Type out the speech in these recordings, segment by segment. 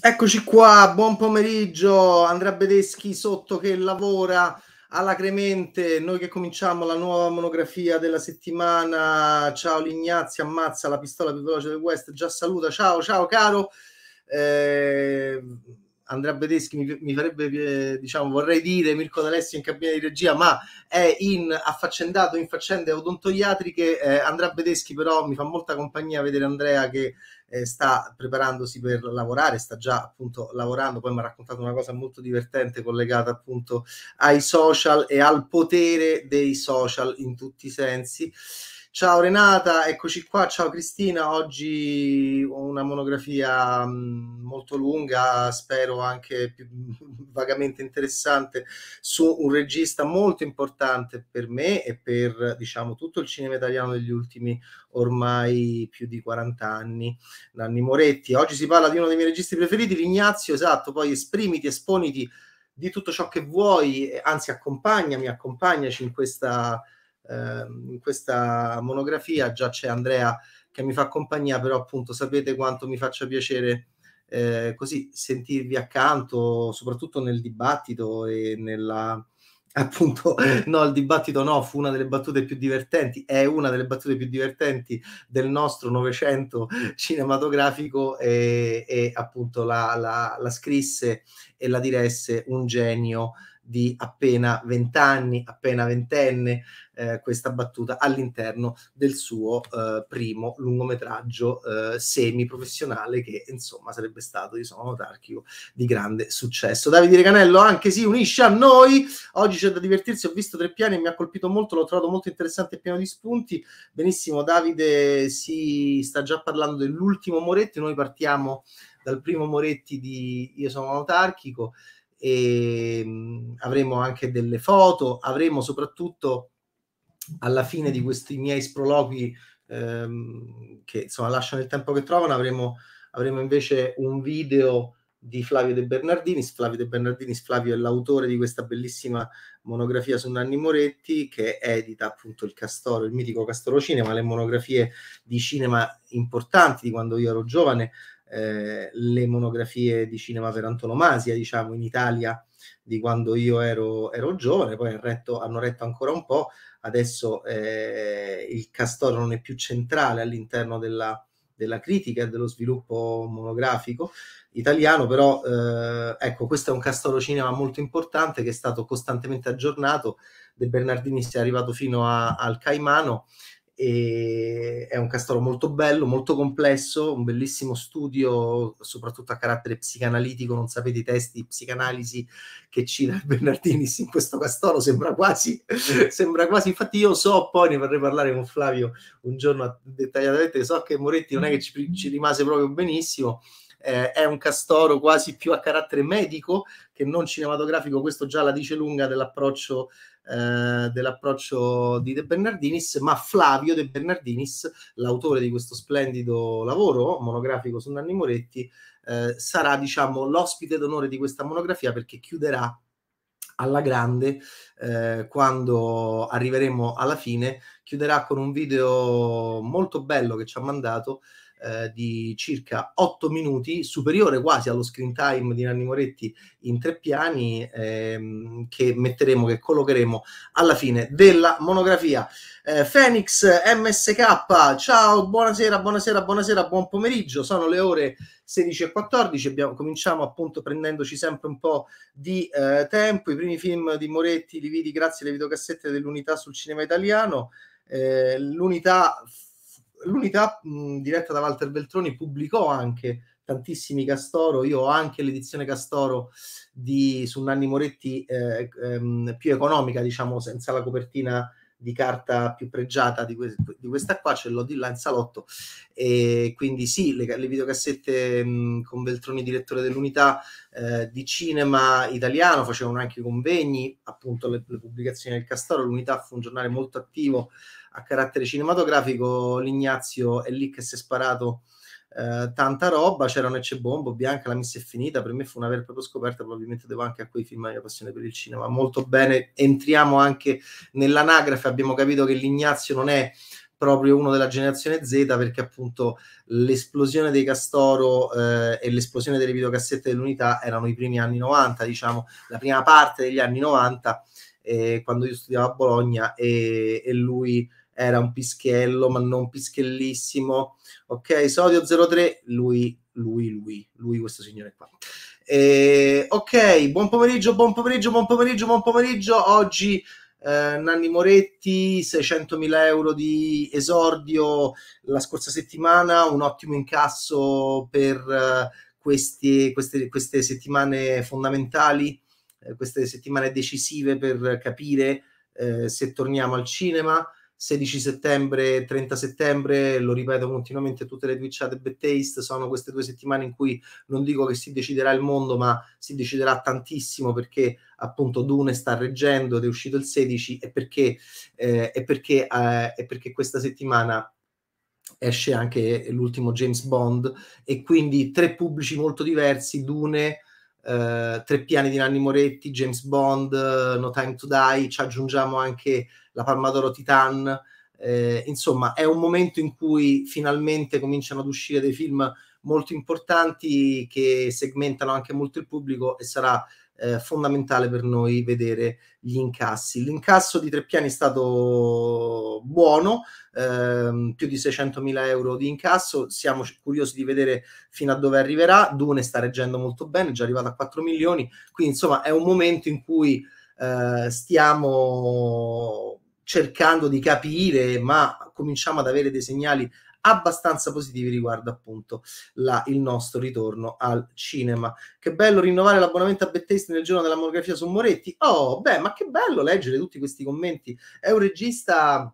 Eccoci qua, buon pomeriggio. Andrea Bedeschi sotto che lavora alla Cremente. Noi che cominciamo la nuova monografia della settimana. Ciao Lignazzi, ammazza la pistola più veloce del West. Già saluta. Ciao, ciao caro. Eh, Andrea Bedeschi mi, mi farebbe, diciamo, vorrei dire Mirko D'Alessio in cabina di regia, ma è in, affaccendato in faccende odontoiatriche. Eh, Andrea Bedeschi però mi fa molta compagnia vedere Andrea che eh, sta preparandosi per lavorare, sta già appunto lavorando, poi mi ha raccontato una cosa molto divertente collegata appunto ai social e al potere dei social in tutti i sensi. Ciao Renata, eccoci qua, ciao Cristina, oggi una monografia mm, molto lunga, spero anche vagamente interessante, su un regista molto importante per me e per diciamo, tutto il cinema italiano degli ultimi ormai più di 40 anni, Nanni Moretti. Oggi si parla di uno dei miei registi preferiti, l'Ignazio, esatto, poi esprimiti, esponiti di tutto ciò che vuoi, anzi accompagnami, accompagnaci in questa eh, in questa monografia già c'è Andrea che mi fa compagnia, però appunto sapete quanto mi faccia piacere eh, così sentirvi accanto, soprattutto nel dibattito e nella appunto no il dibattito no fu una delle battute più divertenti è una delle battute più divertenti del nostro novecento cinematografico e, e appunto la, la, la scrisse e la diresse un genio di appena vent'anni, appena ventenne, eh, questa battuta all'interno del suo eh, primo lungometraggio eh, semi-professionale che insomma sarebbe stato di diciamo, sono autarchico di grande successo. Davide Reganello anche si unisce a noi, oggi c'è da divertirsi, ho visto tre piani e mi ha colpito molto, l'ho trovato molto interessante e pieno di spunti. Benissimo, Davide si sta già parlando dell'ultimo Moretti, noi partiamo dal primo Moretti di Io sono autarchico e ehm, avremo anche delle foto, avremo soprattutto alla fine di questi miei sproloqui ehm, che insomma lasciano il tempo che trovano, avremo, avremo invece un video di Flavio De Bernardinis. Flavio De Bernardinis, Flavio è l'autore di questa bellissima monografia su Nanni Moretti che edita appunto il Castoro, il mitico Castoro Cinema, le monografie di cinema importanti di quando io ero giovane, eh, le monografie di cinema per antonomasia, diciamo, in Italia di quando io ero, ero giovane, poi hanno retto, hanno retto ancora un po', adesso eh, il Castoro non è più centrale all'interno della, della critica e dello sviluppo monografico italiano, però eh, ecco, questo è un Castoro Cinema molto importante che è stato costantemente aggiornato, De Bernardini si è arrivato fino a, al Caimano, e è un castello molto bello, molto complesso, un bellissimo studio, soprattutto a carattere psicanalitico, non sapete i testi di psicanalisi che cita Bernardinis in questo castello, sembra quasi, sembra quasi, infatti io so, poi ne vorrei parlare con Flavio un giorno dettagliatamente, so che Moretti non è che ci, ci rimase proprio benissimo, eh, è un castoro quasi più a carattere medico che non cinematografico, questo già la dice lunga dell'approccio eh, dell'approccio di De Bernardinis, ma Flavio De Bernardinis, l'autore di questo splendido lavoro monografico su Nanni Moretti, eh, sarà diciamo l'ospite d'onore di questa monografia perché chiuderà alla grande eh, quando arriveremo alla fine chiuderà con un video molto bello che ci ha mandato eh, di circa 8 minuti, superiore quasi allo screen time di Nanni Moretti in tre piani, ehm, che metteremo, che collocheremo alla fine della monografia. Eh, Phoenix MSK, ciao, buonasera, buonasera, buonasera, buon pomeriggio, sono le ore 16 e 14, abbiamo, cominciamo appunto prendendoci sempre un po' di eh, tempo, i primi film di Moretti li vidi grazie alle videocassette dell'unità sul cinema italiano, eh, l'unità l'unità mh, diretta da Walter Beltroni pubblicò anche tantissimi Castoro, io ho anche l'edizione Castoro di, su Nanni Moretti eh, ehm, più economica, diciamo, senza la copertina di carta più pregiata di, que- di questa qua, ce l'ho di là in salotto. E quindi sì, le, le videocassette mh, con Beltroni, direttore dell'unità eh, di cinema italiano, facevano anche i convegni, appunto le, le pubblicazioni del Castoro, l'unità fu un giornale molto attivo a carattere cinematografico l'Ignazio è lì che si è sparato eh, tanta roba, c'era Necce Bombo, Bianca, La Missa è finita, per me fu una vera e propria scoperta, probabilmente devo anche a quei film la passione per il cinema, molto bene, entriamo anche nell'anagrafe, abbiamo capito che l'Ignazio non è proprio uno della generazione Z perché appunto l'esplosione dei Castoro eh, e l'esplosione delle videocassette dell'unità erano i primi anni 90, diciamo la prima parte degli anni 90 eh, quando io studiavo a Bologna e, e lui era un pischello, ma non pischellissimo. Ok, Sodio 03, lui, lui, lui, lui, questo signore qua. E, ok, buon pomeriggio, buon pomeriggio, buon pomeriggio, buon pomeriggio. Oggi eh, Nanni Moretti, 600.000 euro di esordio la scorsa settimana, un ottimo incasso per eh, questi, queste, queste, settimane fondamentali, eh, queste settimane decisive per capire eh, se torniamo al cinema. 16 settembre, 30 settembre, lo ripeto continuamente tutte le twitchate bad taste, sono queste due settimane in cui non dico che si deciderà il mondo, ma si deciderà tantissimo perché appunto Dune sta reggendo ed è uscito il 16 e perché, eh, perché, eh, e perché questa settimana esce anche l'ultimo James Bond e quindi tre pubblici molto diversi, Dune, eh, Tre piani di Nanni Moretti, James Bond, eh, No Time to Die, ci aggiungiamo anche La Palma d'Oro Titan. Eh, insomma, è un momento in cui finalmente cominciano ad uscire dei film molto importanti che segmentano anche molto il pubblico e sarà eh, fondamentale per noi vedere gli incassi. L'incasso di tre piani è stato buono, ehm, più di 600.000 euro di incasso, siamo curiosi di vedere fino a dove arriverà, Dune sta reggendo molto bene, è già arrivato a 4 milioni, quindi insomma è un momento in cui eh, stiamo cercando di capire, ma cominciamo ad avere dei segnali abbastanza positivi riguardo appunto la, il nostro ritorno al cinema. Che bello rinnovare l'abbonamento a Bettesti nel giorno della monografia su Moretti. Oh, beh, ma che bello leggere tutti questi commenti. È un regista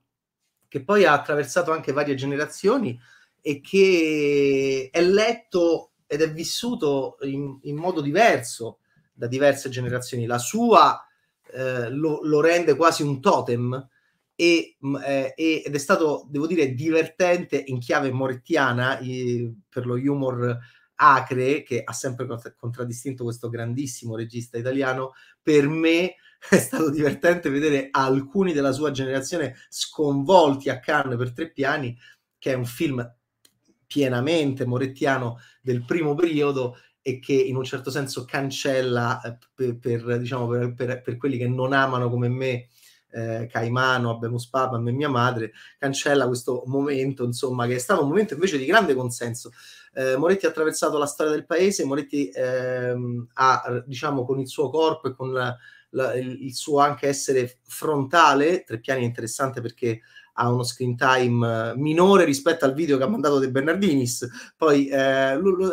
che poi ha attraversato anche varie generazioni e che è letto ed è vissuto in, in modo diverso da diverse generazioni. La sua eh, lo, lo, rende quasi un totem e, eh, ed è stato, devo dire, divertente in chiave morettiana eh, per lo humor acre che ha sempre contraddistinto questo grandissimo regista italiano. Per me è stato divertente vedere alcuni della sua generazione sconvolti a Cannes per tre piani, che è un film pienamente morettiano del primo periodo e che in un certo senso cancella eh, per, per, diciamo, per, per quelli che non amano come me eh, Caimano, Abemus Papa, me e mia madre, cancella questo momento, insomma, che è stato un momento invece di grande consenso. Eh, Moretti ha attraversato la storia del paese, Moretti ehm, ha, diciamo, con il suo corpo e con la, la, il suo anche essere frontale, Treppiani è interessante perché ha uno screen time eh, minore rispetto al video che ha mandato De Bernardinis. Poi eh, l- l-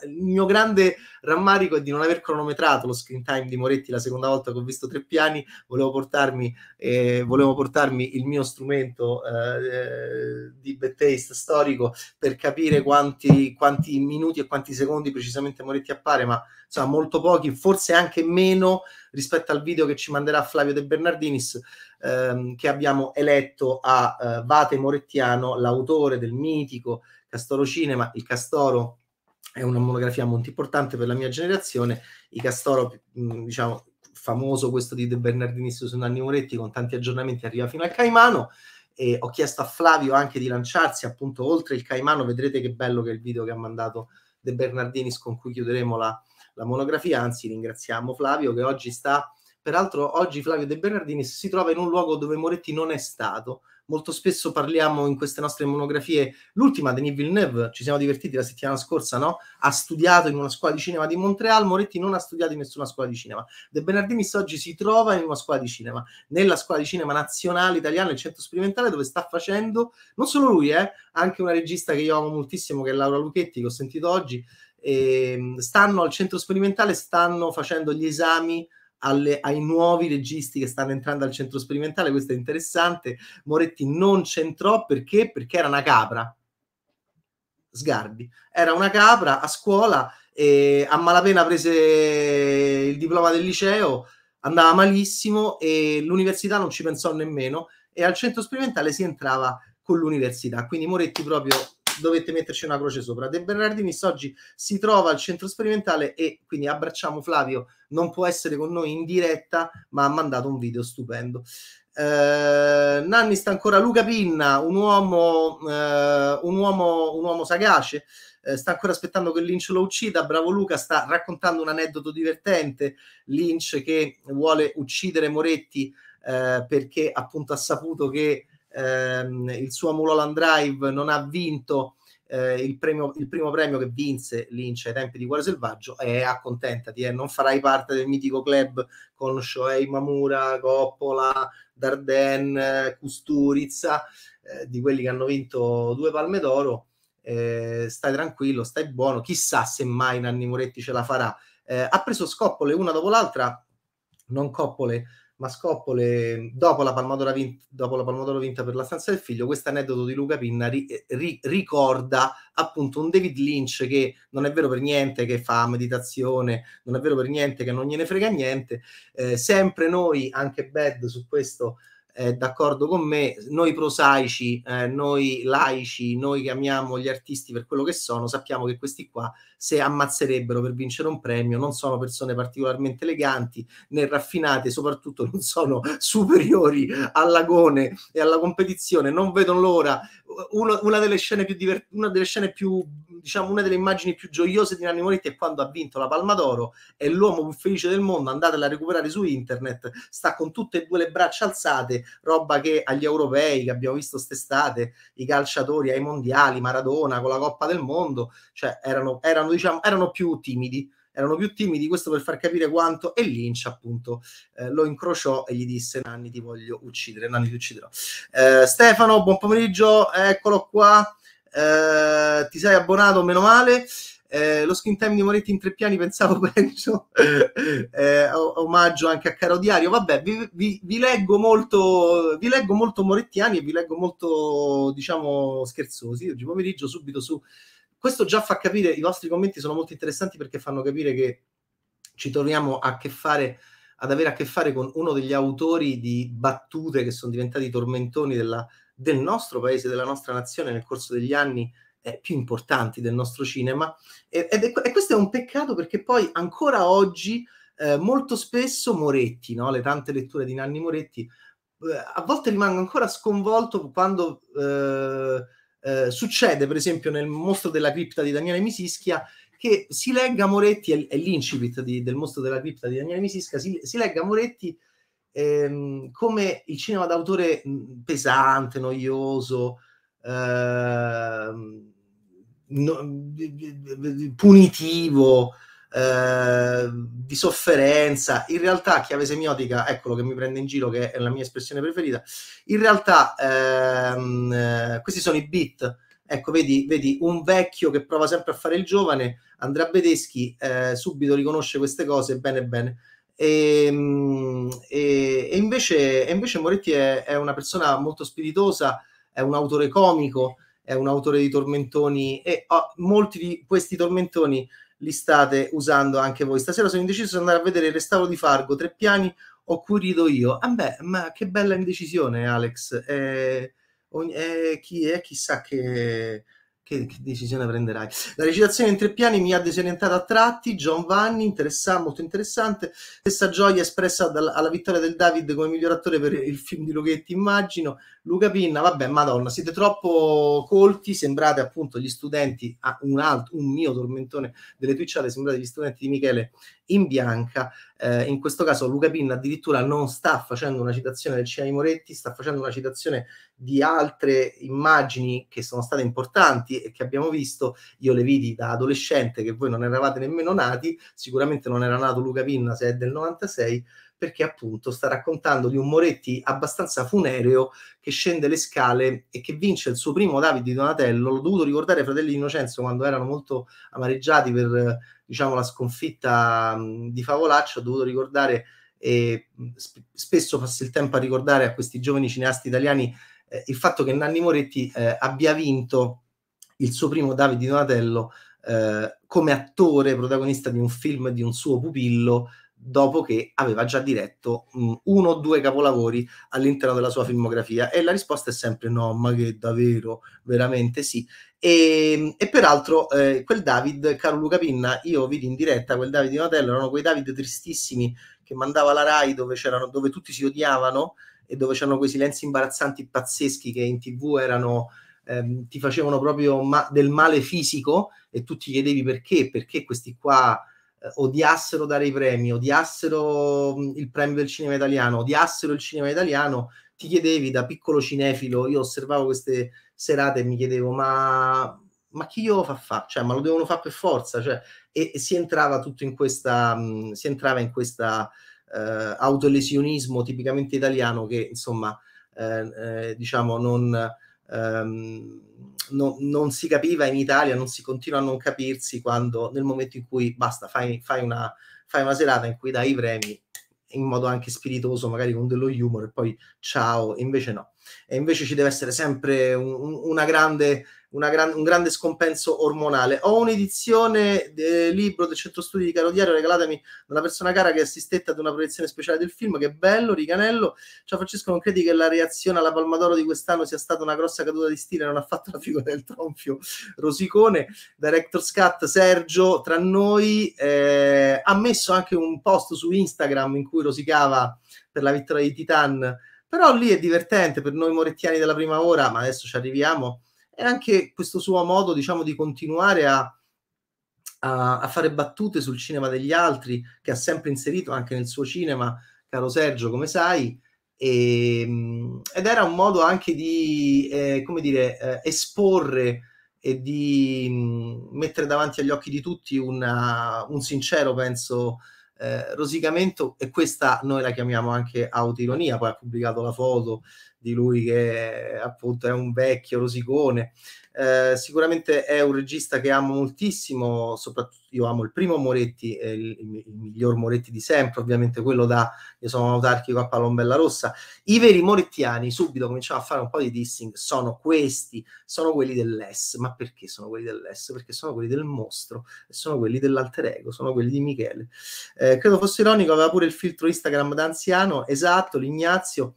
eh, il mio grande rammarico è di non aver cronometrato lo screen time di Moretti la seconda volta che ho visto tre piani. Volevo portarmi, eh, volevo portarmi il mio strumento eh, di bad taste storico per capire quanti, quanti minuti e quanti secondi precisamente Moretti appare, ma insomma molto pochi, forse anche meno rispetto al video che ci manderà Flavio De Bernardinis, ehm, che abbiamo eletto a eh, Vate Morettiano, l'autore del mitico Castoro Cinema, il Castoro è una monografia molto importante per la mia generazione, i Castoro, mh, mm, diciamo, famoso questo di De Bernardinis su Nanni Moretti con tanti aggiornamenti arriva fino al Caimano e ho chiesto a Flavio anche di lanciarsi appunto oltre il Caimano, vedrete che bello che è il video che ha mandato De Bernardinis con cui chiuderemo la, la monografia, anzi ringraziamo Flavio che oggi sta, peraltro oggi Flavio De Bernardini si trova in un luogo dove Moretti non è stato, molto spesso parliamo in queste nostre monografie, l'ultima Denis Villeneuve, ci siamo divertiti la settimana scorsa, no? ha studiato in una scuola di cinema di Montreal, Moretti non ha studiato in nessuna scuola di cinema, De Bernardini oggi si trova in una scuola di cinema, nella scuola di cinema nazionale italiana, il centro sperimentale, dove sta facendo, non solo lui, eh, anche una regista che io amo moltissimo, che è Laura Luchetti, che ho sentito oggi, e ehm, stanno al centro sperimentale, stanno facendo gli esami alle, ai nuovi registi che stanno entrando al centro sperimentale. Questo è interessante. Moretti non c'entrò perché? Perché era una capra. Sgarbi. Era una capra a scuola e a malapena prese il diploma del liceo, andava malissimo e l'università non ci pensò nemmeno e al centro sperimentale si entrava con l'università. Quindi Moretti proprio dovete metterci una croce sopra. De Bernardinis oggi si trova al centro sperimentale e quindi abbracciamo Flavio, non può essere con noi in diretta, ma ha mandato un video stupendo. Eh, Nanni sta ancora Luca Pinna, un uomo, eh, un uomo, un uomo sagace. Eh, sta ancora aspettando che Lynch lo uccida. Bravo Luca, sta raccontando un aneddoto divertente. Lynch che vuole uccidere Moretti eh, perché appunto ha saputo che ehm, il suo Mulholland Drive non ha vinto eh, il, premio, il, primo premio che vinse Lynch ai tempi di Cuore Selvaggio e accontentati, eh, non farai parte del mitico club con Shohei Mamura, Coppola, Darden, Custurizza, eh, di quelli che hanno vinto due palme d'oro. Eh, stai tranquillo, stai buono, chissà se mai Nanni Moretti ce la farà. Eh, ha preso scoppole una dopo l'altra, non coppole, Mascoppole, dopo la Palmadora, vinta, dopo vinta per la stanza del figlio, questo aneddoto di Luca Pinna ri, eh, ri, ricorda appunto un David Lynch che non è vero per niente che fa meditazione, non è vero per niente che non gliene frega niente. Eh, sempre noi, anche Bad, su questo eh, d'accordo con me, noi prosaici, eh, noi laici, noi che amiamo gli artisti per quello che sono, sappiamo che questi qua, se ammazzerebbero per vincere un premio, non sono persone particolarmente eleganti né raffinate, soprattutto non sono superiori all'agone e alla competizione, non vedono l'ora. Uno, una, delle scene più divert- una delle scene più, diciamo, una delle immagini più gioiose di Nanni Moretti è quando ha vinto la Palma d'Oro, è l'uomo più felice del mondo, andatela a recuperare su internet, sta con tutte e due le braccia alzate Mbappé, roba che agli europei che abbiamo visto quest'estate, i calciatori ai mondiali, Maradona con la Coppa del Mondo, cioè erano, erano, diciamo, erano più timidi erano più timidi, questo per far capire quanto, e Lynch appunto eh, lo incrociò e gli disse Nanni ti voglio uccidere, Nanni ti ucciderò. Eh, Stefano, buon pomeriggio, eccolo qua, eh, ti sei abbonato, meno male. Eh, lo skin time di Moretti in tre piani pensavo peggio, eh, omaggio anche a Caro Diario. Vabbè, vi, vi, vi, leggo molto, vi leggo molto morettiani e vi leggo molto, diciamo, scherzosi. Oggi pomeriggio subito su... Questo già fa capire, i vostri commenti sono molto interessanti perché fanno capire che ci torniamo a che fare ad avere a che fare con uno degli autori di battute che sono diventati tormentoni della, del nostro paese, della nostra nazione nel corso degli anni, eh, più importanti del nostro cinema e, ed è, e questo è un peccato perché poi ancora oggi eh, molto spesso Moretti, no? le tante letture di Nanni Moretti, eh, a volte rimango ancora sconvolto quando eh, eh, succede, per esempio, nel mostro della cripta di Daniele Misischia, che si legga Moretti, è, l'incipit di, del mostro della cripta di Daniele Misischia, si, si legga Moretti ehm, come il cinema d'autore pesante, noioso, eh, no, punitivo, eh, di sofferenza. In realtà chiave semiotica, eccolo che mi prende in giro, che è la mia espressione preferita, in realtà ehm, eh, questi sono i beat. Ecco, vedi, vedi, un vecchio che prova sempre a fare il giovane, Andrea Bedeschi eh, subito riconosce queste cose, bene, bene. E, ehm, e, e, invece, e invece, Moretti è, è, una persona molto spiritosa, è un autore comico, è un autore di tormentoni e oh, molti di questi tormentoni li state usando anche voi. Stasera sono indeciso di andare a vedere il restauro di Fargo, tre piani o cui rido io. Ah beh, ma che bella indecisione, Alex. Eh, eh, chi è? Chissà che, che, che, decisione prenderai. La recitazione in tre piani mi ha disorientato a tratti. John Vanni, interessante, molto interessante. Stessa gioia espressa dal, alla vittoria del David come miglior attore per il film di Lughetti, immagino. Luca Pinna, vabbè, madonna, siete troppo colti, sembrate appunto gli studenti, ah, un, altro, un mio tormentone delle Twitchate, sembrate gli studenti di Michele in bianca. Eh, in questo caso Luca Pinna addirittura non sta facendo una citazione del cinema Moretti, sta facendo una citazione di altre immagini che sono state importanti e che abbiamo visto. Io le vidi da adolescente, che voi non eravate nemmeno nati, sicuramente non era nato Luca Pinna se è del 96 perché appunto sta raccontando di un Moretti abbastanza funereo che scende le scale e che vince il suo primo Davide di Donatello. L'ho dovuto ricordare ai fratelli di Innocenzo quando erano molto amareggiati per diciamo, la sconfitta di Favolaccio, ho dovuto ricordare e spesso passa il tempo a ricordare a questi giovani cineasti italiani eh, il fatto che Nanni Moretti eh, abbia vinto il suo primo Davide Donatello eh, come attore protagonista di un film di un suo pupillo dopo che aveva già diretto mh, mm, uno o due capolavori all'interno della sua filmografia? E la risposta è sempre no, ma che davvero, veramente sì. E, e peraltro eh, quel David, caro Luca Pinna, io vidi in diretta quel David di Notello, erano quei David tristissimi che mandava la Rai dove, dove tutti si odiavano e dove c'erano quei silenzi imbarazzanti pazzeschi che in tv erano ehm, ti facevano proprio ma- del male fisico e tu ti chiedevi perché, perché questi qua eh, odiassero dare i premi, odiassero mm, il premio del cinema italiano, odiassero il cinema italiano, ti chiedevi da piccolo cinefilo, io osservavo queste serate e mi chiedevo ma, ma chi glielo fa fare? Cioè, ma lo devono fare per forza? Cioè, e, e, si entrava tutto in questa, mh, mm, si entrava in questa eh, autolesionismo tipicamente italiano che insomma eh, eh, diciamo non ehm, no, non si capiva in Italia, non si continua a non capirsi quando nel momento in cui basta, fai, fai, una, fai una serata in cui dai i premi in modo anche spiritoso, magari con dello humor e poi ciao, invece no e invece ci deve essere sempre un, una grande, una gran, un grande scompenso ormonale. Ho un'edizione del libro del centro studi di Caro Diario, regalatemi da una persona cara che è assistetta ad una proiezione speciale del film, che è bello, Ricanello. Ciao Francesco, non credi che la reazione alla Palmadoro di quest'anno sia stata una grossa caduta di stile? Non ha fatto la figura del tronfio Rosicone. Director Scat Sergio, tra noi, eh, ha messo anche un post su Instagram in cui rosicava per la vittoria di Titan però lì è divertente per noi morettiani della prima ora, ma adesso ci arriviamo, è anche questo suo modo, diciamo, di continuare a, a, a fare battute sul cinema degli altri, che ha sempre inserito anche nel suo cinema, caro Sergio, come sai, e, ehm, ed era un modo anche di, eh, come dire, eh, esporre e di mh, mm, mettere davanti agli occhi di tutti una, un sincero, penso, eh, rosicamento e questa noi la chiamiamo anche autoironia, poi ha pubblicato la foto di lui che appunto è un vecchio rosicone. Eh, sicuramente è un regista che amo moltissimo, soprattutto io amo il primo Moretti, eh, il, il, miglior Moretti di sempre, ovviamente quello da Io sono autarchico a Palombella Rossa. I veri morettiani, subito cominciamo a fare un po' di dissing, sono questi, sono quelli dell'S. Ma perché sono quelli dell'S? Perché sono quelli del mostro, sono quelli dell'alter ego, sono quelli di Michele. Eh, credo fosse ironico, aveva pure il filtro Instagram d'anziano, esatto, l'Ignazio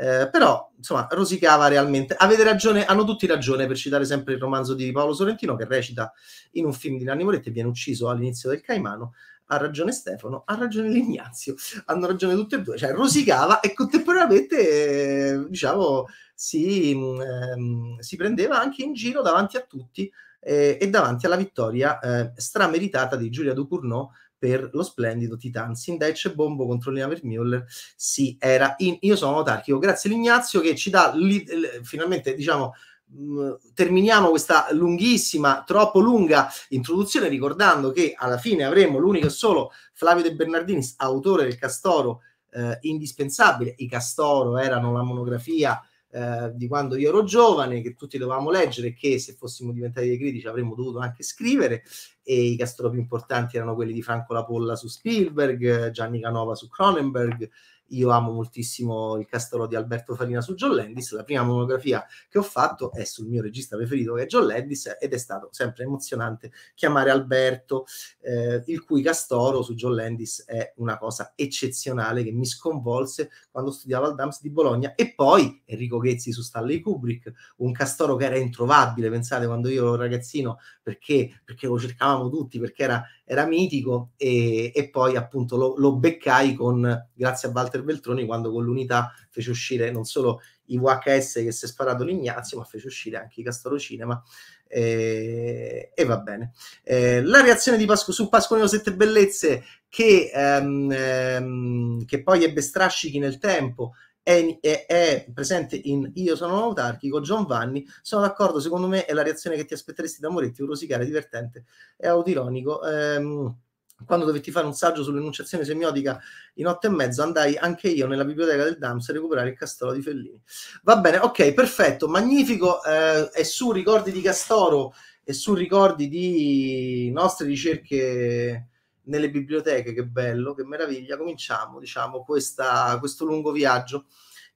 eh, però, insomma, rosicava realmente. Avete ragione, hanno tutti ragione per citare sempre il romanzo di Paolo Sorrentino che recita in un film di Nanni Moretti viene ucciso all'inizio del Caimano. Ha ragione Stefano, ha ragione Lignazio, hanno ragione tutti e due, cioè rosicava e contemporaneamente, eh, diciamo, si, mm, ehm, si, prendeva anche in giro davanti a tutti eh, e davanti alla vittoria eh, strameritata di Giulia Ducournau per lo splendido Titan Sindec Bombo contro Lina Vermüller si era in io sono Otarchico. grazie all'Ignazio che ci dà li, finalmente diciamo mh, mm, terminiamo questa lunghissima troppo lunga introduzione ricordando che alla fine avremo l'unico e solo Flavio De Bernardinis autore del Castoro eh, indispensabile i Castoro erano la monografia eh, di quando io ero giovane, che tutti dovevamo leggere, che se fossimo diventati dei critici avremmo dovuto anche scrivere, e i castropi importanti erano quelli di Franco Lapolla su Spielberg, Gianni Canova su Cronenberg io amo moltissimo il Castoro di Alberto Farina su John Landis. La prima monografia che ho fatto è sul mio regista preferito che è John Landis ed è stato sempre emozionante chiamare Alberto, eh, il cui Castoro su John Landis è una cosa eccezionale che mi sconvolse quando studiavo al Dams di Bologna e poi Enrico Ghezzi su Stanley Kubrick, un Castoro che era introvabile, pensate quando io ero ragazzino, perché, perché lo cercavamo tutti, perché era era mitico e, e poi appunto lo, lo, beccai con, grazie a Walter Veltroni quando con l'unità fece uscire non solo i VHS che si è sparato l'Ignazio ma fece uscire anche i Castoro Cinema eh, e va bene eh, la reazione di Pasqu- su Pasqualino Sette Bellezze che, ehm, ehm, che poi ebbe strascichi nel tempo è, è, è, presente in Io sono un autarchico, Giovanni, sono d'accordo, secondo me è la reazione che ti aspetteresti da Moretti, un rosicare divertente e autironico. Ehm, quando dovetti fare un saggio sull'enunciazione semiotica in otto e mezzo, andai anche io nella biblioteca del DAMS a recuperare il Castoro di Fellini. Va bene, ok, perfetto, magnifico. Eh, e su ricordi di Castoro e su ricordi di nostre ricerche nelle biblioteche, che bello, che meraviglia, cominciamo diciamo, questa, questo lungo viaggio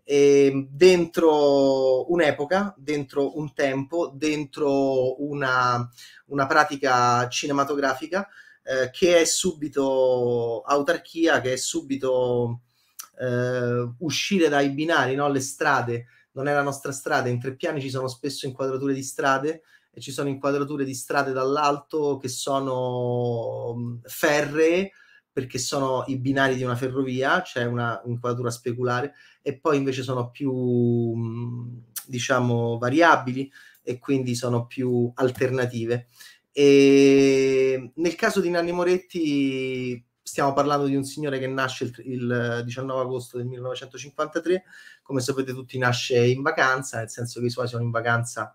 eh, dentro un'epoca, dentro un tempo, dentro una, una pratica cinematografica eh, che è subito autarchia, che è subito eh, uscire dai binari, no? le strade, non è la nostra strada, in tre piani ci sono spesso inquadrature di strade e ci sono inquadrature di strade dall'alto che sono ferree perché sono i binari di una ferrovia, c'è cioè una inquadratura speculare e poi invece sono più diciamo variabili e quindi sono più alternative. E nel caso di Nanni Moretti stiamo parlando di un signore che nasce il, il, 19 agosto del 1953, come sapete tutti nasce in vacanza, nel senso che i suoi sono in vacanza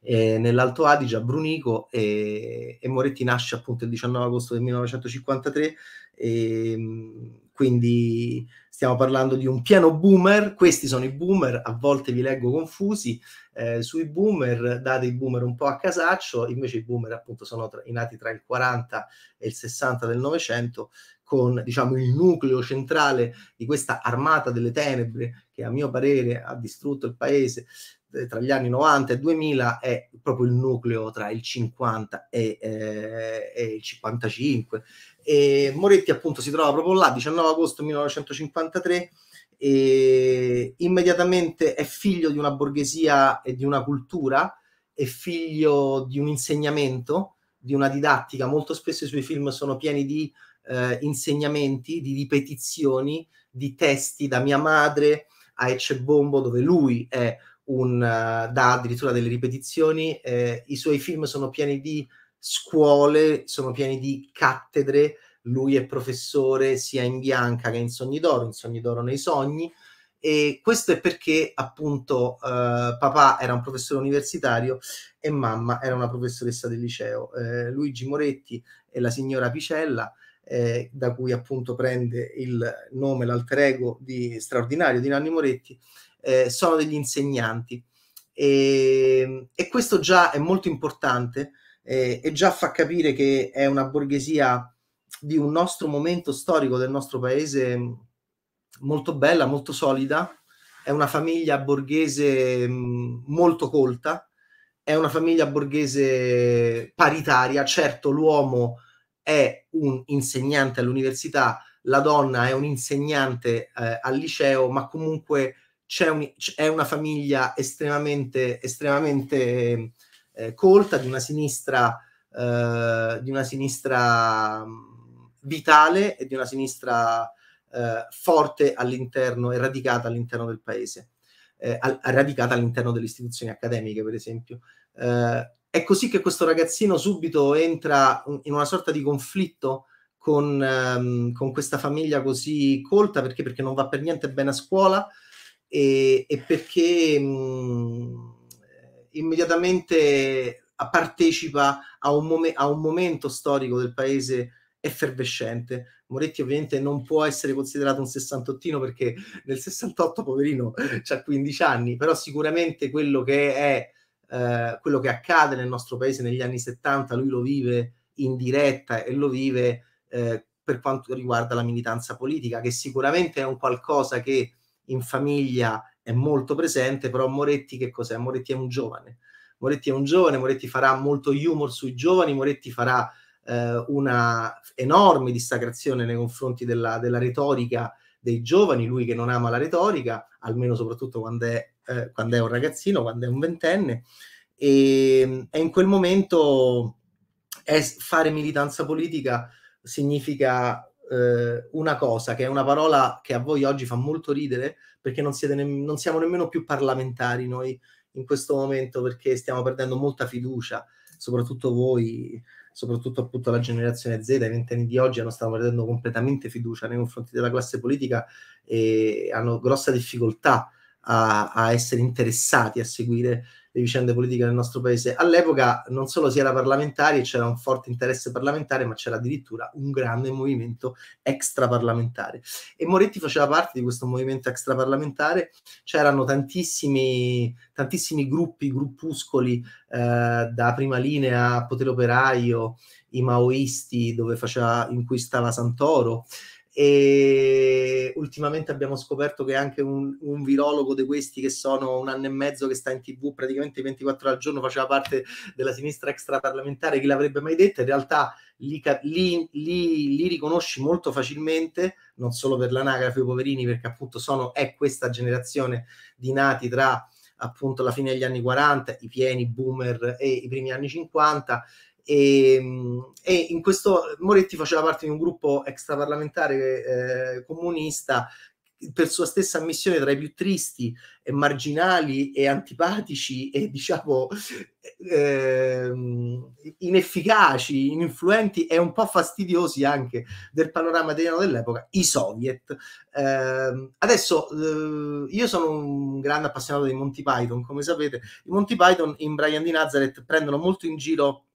eh, nell'Alto Adige a Brunico e, e, Moretti nasce appunto il 19 agosto del 1953 e, ehm, quindi stiamo parlando di un piano boomer, questi sono i boomer, a volte vi leggo confusi, eh, sui boomer date i boomer un po' a casaccio, invece i boomer appunto sono tra, nati tra il 40 e il 60 del Novecento con diciamo, il nucleo centrale di questa armata delle tenebre che a mio parere ha distrutto il paese eh, tra gli anni 90 e 2000 è proprio il nucleo tra il 50 e, eh, e il 55 e Moretti appunto si trova proprio là 19 agosto 1953 e immediatamente è figlio di una borghesia e di una cultura è figlio di un insegnamento di una didattica molto spesso i suoi film sono pieni di eh, insegnamenti di ripetizioni di testi da mia madre a Ecce Bombo dove lui è un, uh, dà addirittura delle ripetizioni, eh, i suoi film sono pieni di scuole, sono pieni di cattedre, lui è professore sia in Bianca che in Sogni d'Oro, in Sogni d'Oro nei sogni, e questo è perché appunto eh, papà era un professore universitario e mamma era una professoressa del liceo. Eh, Luigi Moretti e la signora Picella, eh, da cui appunto prende il nome, l'alter ego di straordinario di Nanni Moretti, eh, sono degli insegnanti. E, ehm, e, questo già è molto importante eh, e già fa capire che è una borghesia di un nostro momento storico del nostro paese mm, molto bella, molto solida, è una famiglia borghese mm, molto colta, è una famiglia borghese paritaria, certo l'uomo è un insegnante all'università, la donna è un insegnante eh, al liceo, ma comunque c'è, un, c'è una famiglia estremamente, estremamente eh, colta, di una sinistra, eh, di una sinistra mm, vitale e di una sinistra eh, forte all'interno e radicata all'interno del paese, eh, al, radicata all'interno delle istituzioni accademiche, per esempio. Eh, è così che questo ragazzino subito entra in una sorta di conflitto con, ehm, con questa famiglia così colta perché? perché non va per niente bene a scuola, e, e perché mh, immediatamente partecipa a un, mom- a un momento storico del paese effervescente. Moretti ovviamente non può essere considerato un sessantottino perché nel 68 poverino ha 15 anni, però sicuramente quello che è eh, quello che accade nel nostro paese negli anni 70 lui lo vive in diretta e lo vive eh, per quanto riguarda la militanza politica, che sicuramente è un qualcosa che in famiglia è molto presente, però Moretti che cos'è? Moretti è un giovane. Moretti è un giovane, Moretti farà molto humor sui giovani, Moretti farà eh, una enorme dissacrazione nei confronti della, della, retorica dei giovani, lui che non ama la retorica, almeno soprattutto quando è, eh, quando è un ragazzino, quando è un ventenne, e, ehm, e in quel momento è, fare militanza politica significa eh, una cosa che è una parola che a voi oggi fa molto ridere perché non, ne- non siamo nemmeno più parlamentari noi in questo momento perché stiamo perdendo molta fiducia, soprattutto voi, soprattutto appunto la generazione Z, i ventenni di oggi hanno stanno perdendo completamente fiducia nei confronti della classe politica e hanno grossa difficoltà a, a essere interessati a seguire le vicende politiche del nostro paese. All'epoca non solo si era parlamentari e c'era un forte interesse parlamentare, ma c'era addirittura un grande movimento extraparlamentare. E Moretti faceva parte di questo movimento extraparlamentare, c'erano tantissimi, tantissimi gruppi, gruppuscoli, eh, da prima linea, a potere operaio, i maoisti, dove faceva, in cui stava Santoro, e ultimamente abbiamo scoperto che anche un, un, virologo di questi che sono un anno e mezzo che sta in tv praticamente 24 ore al giorno faceva parte della sinistra extraparlamentare, chi l'avrebbe mai detta? In realtà li, li, li, li riconosci molto facilmente, non solo per l'anagrafe, i poverini, perché appunto sono, è questa generazione di nati tra appunto la fine degli anni 40, i pieni boomer e i primi anni 50 e, ehm, e, in questo Moretti faceva parte di un gruppo extraparlamentare eh, comunista per sua stessa ammissione tra i più tristi e marginali e antipatici e diciamo eh, inefficaci, ininfluenti e un po' fastidiosi anche del panorama italiano dell'epoca, i soviet. Eh, adesso eh, io sono un grande appassionato dei Monty Python, come sapete, i Monty Python in Brian di Nazareth prendono molto in giro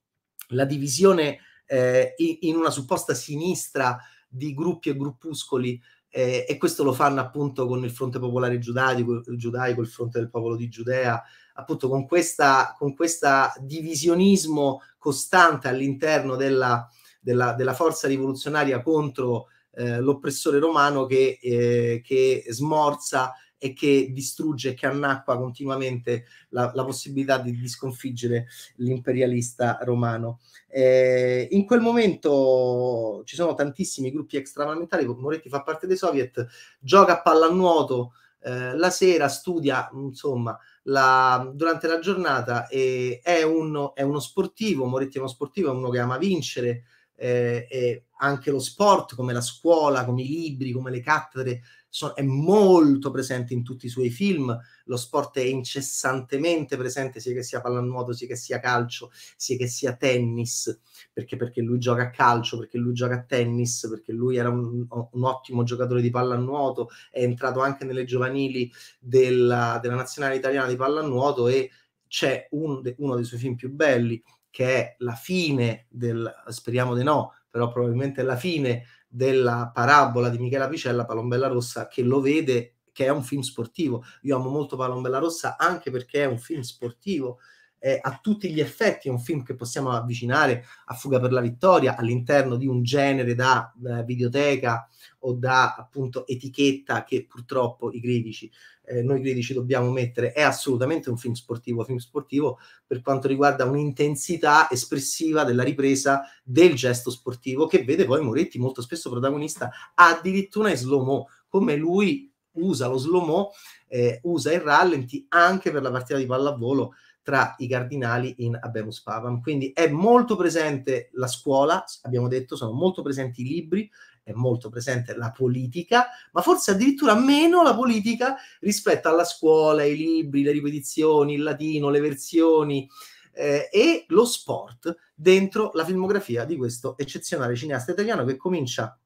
la divisione eh, in una supposta sinistra di gruppi e gruppuscoli eh, e questo lo fanno appunto con il fronte popolare giudaico, giudaico il fronte del popolo di Giudea, appunto con questa, con questa divisionismo costante all'interno della, della, della forza rivoluzionaria contro eh, l'oppressore romano che, eh, che smorza e che distrugge e che annacqua continuamente la, la possibilità di, di, sconfiggere l'imperialista romano. Eh, in quel momento ci sono tantissimi gruppi extraparlamentari, Moretti fa parte dei soviet, gioca a pallanuoto eh, la sera, studia, insomma, la, durante la giornata e è, uno, è uno sportivo, Moretti è uno sportivo, è uno che ama vincere, eh, anche lo sport, come la scuola, come i libri, come le cattedre, so, è molto presente in tutti i suoi film, lo sport è incessantemente presente, sia che sia pallanuoto, sia che sia calcio, sia che sia tennis, perché, perché lui gioca a calcio, perché lui gioca a tennis, perché lui era un, un ottimo giocatore di pallanuoto, è entrato anche nelle giovanili della, della nazionale italiana di pallanuoto e c'è un uno dei suoi film più belli che è la fine del, speriamo di no, però probabilmente la fine della parabola di Michela Picella, Palombella Rossa, che lo vede che è un film sportivo. Io amo molto Palombella Rossa anche perché è un film sportivo, è a tutti gli effetti è un film che possiamo avvicinare a Fuga per la Vittoria all'interno di un genere da eh, videoteca o da appunto etichetta che purtroppo i critici eh, noi critici dobbiamo mettere, è assolutamente un film sportivo, film sportivo per quanto riguarda un'intensità espressiva della ripresa del gesto sportivo che vede poi Moretti molto spesso protagonista addirittura in slow-mo, come lui usa lo slow-mo, eh, usa il rallenti anche per la partita di pallavolo tra i cardinali in Abemus Pavam. Quindi è molto presente la scuola, abbiamo detto, sono molto presenti i libri, è molto presente la politica, ma forse addirittura meno la politica rispetto alla scuola, i libri, le ripetizioni, il latino, le versioni eh, e lo sport dentro la filmografia di questo eccezionale cineasta italiano che comincia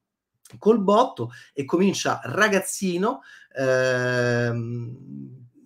col botto e comincia ragazzino, ehm,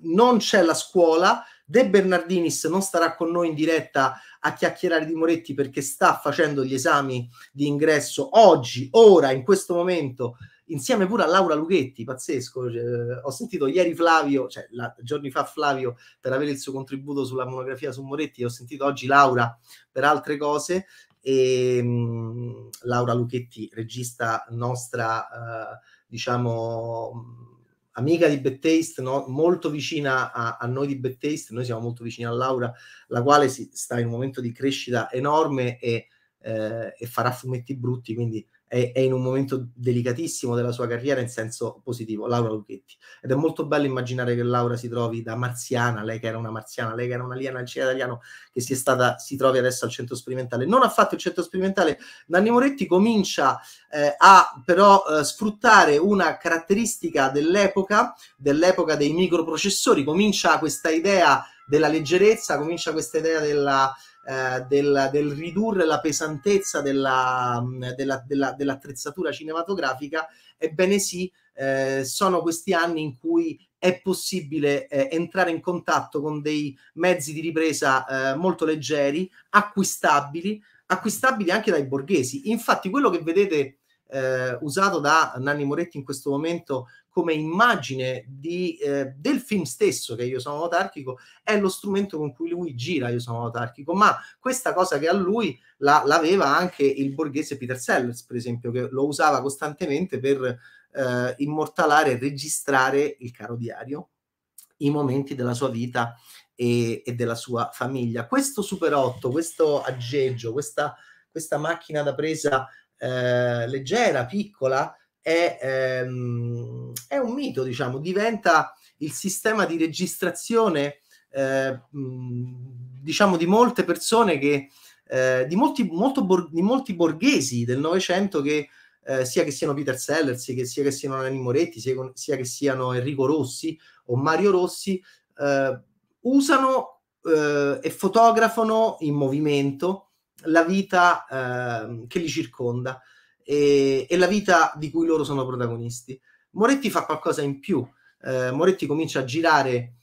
non c'è la scuola, De Bernardinis non starà con noi in diretta a chiacchierare di Moretti perché sta facendo gli esami di ingresso oggi, ora, in questo momento, insieme pure a Laura Lughetti, pazzesco. Eh, ho sentito ieri Flavio, cioè la, giorni fa Flavio, per avere il suo contributo sulla monografia su Moretti, ho sentito oggi Laura per altre cose. E ehm, mh, Laura Lughetti, regista nostra, eh, diciamo amica di Bettaste, no? molto vicina a, a noi di Bettaste, noi siamo molto vicini a Laura, la quale si, sta in un momento di crescita enorme e, eh, e farà fumetti brutti, quindi è, è, in un momento delicatissimo della sua carriera in senso positivo, Laura Lucchetti. Ed è molto bello immaginare che Laura si trovi da marziana, lei che era una marziana, lei che era un'aliena al cinema italiano, che si, stata, si trovi adesso al centro sperimentale. Non ha fatto il centro sperimentale, Nanni Moretti comincia eh, a però eh, sfruttare una caratteristica dell'epoca, dell'epoca dei microprocessori, comincia questa idea della leggerezza, comincia questa idea della eh, del, del, ridurre la pesantezza della, mm, della, della, dell'attrezzatura cinematografica, ebbene sì, eh, sono questi anni in cui è possibile eh, entrare in contatto con dei mezzi di ripresa eh, molto leggeri, acquistabili, acquistabili anche dai borghesi. Infatti quello che vedete eh, usato da Nanni Moretti in questo momento come immagine di, eh, del film stesso che io sono autarchico è lo strumento con cui lui gira io sono autarchico, ma questa cosa che a lui la, l'aveva anche il borghese Peter Sellers, per esempio, che lo usava costantemente per eh, immortalare e registrare il caro diario, i momenti della sua vita e, e della sua famiglia. Questo Super 8, questo aggeggio, questa, questa macchina da presa eh, leggera, piccola, è, ehm, è un mito, diciamo, diventa il sistema di registrazione, eh, diciamo, di molte persone che, eh, di, molti, bor- di, molti, borghesi del Novecento che eh, sia che siano Peter Sellers, sia che, sia che siano Nanni Moretti, sia, sia, che siano Enrico Rossi o Mario Rossi, eh, usano eh, e fotografano in movimento la vita ehm, che li circonda e, e la vita di cui loro sono protagonisti. Moretti fa qualcosa in più, eh, Moretti comincia a girare, eh,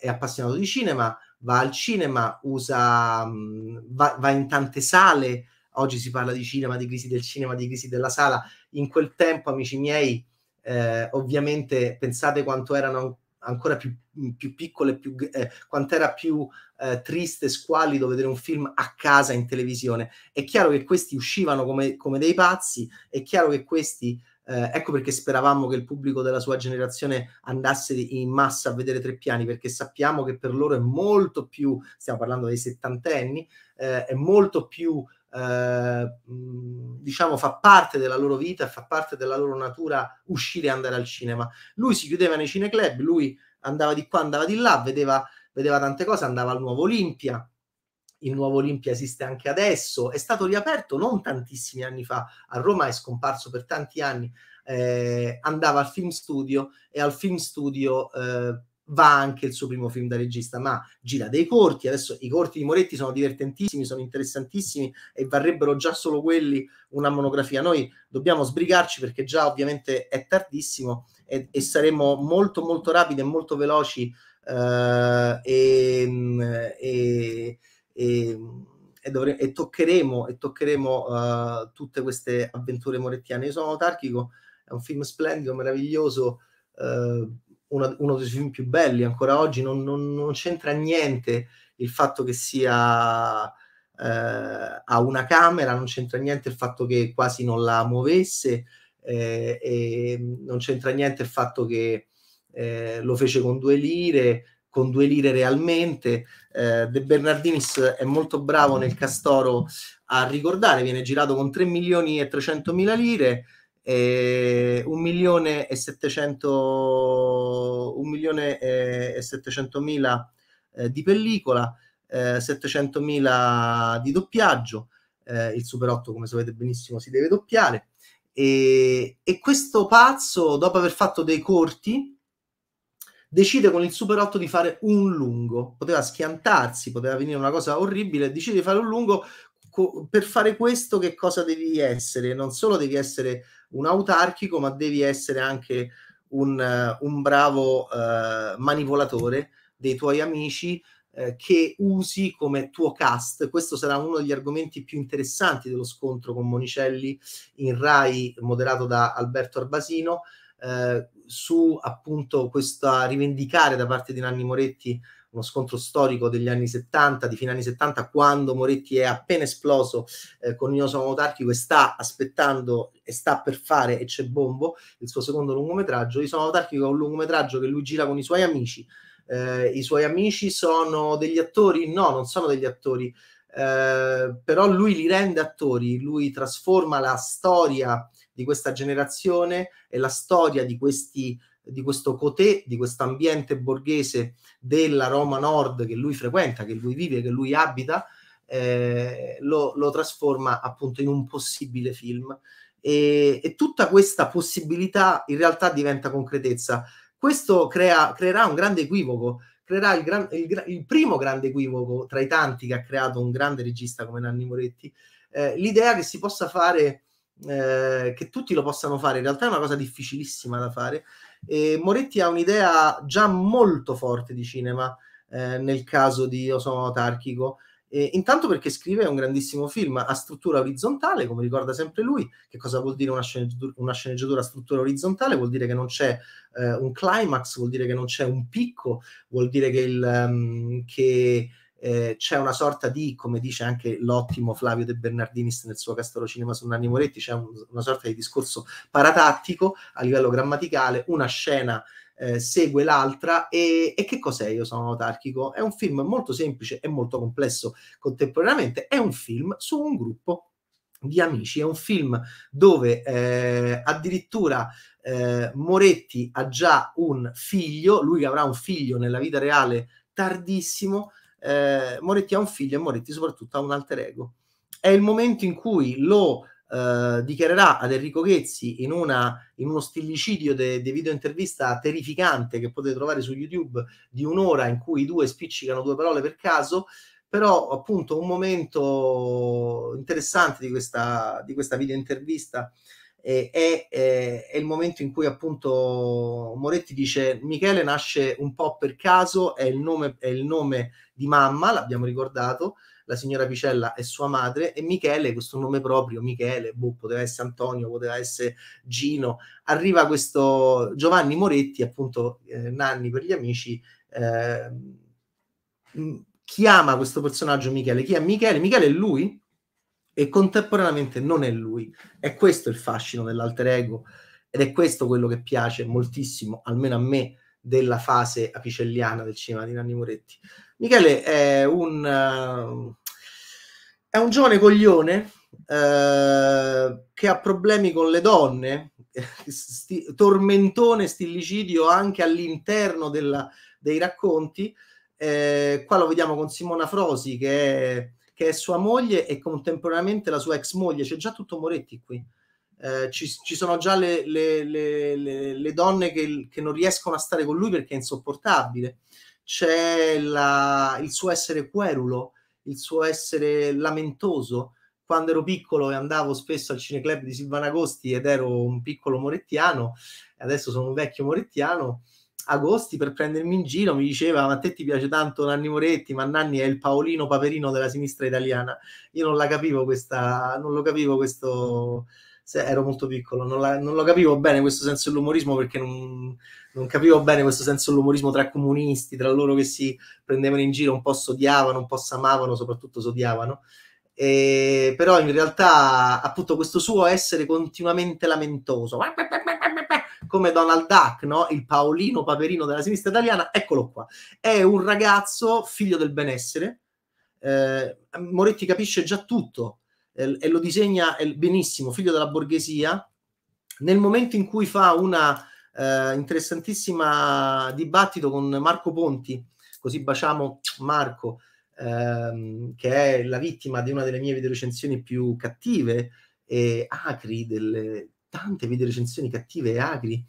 è appassionato di cinema, va al cinema, usa, mm, va, va, in tante sale, oggi si parla di cinema, di crisi del cinema, di crisi della sala, in quel tempo, amici miei, eh, ovviamente pensate quanto erano ancora più, più piccole, più, eh, quant'era più eh, triste e squallido vedere un film a casa in televisione. È chiaro che questi uscivano come, come dei pazzi, è chiaro che questi eh, ecco perché speravamo che il pubblico della sua generazione andasse in massa a vedere Tre Piani, perché sappiamo che per loro è molto più, stiamo parlando dei settantenni, eh, è molto più eh, diciamo fa parte della loro vita, fa parte della loro natura uscire e andare al cinema. Lui si chiudeva nei cineclub, lui andava di qua, andava di là, vedeva, vedeva tante cose, andava al Nuovo Olimpia, il nuovo Olimpia esiste anche adesso, è stato riaperto non tantissimi anni fa, a Roma è scomparso per tanti anni, eh, andava al film studio e al film studio eh, va anche il suo primo film da regista, ma gira dei corti. Adesso i corti di Moretti sono divertentissimi, sono interessantissimi e varrebbero già solo quelli una monografia. Noi dobbiamo sbrigarci perché già ovviamente è tardissimo e, e saremo molto molto rapidi e molto veloci eh, e, e, e, dovre- e, toccheremo, e toccheremo eh, tutte queste avventure morettiane. Io sono autarchico, è un film splendido, meraviglioso. Eh, una, uno dei film più belli ancora oggi, non, non, non c'entra niente il fatto che sia eh, a una camera, non c'entra niente il fatto che quasi non la muovesse eh, e non c'entra niente il fatto che eh, lo fece con due lire, con due lire realmente. Eh, De Bernardinis è molto bravo nel Castoro a ricordare, viene girato con 3 milioni e 300 mila lire, eh, 1 milione e 700 mila eh, di pellicola eh, 700 mila di doppiaggio eh, il Super 8 come sapete benissimo si deve doppiare e, e, questo pazzo dopo aver fatto dei corti decide con il Super 8 di fare un lungo poteva schiantarsi, poteva venire una cosa orribile decide di fare un lungo per fare questo che cosa devi essere? Non solo devi essere un autarchico, ma devi essere anche un, eh, un bravo eh, manipolatore dei tuoi amici eh, che usi come tuo cast. Questo sarà uno degli argomenti più interessanti dello scontro con Monicelli in Rai, moderato da Alberto Arbasino, eh, su appunto questa rivendicare da parte di Nanni Moretti uno scontro storico degli anni 70, di fine anni 70, quando Moretti è appena esploso eh, con il nosomo autarchico e sta aspettando e sta per fare E c'è Bombo, il suo secondo lungometraggio. Il sono autarchico è un lungometraggio che lui gira con i suoi amici. Eh, I suoi amici sono degli attori? No, non sono degli attori. Eh, però lui li rende attori, lui trasforma la storia di questa generazione e la storia di questi di questo cotè, di questo ambiente borghese della Roma Nord che lui frequenta, che lui vive, che lui abita, eh, lo, lo, trasforma appunto in un possibile film. E, e, tutta questa possibilità in realtà diventa concretezza. Questo crea, creerà un grande equivoco, creerà il, gran, il, il, primo grande equivoco tra i tanti che ha creato un grande regista come Nanni Moretti, eh, l'idea che si possa fare, eh, che tutti lo possano fare, in realtà è una cosa difficilissima da fare, e Moretti ha un'idea già molto forte di cinema eh, nel caso di Ozono autarchico. E intanto perché scrive un grandissimo film a struttura orizzontale, come ricorda sempre lui, che cosa vuol dire una sceneggiatura, una sceneggiatura a struttura orizzontale? Vuol dire che non c'è eh, un climax, vuol dire che non c'è un picco, vuol dire che, il, um, che eh, c'è una sorta di, come dice anche l'ottimo Flavio De Bernardinis nel suo Castello Cinema su Nanni Moretti, c'è un, una sorta di discorso paratattico a livello grammaticale, una scena eh, segue l'altra e, e, che cos'è Io sono autarchico? È un film molto semplice e molto complesso contemporaneamente, è un film su un gruppo di amici, è un film dove eh, addirittura eh, Moretti ha già un figlio, lui avrà un figlio nella vita reale tardissimo, eh, Moretti ha un figlio e Moretti soprattutto ha un alter ego. È il momento in cui lo eh, dichiarerà ad Enrico Ghezzi in, una, in uno stillicidio di video intervista terrificante che potete trovare su YouTube di un'ora in cui i due spiccicano due parole per caso, però appunto un momento interessante di questa, di questa video intervista eh, è, è, il momento in cui appunto Moretti dice Michele nasce un po' per caso, è il nome, è il nome di mamma, l'abbiamo ricordato, la signora Picella è sua madre e Michele, questo nome proprio, Michele, boh, poteva essere Antonio, poteva essere Gino, arriva questo Giovanni Moretti, appunto eh, Nanni per gli amici, eh, chiama questo personaggio Michele, chi è Michele? Michele è lui? e contemporaneamente non è lui. È questo il fascino dell'alter ego ed è questo quello che piace moltissimo, almeno a me, della fase apicelliana del cinema di Nanni Moretti. Michele è un, uh, è un giovane coglione uh, che ha problemi con le donne, sti, tormentone, stillicidio anche all'interno della, dei racconti. Eh, qua lo vediamo con Simona Frosi che è che è sua moglie e contemporaneamente la sua ex moglie. C'è già tutto Moretti qui. Eh, ci, ci, sono già le, le, le, le donne che, che, non riescono a stare con lui perché è insopportabile. C'è la, il suo essere querulo, il suo essere lamentoso. Quando ero piccolo e andavo spesso al cineclub di Silvana Agosti ed ero un piccolo morettiano, adesso sono un vecchio morettiano, Agosti per prendermi in giro mi diceva ma a te ti piace tanto Nanni Moretti ma Nanni è il Paolino Paperino della sinistra italiana io non la capivo questa non lo capivo questo se ero molto piccolo non, la, non lo capivo bene questo senso dell'umorismo perché non, non capivo bene questo senso dell'umorismo tra comunisti tra loro che si prendevano in giro un po' s'odiavano un po' s'amavano soprattutto s'odiavano e però in realtà appunto questo suo essere continuamente lamentoso come Donald Duck, no? il Paolino Paperino della sinistra italiana, eccolo qua. È un ragazzo figlio del benessere. Eh, Moretti capisce già tutto eh, e lo disegna benissimo, figlio della borghesia. Nel momento in cui fa una eh, interessantissima dibattito con Marco Ponti, così baciamo Marco, ehm, che è la vittima di una delle mie videorecensioni più cattive e acri delle, tante video recensioni cattive e agri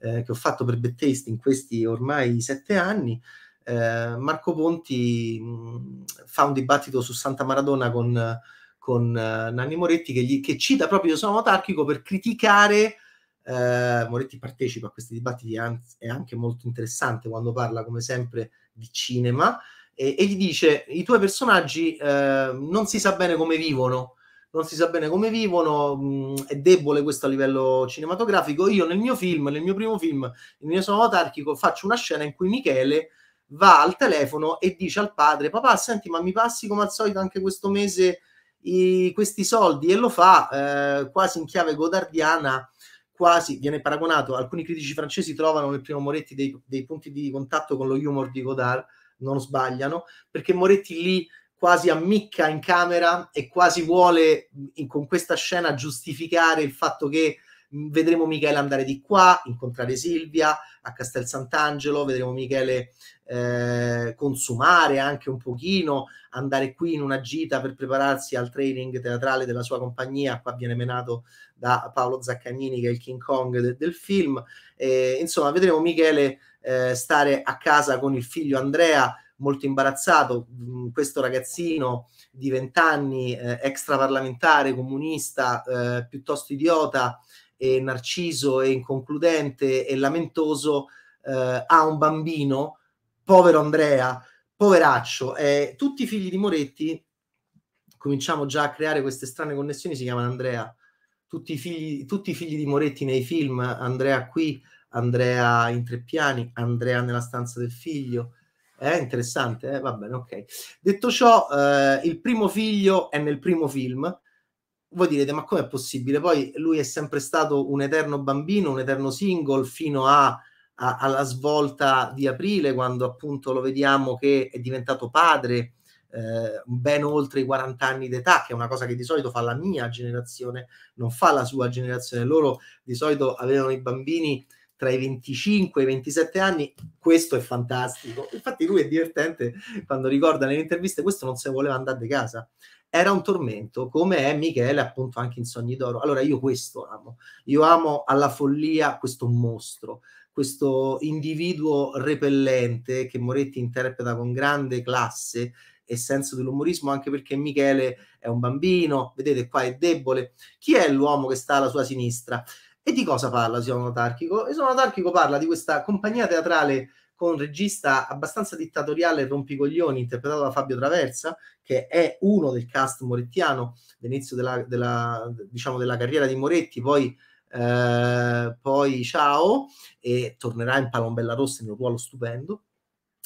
eh, che ho fatto per Bad Taste in questi ormai sette anni, eh, Marco Ponti mm, fa un dibattito su Santa Maradona con, con uh, Nanni Moretti che, gli, che cita proprio io sono autarchico per criticare Uh, Moretti partecipa a questi dibattiti, anzi, è anche molto interessante quando parla, come sempre, di cinema e, e gli dice: I tuoi personaggi uh, non si sa bene come vivono, non si sa bene come vivono, mh, mm, è debole questo a livello cinematografico. Io nel mio film, nel mio primo film, Il mio sono autarchico, faccio una scena in cui Michele va al telefono e dice al padre, papà, senti, ma mi passi come al solito anche questo mese i, questi soldi? E lo fa eh, quasi in chiave godardiana, quasi viene paragonato, alcuni critici francesi trovano nel primo Moretti dei, dei punti di contatto con lo humor di Godard, non sbagliano, perché Moretti lì quasi ammicca in camera e quasi vuole in, con questa scena giustificare il fatto che mm, vedremo Michele andare di qua, incontrare Silvia a Castel Sant'Angelo, vedremo Michele eh, consumare anche un pochino, andare qui in una gita per prepararsi al training teatrale della sua compagnia, qua viene menato da Paolo Zaccagnini che è il King Kong de- del film, e, insomma vedremo Michele eh, stare a casa con il figlio Andrea, molto imbarazzato. Mm, questo ragazzino di 20 anni, eh, extraparlamentare, comunista, eh, piuttosto idiota e narciso e inconcludente e lamentoso, eh, ha un bambino, povero Andrea, poveraccio. Eh, tutti i figli di Moretti, cominciamo già a creare queste strane connessioni, si chiamano Andrea. Tutti i figli, tutti i figli di Moretti nei film, Andrea qui, Andrea in tre piani, Andrea nella stanza del figlio, eh, interessante, eh? va bene, ok. Detto ciò, eh, il primo figlio è nel primo film. Voi direte, ma com'è possibile? Poi lui è sempre stato un eterno bambino, un eterno single, fino a, a, alla svolta di aprile, quando appunto lo vediamo che è diventato padre, eh, ben oltre i 40 anni d'età, che è una cosa che di solito fa la mia generazione, non fa la sua generazione. Loro di solito avevano i bambini tra i 25 e i 27 anni, questo è fantastico. Infatti lui è divertente quando ricorda nelle interviste, questo non se voleva andare di casa. Era un tormento, come è Michele appunto anche in Sogni d'Oro. Allora io questo amo, io amo alla follia questo mostro, questo individuo repellente che Moretti interpreta con grande classe e senso dell'umorismo, anche perché Michele è un bambino, vedete qua è debole. Chi è l'uomo che sta alla sua sinistra? E di cosa parla Isono Tarchico? Isono Tarchico parla di questa compagnia teatrale con un regista abbastanza dittatoriale e rompicoglioni, interpretato da Fabio Traversa, che è uno del cast morettiano all'inizio della, della, diciamo, della carriera di Moretti, poi, eh, poi ciao, e tornerà in Palombella Rossa in un ruolo stupendo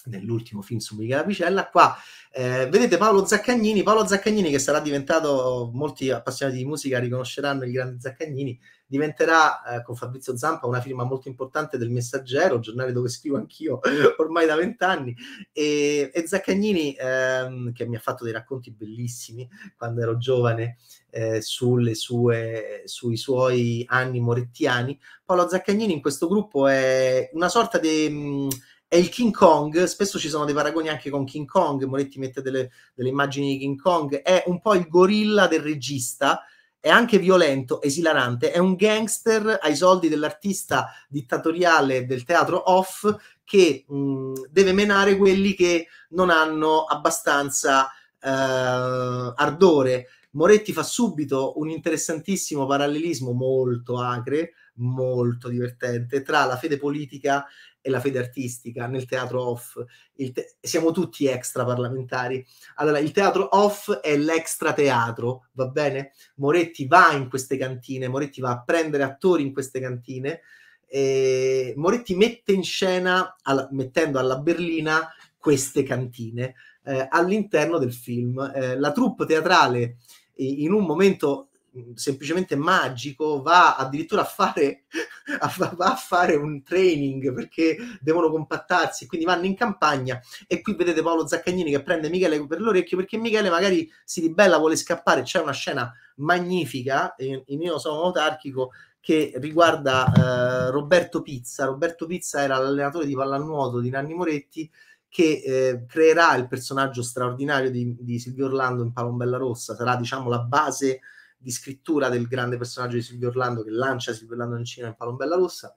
nell'ultimo film su Michela Picella. Qua eh, vedete Paolo Zaccagnini, Paolo Zaccagnini che sarà diventato, molti appassionati di musica riconosceranno il grande Zaccagnini, diventerà eh, con Fabrizio Zampa una firma molto importante del Messaggero, giornale dove scrivo anch'io ormai da vent'anni, e, e, Zaccagnini, ehm, che mi ha fatto dei racconti bellissimi quando ero giovane eh, sue, sui suoi anni morettiani, Paolo Zaccagnini in questo gruppo è una sorta di mm, è il King Kong, spesso ci sono dei paragoni anche con King Kong, Moretti mette delle, delle, immagini di King Kong, è un po' il gorilla del regista è anche violento, esilarante, è un gangster ai soldi dell'artista dittatoriale del teatro off che mh, mm, deve menare quelli che non hanno abbastanza eh, ardore. Moretti fa subito un interessantissimo parallelismo molto acre, molto divertente, tra la fede politica e la fede artistica, nel teatro off. Te- siamo tutti extra parlamentari. Allora, il teatro off è l'extra teatro, va bene? Moretti va in queste cantine, Moretti va a prendere attori in queste cantine. E Moretti mette in scena, alla, mettendo alla berlina, queste cantine eh, all'interno del film. Eh, la troupe teatrale in un momento Mm, semplicemente magico, va addirittura a fare, a, va a fare un training perché devono compattarsi, quindi vanno in campagna e qui vedete Paolo Zaccagnini che prende Michele per l'orecchio perché Michele magari si ribella, vuole scappare, c'è una scena magnifica, in, io sono autarchico, che riguarda eh, Roberto Pizza. Roberto Pizza era l'allenatore di pallanuoto di Nanni Moretti che eh, creerà il personaggio straordinario di, di Silvio Orlando in Palombella Rossa, sarà diciamo la base di scrittura del grande personaggio di Silvio Orlando che lancia Silvio Orlando in cinema in Palombella Rossa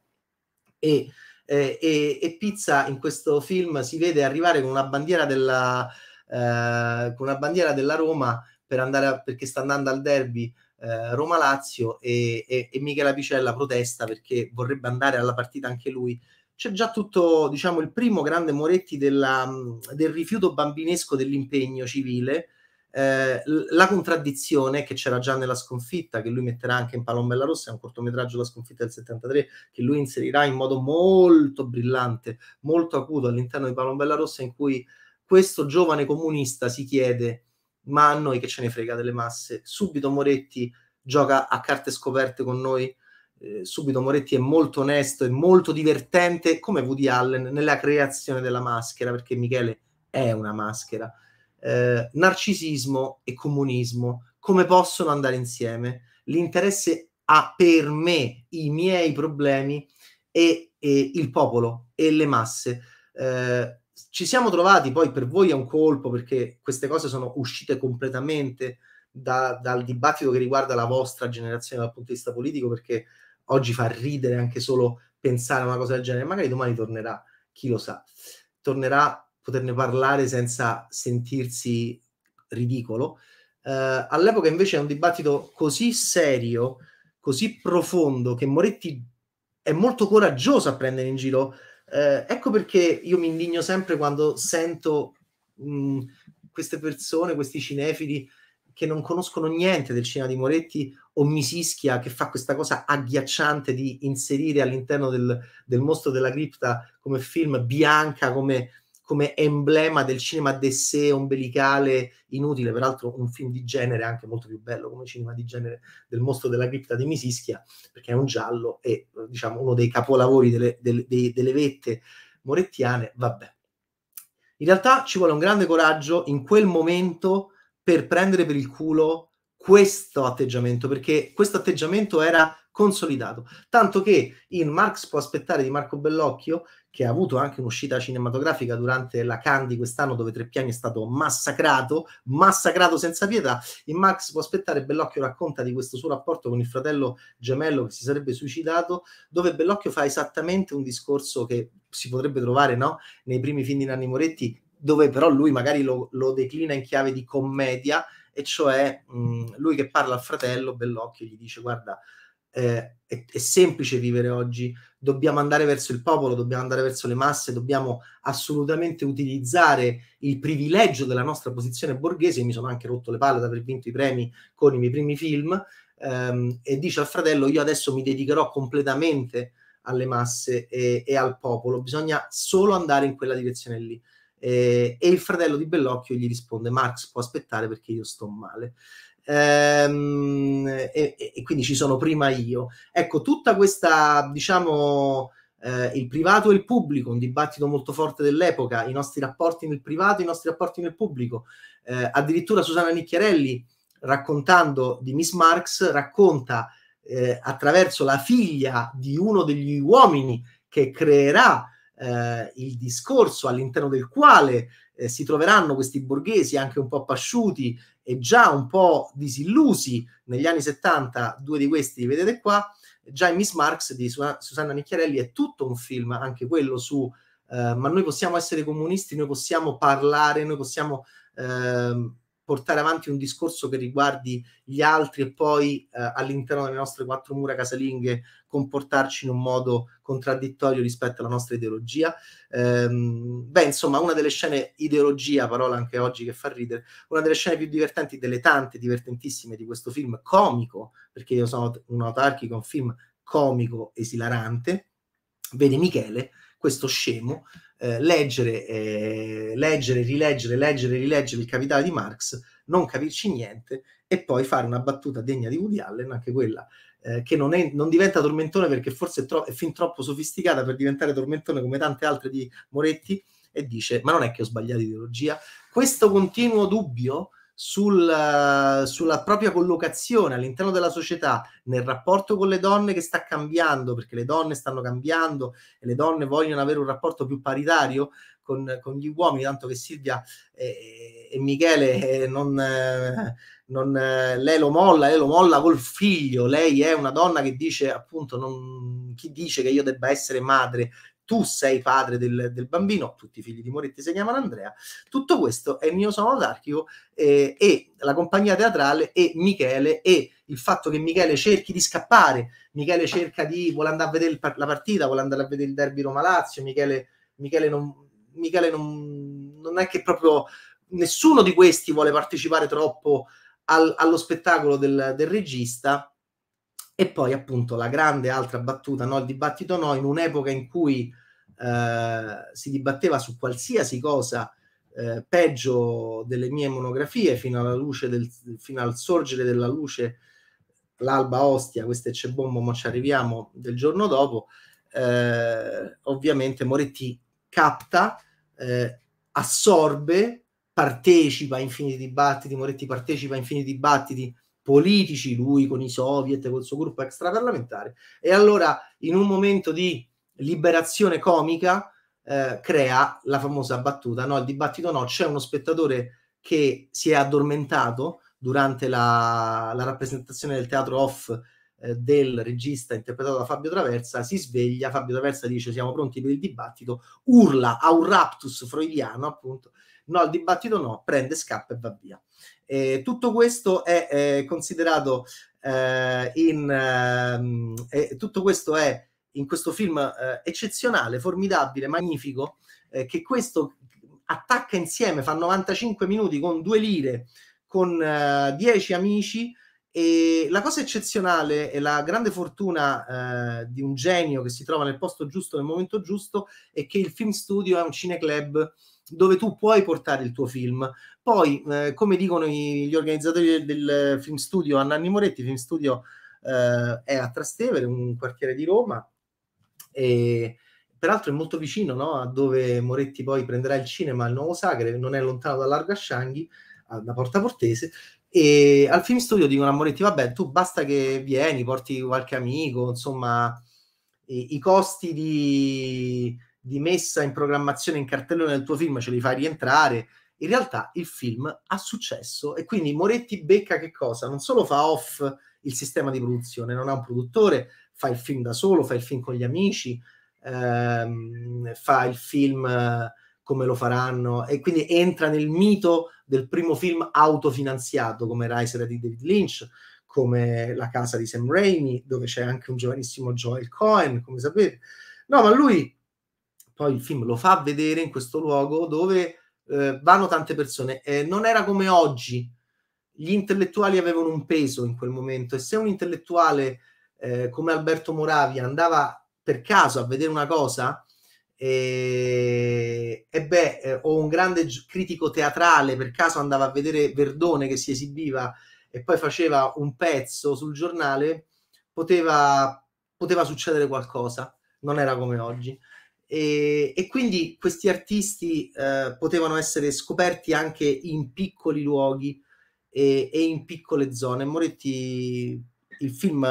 e, eh, e, e Pizza in questo film si vede arrivare con una bandiera della, eh, con una bandiera della Roma per andare a, perché sta andando al derby eh, Roma-Lazio e, e, e, Michela Picella protesta perché vorrebbe andare alla partita anche lui. C'è già tutto, diciamo, il primo grande Moretti della, del rifiuto bambinesco dell'impegno civile, eh, la contraddizione che c'era già nella sconfitta, che lui metterà anche in Palombella Rossa, è un cortometraggio La sconfitta del 73, che lui inserirà in modo molto brillante, molto acuto all'interno di Palombella Rossa, in cui questo giovane comunista si chiede, ma a noi che ce ne frega delle masse, subito Moretti gioca a carte scoperte con noi, eh, subito Moretti è molto onesto e molto divertente come Woody Allen nella creazione della maschera, perché Michele è una maschera eh, narcisismo e comunismo, come possono andare insieme? L'interesse ha per me i miei problemi e, e il popolo e le masse. Eh, ci siamo trovati poi per voi è un colpo perché queste cose sono uscite completamente da, dal dibattito che riguarda la vostra generazione dal punto di vista politico perché oggi fa ridere anche solo pensare a una cosa del genere magari domani tornerà chi lo sa tornerà poterne parlare senza sentirsi ridicolo. Uh, all'epoca invece è un dibattito così serio, così profondo, che Moretti è molto coraggioso a prendere in giro. Uh, ecco perché io mi indigno sempre quando sento mh, mm, queste persone, questi cinefili che non conoscono niente del cinema di Moretti o Misischia che fa questa cosa agghiacciante di inserire all'interno del, del mostro della cripta come film Bianca, come come emblema del cinema d'essè ombelicale inutile, peraltro un film di genere anche molto più bello come cinema di genere del mostro della cripta di Misischia, perché è un giallo e eh, diciamo uno dei capolavori delle, delle, delle vette morettiane, vabbè. In realtà ci vuole un grande coraggio in quel momento per prendere per il culo questo atteggiamento, perché questo atteggiamento era consolidato, tanto che in Marx può aspettare di Marco Bellocchio che ha avuto anche un'uscita cinematografica durante la Candy quest'anno, dove Treppiani è stato massacrato, massacrato senza pietà. In Max può aspettare, Bellocchio racconta di questo suo rapporto con il fratello gemello che si sarebbe suicidato, dove Bellocchio fa esattamente un discorso che si potrebbe trovare no? nei primi film di Nanni Moretti, dove però lui magari lo, lo declina in chiave di commedia, e cioè mh, lui che parla al fratello, Bellocchio gli dice guarda eh, è, è, semplice vivere oggi, dobbiamo andare verso il popolo, dobbiamo andare verso le masse, dobbiamo assolutamente utilizzare il privilegio della nostra posizione borghese, mi sono anche rotto le palle ad aver vinto i premi con i miei primi film, ehm, e dice al fratello io adesso mi dedicherò completamente alle masse e, e al popolo, bisogna solo andare in quella direzione lì. Eh, e il fratello di Bellocchio gli risponde Marx può aspettare perché io sto male ehm, e, e, quindi ci sono prima io. Ecco, tutta questa, diciamo, eh, il privato e il pubblico, un dibattito molto forte dell'epoca, i nostri rapporti nel privato, i nostri rapporti nel pubblico. Eh, addirittura Susanna Nicchiarelli, raccontando di Miss Marx, racconta eh, attraverso la figlia di uno degli uomini che creerà eh, il discorso all'interno del quale eh, si troveranno questi borghesi anche un po' pasciuti e già un po' disillusi negli anni 70, due di questi li vedete qua, già in Miss Marx di Susanna Nicchiarelli è tutto un film, anche quello su eh, ma noi possiamo essere comunisti, noi possiamo parlare, noi possiamo... Ehm, portare avanti un discorso che riguardi gli altri e poi eh, all'interno delle nostre quattro mura casalinghe comportarci in un modo contraddittorio rispetto alla nostra ideologia. Ehm, beh, insomma, una delle scene ideologia, parola anche oggi che fa ridere, una delle scene più divertenti, delle tante divertentissime di questo film, comico, perché io sono un autarchico, un film comico esilarante, vede Michele, questo scemo, eh, leggere, eh, leggere, rileggere, leggere, rileggere il capitale di Marx, non capirci niente e poi fare una battuta degna di Woody Allen, anche quella eh, che non, è, non, diventa tormentone perché forse è, tro- è, fin troppo sofisticata per diventare tormentone come tante altre di Moretti, e dice ma non è che ho sbagliato ideologia. Questo continuo dubbio sul, eh, sulla propria collocazione all'interno della società, nel rapporto con le donne che sta cambiando, perché le donne stanno cambiando e le donne vogliono avere un rapporto più paritario con, con gli uomini, tanto che Silvia e, eh, e Michele eh, non, non, lei lo molla, lei lo molla col figlio, lei è una donna che dice appunto non, chi dice che io debba essere madre, tu sei padre del, del bambino, tutti i figli di Moretti si chiamano Andrea, tutto questo è il mio sono d'archivo eh, e la compagnia teatrale e Michele e il fatto che Michele cerchi di scappare, Michele cerca di, vuole andare a vedere la partita, vuole andare a vedere il derby Roma-Lazio, Michele, Michele, non, Michele non, non è che proprio nessuno di questi vuole partecipare troppo al, allo spettacolo del, del, regista. E poi, appunto, la grande altra battuta, no? il dibattito no, in un'epoca in cui eh, si dibatteva su qualsiasi cosa eh, peggio delle mie monografie fino, alla del, fino al sorgere della luce l'alba ostia, questo è Cebombo, ma ci arriviamo del giorno dopo, eh, ovviamente Moretti capta, eh, assorbe, partecipa a infiniti dibattiti, Moretti partecipa a infiniti dibattiti politici, lui con i soviet, col suo gruppo extraparlamentare, e allora in un momento di liberazione comica eh, crea la famosa battuta, no? Il dibattito no, c'è uno spettatore che si è addormentato durante la, la rappresentazione del teatro off eh, del regista interpretato da Fabio Traversa, si sveglia, Fabio Traversa dice siamo pronti per il dibattito, urla a un raptus freudiano appunto, no il dibattito no, prende, scappa e va via. Eh, tutto questo è, è eh, considerato eh, in... Ehm, tutto questo è in questo film eh, eccezionale, formidabile, magnifico, eh, che questo attacca insieme, fa 95 minuti con due lire, con eh, amici. E la cosa eccezionale e la grande fortuna eh, di un genio che si trova nel posto giusto nel momento giusto è che il film studio è un cineclub dove tu puoi portare il tuo film. Poi, eh, come dicono i, gli organizzatori del, del film studio Annanni Moretti, il film studio Uh, è a Trastevere, un quartiere di Roma, e, peraltro è molto vicino no? a dove Moretti poi prenderà il cinema, il nuovo Sagre, non è lontano da Largo Ascianghi, da Porta Portese, e al film studio dicono a Moretti, vabbè, tu basta che vieni, porti qualche amico, insomma, i, i costi di, di, messa in programmazione in cartellone del tuo film ce li fai rientrare. In realtà il film ha successo e quindi Moretti becca che cosa? Non solo fa off il sistema di produzione, non ha un produttore, fa il film da solo, fa il film con gli amici, ehm, fa il film eh, come lo faranno e quindi entra nel mito del primo film autofinanziato come Riser di David Lynch, come La casa di Sam Raimi, dove c'è anche un giovanissimo Joel Cohen, come sapete. No, ma lui poi il film lo fa vedere in questo luogo dove eh, vanno tante persone. Eh, non era come oggi, gli intellettuali avevano un peso in quel momento e se un intellettuale eh, come Alberto Moravi andava per caso a vedere una cosa e, e beh, eh, o un grande critico teatrale per caso andava a vedere Verdone che si esibiva e poi faceva un pezzo sul giornale, poteva, poteva succedere qualcosa, non era come oggi. E, e quindi questi artisti eh, potevano essere scoperti anche in piccoli luoghi e, e in piccole zone. Moretti, il film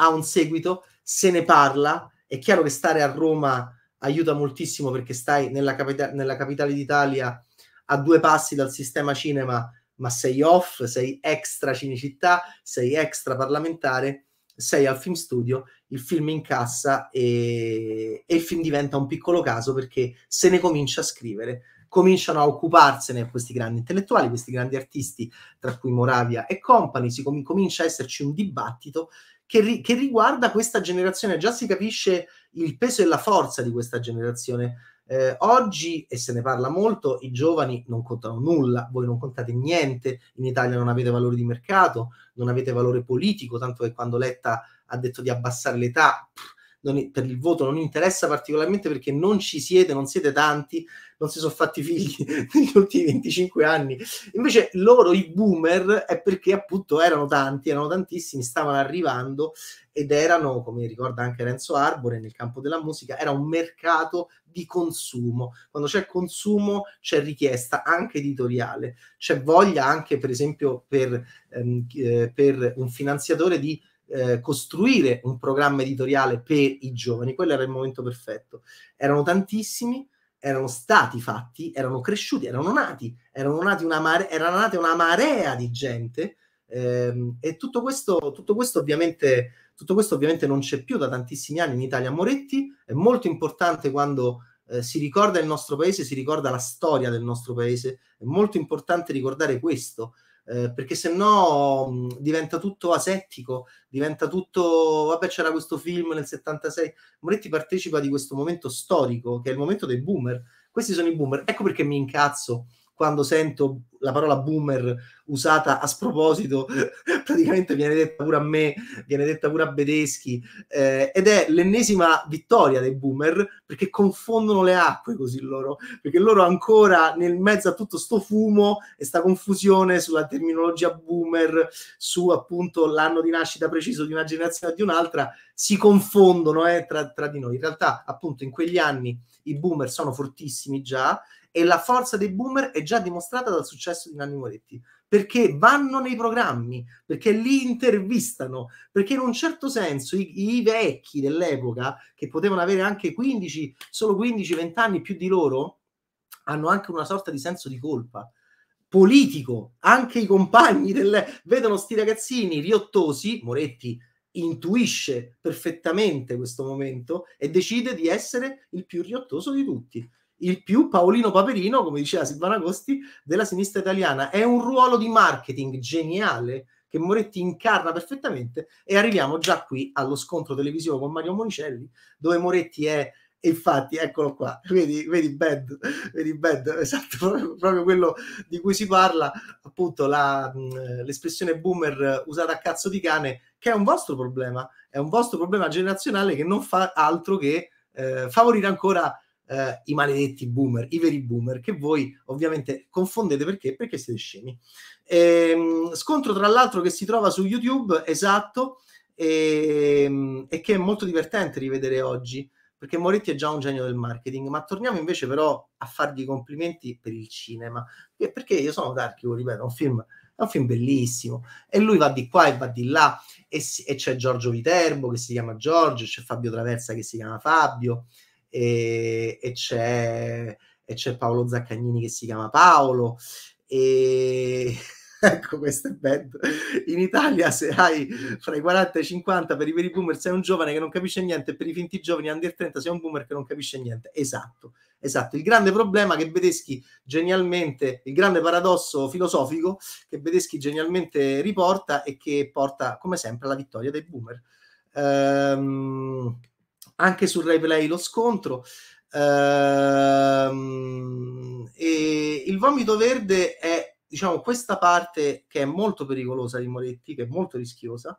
ha un seguito, se ne parla. È chiaro che stare a Roma aiuta moltissimo perché stai nella, capita- nella capitale d'Italia a due passi dal sistema cinema, ma sei off, sei extra Cinecittà, sei extra parlamentare, sei al film studio, il film incassa e, e il film diventa un piccolo caso perché se ne comincia a scrivere cominciano a occuparsene questi grandi intellettuali, questi grandi artisti, tra cui Moravia e Company, si com- comincia a esserci un dibattito che, ri- che riguarda questa generazione. Già si capisce il peso e la forza di questa generazione. Eh, oggi, e se ne parla molto, i giovani non contano nulla, voi non contate niente, in Italia non avete valore di mercato, non avete valore politico, tanto che quando Letta ha detto di abbassare l'età, pff, non, per il voto non interessa particolarmente perché non ci siete, non siete tanti, non si sono fatti figli negli ultimi 25 anni. Invece loro, i boomer, è perché appunto erano tanti, erano tantissimi, stavano arrivando ed erano, come ricorda anche Renzo Arbore nel campo della musica, era un mercato di consumo. Quando c'è consumo c'è richiesta anche editoriale, c'è voglia anche per esempio per, ehm, eh, per un finanziatore di eh, costruire un programma editoriale per i giovani, quello era il momento perfetto. Erano tantissimi, erano stati fatti, erano cresciuti, erano nati, erano nati una mare- era nata una marea di gente ehm, e tutto questo, tutto questo ovviamente... Tutto questo ovviamente non c'è più da tantissimi anni in Italia. Moretti è molto importante quando eh, si ricorda il nostro paese, si ricorda la storia del nostro paese. È molto importante ricordare questo, eh, perché se no mm, diventa tutto asettico, diventa tutto, vabbè c'era questo film nel 76, Moretti partecipa di questo momento storico che è il momento dei boomer, questi sono i boomer, ecco perché mi incazzo, quando sento la parola boomer usata a sproposito, praticamente viene detta pure a me, viene detta pure a Bedeschi, eh, ed è l'ennesima vittoria dei boomer perché confondono le acque così loro, perché loro ancora nel mezzo a tutto sto fumo e sta confusione sulla terminologia boomer, su appunto l'anno di nascita preciso di una generazione o di un'altra, si confondono eh, tra, tra di noi. In realtà appunto in quegli anni i boomer sono fortissimi già e la forza dei boomer è già dimostrata dal successo di Nanni Moretti perché vanno nei programmi, perché li intervistano, perché in un certo senso i, i vecchi dell'epoca, che potevano avere anche 15, solo 15-20 anni più di loro, hanno anche una sorta di senso di colpa politico. Anche i compagni delle... vedono sti ragazzini riottosi, Moretti intuisce perfettamente questo momento e decide di essere il più riottoso di tutti il più Paolino Paperino, come diceva Silvana Agosti, della sinistra italiana. È un ruolo di marketing geniale che Moretti incarna perfettamente e arriviamo già qui allo scontro televisivo con Mario Monicelli, dove Moretti è infatti, eccolo qua, vedi, vedi Bad, vedi Bad, esatto, proprio quello di cui si parla, appunto la, l'espressione boomer usata a cazzo di cane, che è un vostro problema, è un vostro problema generazionale che non fa altro che eh, favorire ancora eh, i maledetti boomer, i veri boomer, che voi ovviamente confondete perché? Perché siete scemi. Ehm, scontro tra l'altro che si trova su YouTube, esatto, e, ehm, e che è molto divertente rivedere oggi perché Moretti è già un genio del marketing, ma torniamo invece però a fargli complimenti per il cinema, perché io sono d'archivio, ripeto, un film, è un film bellissimo, e lui va di qua e va di là, e, si, e c'è Giorgio Viterbo che si chiama Giorgio, c'è Fabio Traversa che si chiama Fabio, e, e, c'è, e c'è Paolo Zaccagnini che si chiama Paolo e ecco questo è bello in Italia se hai fra i 40 e i 50 per i veri boomer sei un giovane che non capisce niente per i finti giovani under 30 sei un boomer che non capisce niente esatto esatto il grande problema che Bedeschi genialmente il grande paradosso filosofico che Bedeschi genialmente riporta e che porta come sempre alla vittoria dei boomer ehm um, anche sul replay lo scontro. Ehm, e il vomito verde è diciamo questa parte che è molto pericolosa di Moretti, che è molto rischiosa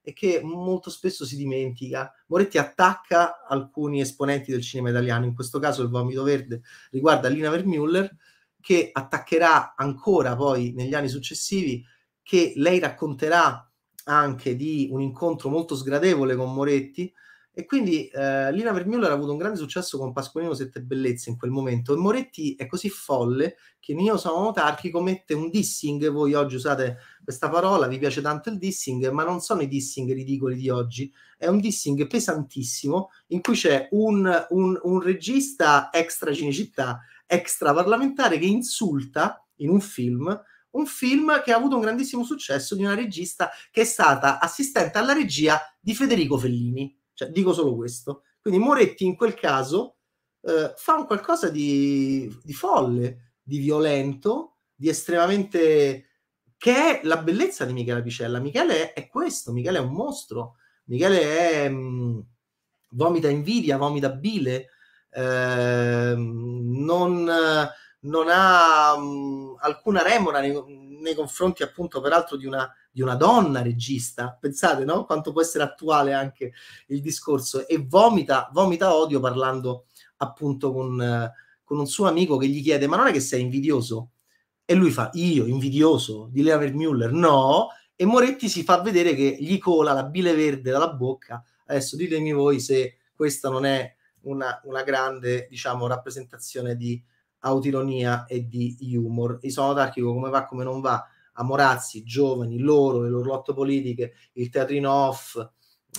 e che molto spesso si dimentica. Moretti attacca alcuni esponenti del cinema italiano, in questo caso il vomito verde riguarda Lina Vermuller, che attaccherà ancora poi negli anni successivi, che lei racconterà anche di un incontro molto sgradevole con Moretti, e quindi eh, Lina Vermeuler ha avuto un grande successo con Pasqualino Sette Bellezze in quel momento e Moretti è così folle che Nino Sono Autarchi commette un dissing, voi oggi usate questa parola, vi piace tanto il dissing, ma non sono i dissing ridicoli di oggi, è un dissing pesantissimo in cui c'è un, un, un regista extra Cinecittà, extra parlamentare che insulta in un film un film che ha avuto un grandissimo successo di una regista che è stata assistente alla regia di Federico Fellini cioè, dico solo questo. Quindi Moretti in quel caso eh, fa un qualcosa di, di, folle, di violento, di estremamente... che è la bellezza di Michele Picella. Michele è, è questo, Michele è un mostro, Michele è... Mh, mm, vomita invidia, vomita bile, eh, non, non, ha mh, mm, alcuna remora nei, nei confronti appunto peraltro di una di una donna regista, pensate no? quanto può essere attuale anche il discorso, e vomita, vomita odio parlando appunto con, eh, con un suo amico che gli chiede ma non è che sei invidioso? E lui fa io, invidioso di Leonard Muller? No, e Moretti si fa vedere che gli cola la bile verde dalla bocca. Adesso ditemi voi se questa non è una, una grande diciamo, rappresentazione di autironia e di humor. Il sono autarchico come va, come non va, Amorazzi, giovani, loro, le loro lotte politiche, il teatrino off,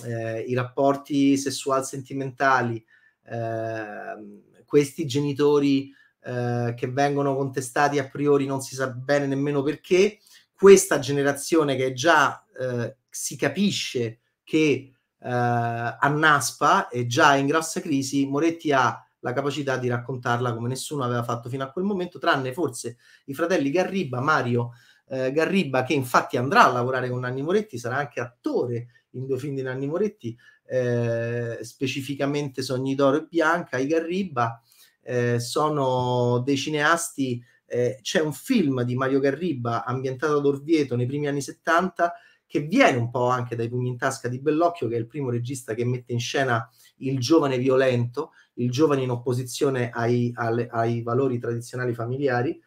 eh, i rapporti sessual sentimentali, eh, questi genitori eh, che vengono contestati a priori non si sa bene nemmeno perché, questa generazione che già eh, si capisce che eh, annaspa e già in grossa crisi, Moretti ha la capacità di raccontarla come nessuno aveva fatto fino a quel momento, tranne forse i fratelli Garriba, Mario eh, Garriba, che infatti andrà a lavorare con Nanni Moretti, sarà anche attore in due film di Nanni Moretti, eh, specificamente Sogni d'oro e Bianca, i Garriba eh, sono dei cineasti, eh, c'è un film di Mario Garriba ambientato ad Orvieto nei primi anni 70 che viene un po' anche dai pugni in tasca di Bellocchio, che è il primo regista che mette in scena il giovane violento, il giovane in opposizione ai, alle, ai valori tradizionali familiari,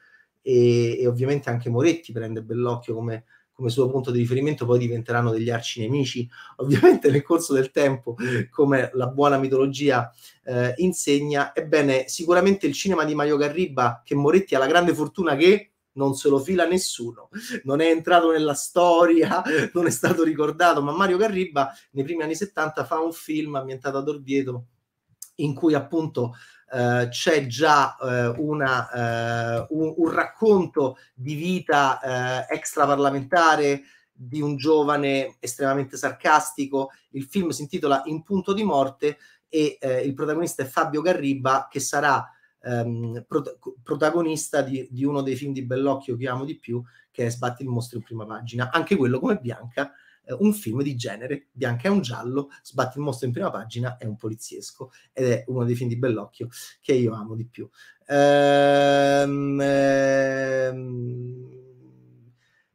e, e ovviamente anche Moretti prende Bellocchio come, come suo punto di riferimento, poi diventeranno degli arci nemici, ovviamente nel corso del tempo, come la buona mitologia eh, insegna. Ebbene, sicuramente il cinema di Mario Garriba, che Moretti ha la grande fortuna che non se lo fila nessuno, non è entrato nella storia, non è stato ricordato, ma Mario Garriba nei primi anni 70 fa un film ambientato ad Orvieto in cui appunto eh, c'è già eh, una, eh, un, un, racconto di vita eh, extraparlamentare di un giovane estremamente sarcastico. Il film si intitola In punto di morte e il protagonista è Fabio Garriba che sarà ehm, prot- protagonista di, di, uno dei film di Bellocchio che amo di più, che è Sbatti il mostro in prima pagina. Anche quello come Bianca eh, un film di genere, bianco e un giallo, sbatti il mostro in prima pagina, è un poliziesco ed è uno dei film di Bellocchio che io amo di più. Ehm, ehm,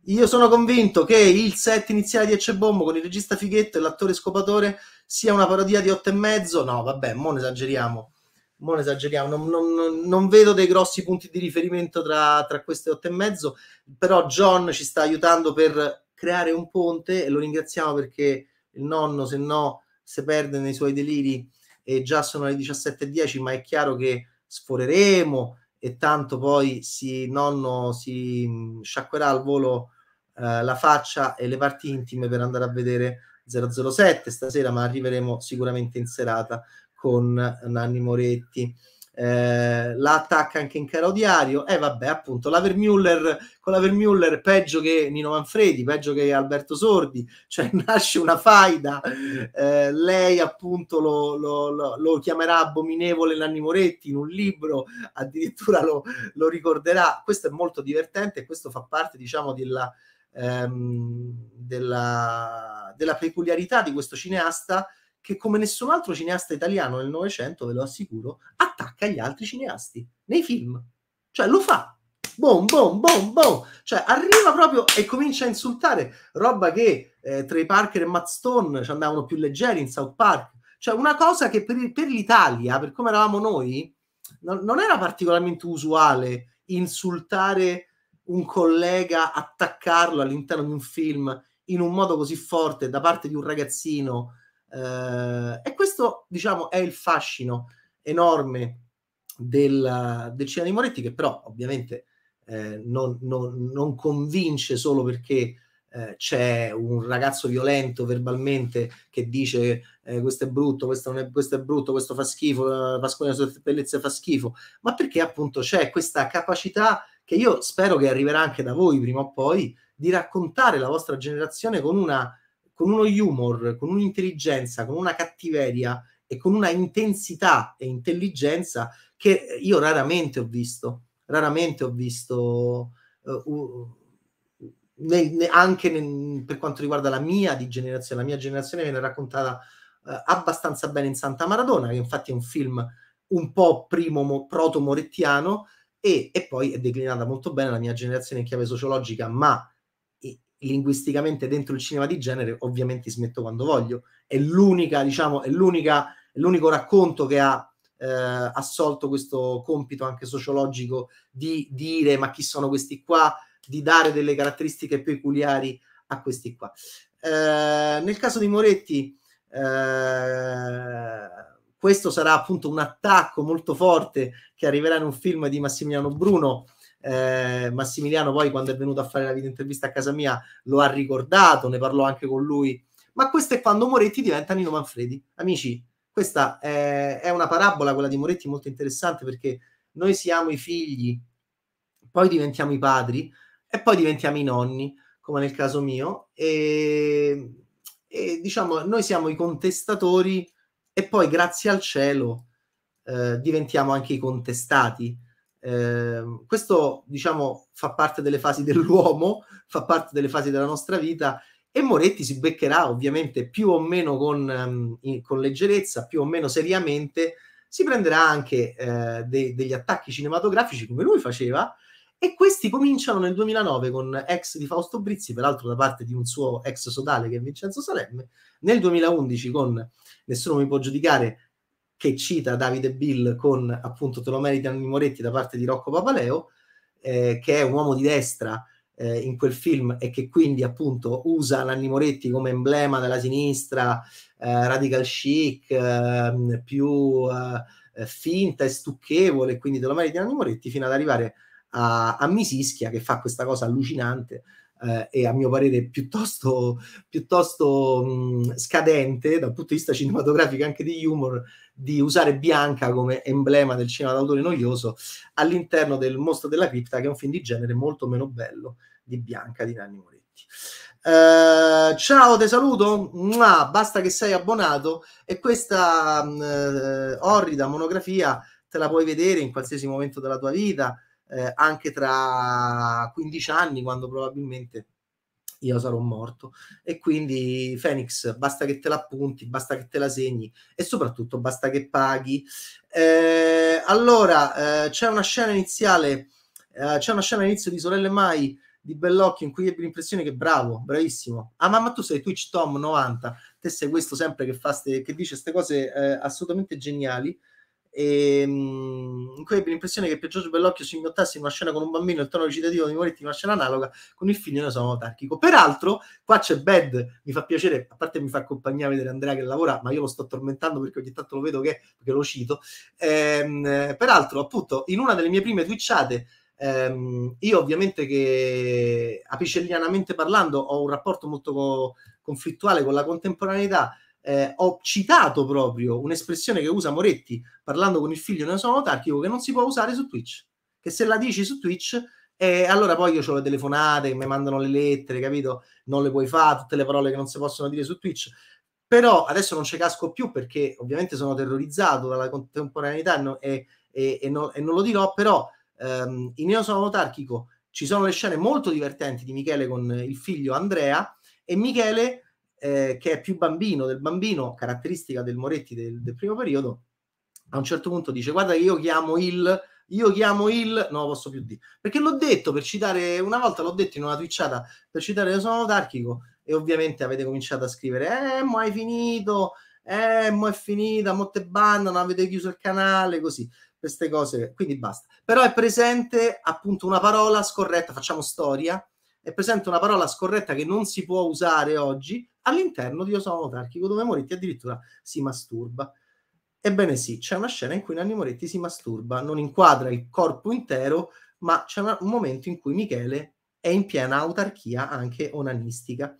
io sono convinto che il set iniziale di Eccebombo con il regista fighetto e l'attore scopatore sia una parodia di 8 e mezzo. No, vabbè, non esageriamo. Non esageriamo. Non, non, non, vedo dei grossi punti di riferimento tra, tra queste 8 e mezzo. Però John ci sta aiutando per creare un ponte e lo ringraziamo perché il nonno, se no, si perde nei suoi deliri e già sono le 17.10, ma è chiaro che sforeremo e tanto poi si, nonno si sciacquerà al volo eh, la faccia e le parti intime per andare a vedere 007 stasera, ma arriveremo sicuramente in serata con Nanni Moretti eh, la attacca anche in caro diario e eh, vabbè appunto la Vermuller, con la Vermuller peggio che Nino Manfredi, peggio che Alberto Sordi, cioè nasce una faida, eh, lei appunto lo, lo, lo, chiamerà abominevole Nanni Moretti in un libro, addirittura lo, lo ricorderà, questo è molto divertente e questo fa parte diciamo della... Ehm, della, della, peculiarità di questo cineasta che come nessun altro cineasta italiano nel Novecento, ve lo assicuro, attacca attacca gli altri cineasti nei film. Cioè lo fa. Boom, boom, boom, boom. Cioè arriva proprio e comincia a insultare roba che eh, Trey Parker e Matt Stone ci andavano più leggeri in South Park. Cioè una cosa che per, per l'Italia, per come eravamo noi, no, non era particolarmente usuale insultare un collega, attaccarlo all'interno di un film in un modo così forte da parte di un ragazzino. Eh, e questo, diciamo, è il fascino enorme del, del cinema di Moretti, che però ovviamente eh, non, non, non, convince solo perché eh, c'è un ragazzo violento verbalmente che dice eh, questo è brutto, questo, non è, questo è brutto, questo fa schifo, eh, Pasquale la sua bellezza fa schifo, ma perché appunto c'è questa capacità che io spero che arriverà anche da voi prima o poi di raccontare la vostra generazione con una con uno humor, con un'intelligenza, con una cattiveria e con una intensità e intelligenza che io raramente ho visto, raramente ho visto uh, eh, uh, nel, ne, anche nel, per quanto riguarda la mia di generazione, la mia generazione viene raccontata uh, abbastanza bene in Santa Maradona, che infatti è un film un po' primo mo, proto morettiano e, e, poi è declinata molto bene la mia generazione in chiave sociologica, ma linguisticamente dentro il cinema di genere ovviamente smetto quando voglio. È l'unica, diciamo, è l'unica, è l'unico racconto che ha eh, assolto questo compito anche sociologico di dire ma chi sono questi qua, di dare delle caratteristiche peculiari a questi qua. Eh, nel caso di Moretti, eh, questo sarà appunto un attacco molto forte che arriverà in un film di Massimiliano Bruno. Eh, Massimiliano poi quando è venuto a fare la video intervista a casa mia lo ha ricordato, ne parlò anche con lui. Ma questo è quando Moretti diventa Nino Manfredi. Amici, questa è, è una parabola, quella di Moretti, molto interessante perché noi siamo i figli, poi diventiamo i padri e poi diventiamo i nonni, come nel caso mio, e, e diciamo noi siamo i contestatori e poi grazie al cielo eh, diventiamo anche i contestati. Eh, questo, diciamo, fa parte delle fasi dell'uomo, fa parte delle fasi della nostra vita e Moretti si beccherà ovviamente più o meno con, ehm, con leggerezza, più o meno seriamente, si prenderà anche eh, de- degli attacchi cinematografici come lui faceva e questi cominciano nel 2009 con ex di Fausto Brizzi, peraltro da parte di un suo ex sodale che è Vincenzo Salemme, nel 2011 con Nessuno mi può giudicare che cita Davide Bill con appunto Te lo meriti Anni Moretti da parte di Rocco Papaleo, eh, che è un uomo di destra eh, in quel film e che quindi appunto usa Nanni Moretti come emblema della sinistra eh, radical chic, ehm, eh, più finta e stucchevole, quindi te lo meriti Nanni Moretti, fino ad arrivare a, a Misischia che fa questa cosa allucinante eh, e a mio parere piuttosto, piuttosto mh, mm, scadente dal punto di vista cinematografico anche di humor di usare Bianca come emblema del cinema d'autore noioso all'interno del Mostro della Cripta che è un film di genere molto meno bello di Bianca di Nanni Moretti. Eh, ciao, ti saluto. Mua, basta che sei abbonato e questa mh, mm, eh, orrida monografia te la puoi vedere in qualsiasi momento della tua vita eh, anche tra 15 anni, quando probabilmente io sarò morto. E quindi, Fenix, basta che te l'appunti, basta che te la segni e soprattutto basta che paghi. Eh, allora, eh, c'è una scena iniziale, eh, c'è una scena all'inizio di Sorelle Mai di Bellocchio in cui ebbi l'impressione che bravo, bravissimo. Ah, mamma, tu sei Twitch Tom 90, te sei questo sempre che, fa ste, che dice queste cose eh, assolutamente geniali. E, ehm, in cui ebbe l'impressione che Piergiorgio Bellocchio si ingottasse in una scena con un bambino il tono recitativo di Moretti in una scena analoga con il figlio ne sono autarchico peraltro qua c'è Bad mi fa piacere a parte mi fa accompagnare a vedere Andrea che lavora ma io lo sto tormentando perché ogni tanto lo vedo che perché lo cito ehm, peraltro appunto in una delle mie prime twitchate ehm, io ovviamente che apicellianamente parlando ho un rapporto molto co- conflittuale con la contemporaneità eh, ho citato proprio un'espressione che usa Moretti parlando con il figlio di un sono autarchico che non si può usare su Twitch. Che se la dici su Twitch, eh, allora poi io ho le telefonate che mi mandano le lettere, capito? Non le puoi fare, tutte le parole che non si possono dire su Twitch. Però adesso non ci casco più perché ovviamente sono terrorizzato dalla contemporaneità e, e, e, no, e, non lo dirò, però ehm, in Io sono autarchico ci sono le scene molto divertenti di Michele con il figlio Andrea e Michele eh, che è più bambino del bambino, caratteristica del Moretti del, del, primo periodo, a un certo punto dice guarda io chiamo il, io chiamo il, non lo posso più dire, perché l'ho detto per citare, una volta l'ho detto in una twitchata per citare il suono autarchico e ovviamente avete cominciato a scrivere eh ma hai finito, eh mo è finita, mo te bannano, avete chiuso il canale, così queste cose, quindi basta. Però è presente appunto una parola scorretta, facciamo storia, è presente una parola scorretta che non si può usare oggi, all'interno di Io sono autarchico, dove Moretti addirittura si masturba. Ebbene sì, c'è una scena in cui Nanni Moretti si masturba, non inquadra il corpo intero, ma c'è un momento in cui Michele è in piena autarchia anche onanistica.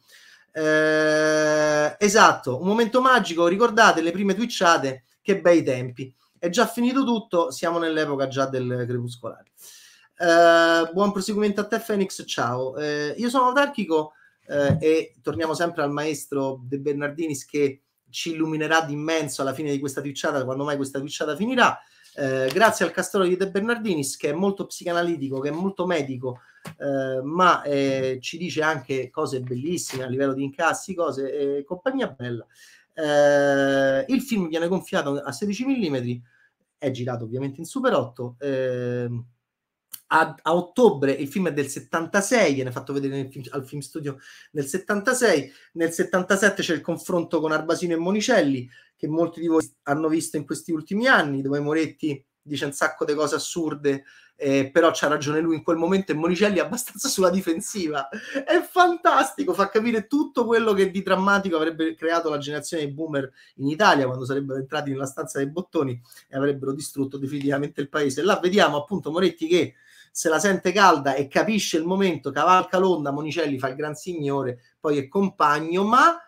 Eh, esatto, un momento magico, ricordate le prime twitchate, che bei tempi. È già finito tutto, siamo nell'epoca già del crepuscolare. Eh, buon proseguimento a te Fenix, ciao. Eh, io sono autarchico, eh, e torniamo sempre al maestro De Bernardinis che ci illuminerà d'immenso alla fine di questa twitchata, quando mai questa twitchata finirà. Eh, grazie al castello di De Bernardinis che è molto psicanalitico, che è molto medico, eh, ma eh, ci dice anche cose bellissime a livello di incassi, cose e eh, compagnia bella. Eh, il film viene gonfiato a 16 mm, è girato ovviamente in Super 8 a, a, ottobre, il film è del 76, viene fatto vedere film, al film studio nel 76, nel 77 c'è il confronto con Arbasino e Monicelli, che molti di voi hanno visto in questi ultimi anni, dove Moretti dice un sacco di cose assurde, eh, però c'ha ragione lui in quel momento e Monicelli è abbastanza sulla difensiva. È fantastico, fa capire tutto quello che di drammatico avrebbe creato la generazione dei boomer in Italia quando sarebbero entrati nella stanza dei bottoni e avrebbero distrutto definitivamente il paese. Là vediamo appunto Moretti che se la sente calda e capisce il momento, cavalca l'onda, Monicelli fa il gran signore, poi è compagno, ma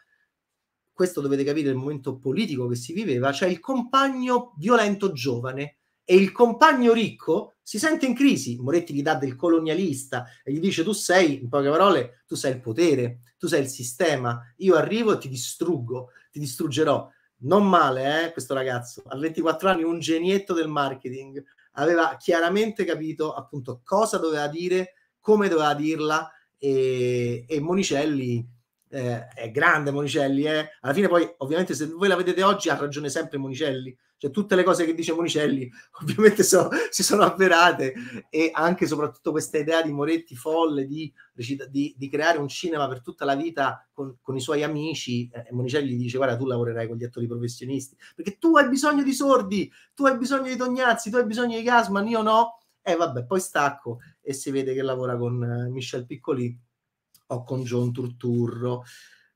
questo dovete capire il momento politico che si viveva, c'è cioè il compagno violento giovane e il compagno ricco si sente in crisi, Moretti gli dà del colonialista e gli dice tu sei, in poche parole, tu sei il potere, tu sei il sistema, io arrivo e ti distruggo, ti distruggerò. Non male, eh, questo ragazzo, a 24 anni un genietto del marketing, aveva chiaramente capito appunto cosa doveva dire, come doveva dirla e, e Monicelli eh, è grande Monicelli, eh. alla fine poi ovviamente se voi la vedete oggi ha ragione sempre Monicelli, cioè tutte le cose che dice Monicelli ovviamente so, si sono avverate e anche soprattutto questa idea di Moretti folle di, di, di creare un cinema per tutta la vita con, con i suoi amici eh, Monicelli dice guarda tu lavorerai con gli attori professionisti perché tu hai bisogno di sordi, tu hai bisogno di Tognazzi, tu hai bisogno di Gasman, io no e eh, vabbè poi stacco e si vede che lavora con eh, Michel Piccoli o con John Turturro.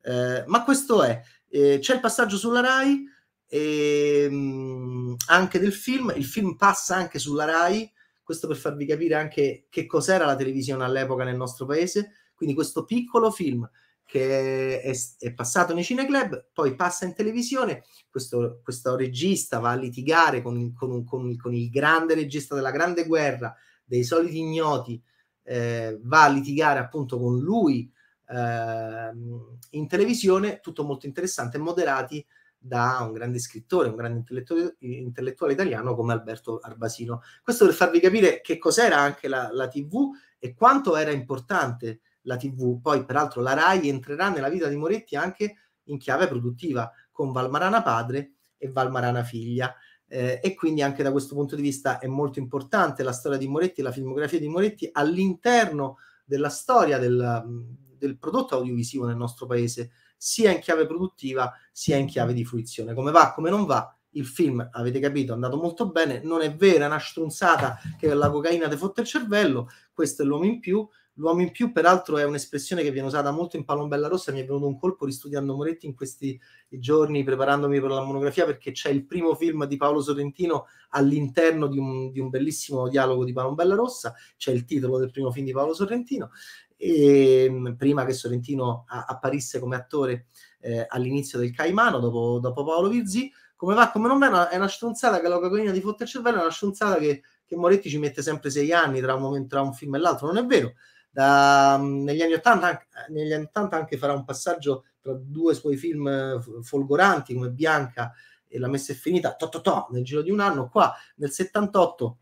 Eh, ma questo è, eh, c'è il passaggio sulla Rai e, ehm, anche del film, il film passa anche sulla Rai, questo per farvi capire anche che cos'era la televisione all'epoca nel nostro paese, quindi questo piccolo film che è, è passato nei cineclub, poi passa in televisione, questo, questo regista va a litigare con, con, con, con il grande regista della Grande Guerra, dei soliti ignoti, eh, va a litigare appunto con lui eh, in televisione, tutto molto interessante, moderati da un grande scrittore, un grande intellettu- intellettuale italiano come Alberto Arbasino. Questo per farvi capire che cos'era anche la, la TV e quanto era importante la TV. Poi, peraltro, la RAI entrerà nella vita di Moretti anche in chiave produttiva con Valmarana padre e Valmarana figlia eh, e quindi anche da questo punto di vista è molto importante la storia di Moretti la filmografia di Moretti all'interno della storia del, del prodotto audiovisivo nel nostro paese, sia in chiave produttiva sia in chiave di fruizione. Come va, come non va, il film, avete capito, è andato molto bene, non è vera, è una stronzata che la cocaina ti fotte il cervello, questo è l'uomo in più, L'uomo in più, peraltro, è un'espressione che viene usata molto in Palombella Rossa. Mi è venuto un colpo ristudiando Moretti in questi giorni, preparandomi per la monografia, perché c'è il primo film di Paolo Sorrentino all'interno di un, di un bellissimo dialogo di Palombella Rossa. C'è il titolo del primo film di Paolo Sorrentino. E, ehm, prima che Sorrentino a, apparisse come attore eh, all'inizio del Caimano, dopo, dopo, Paolo Virzì. Come va, come non va, è una, è stronzata che la cocaina di fotte il cervello, è una stronzata che, che Moretti ci mette sempre sei anni tra un, momento, tra un film e l'altro. Non è vero, da, mm, negli, anni 80, eh, negli anni 80 anche farà un passaggio tra due suoi film eh, folgoranti come Bianca e La messa è finita, to, to, to, nel giro di un anno. Qua nel 78,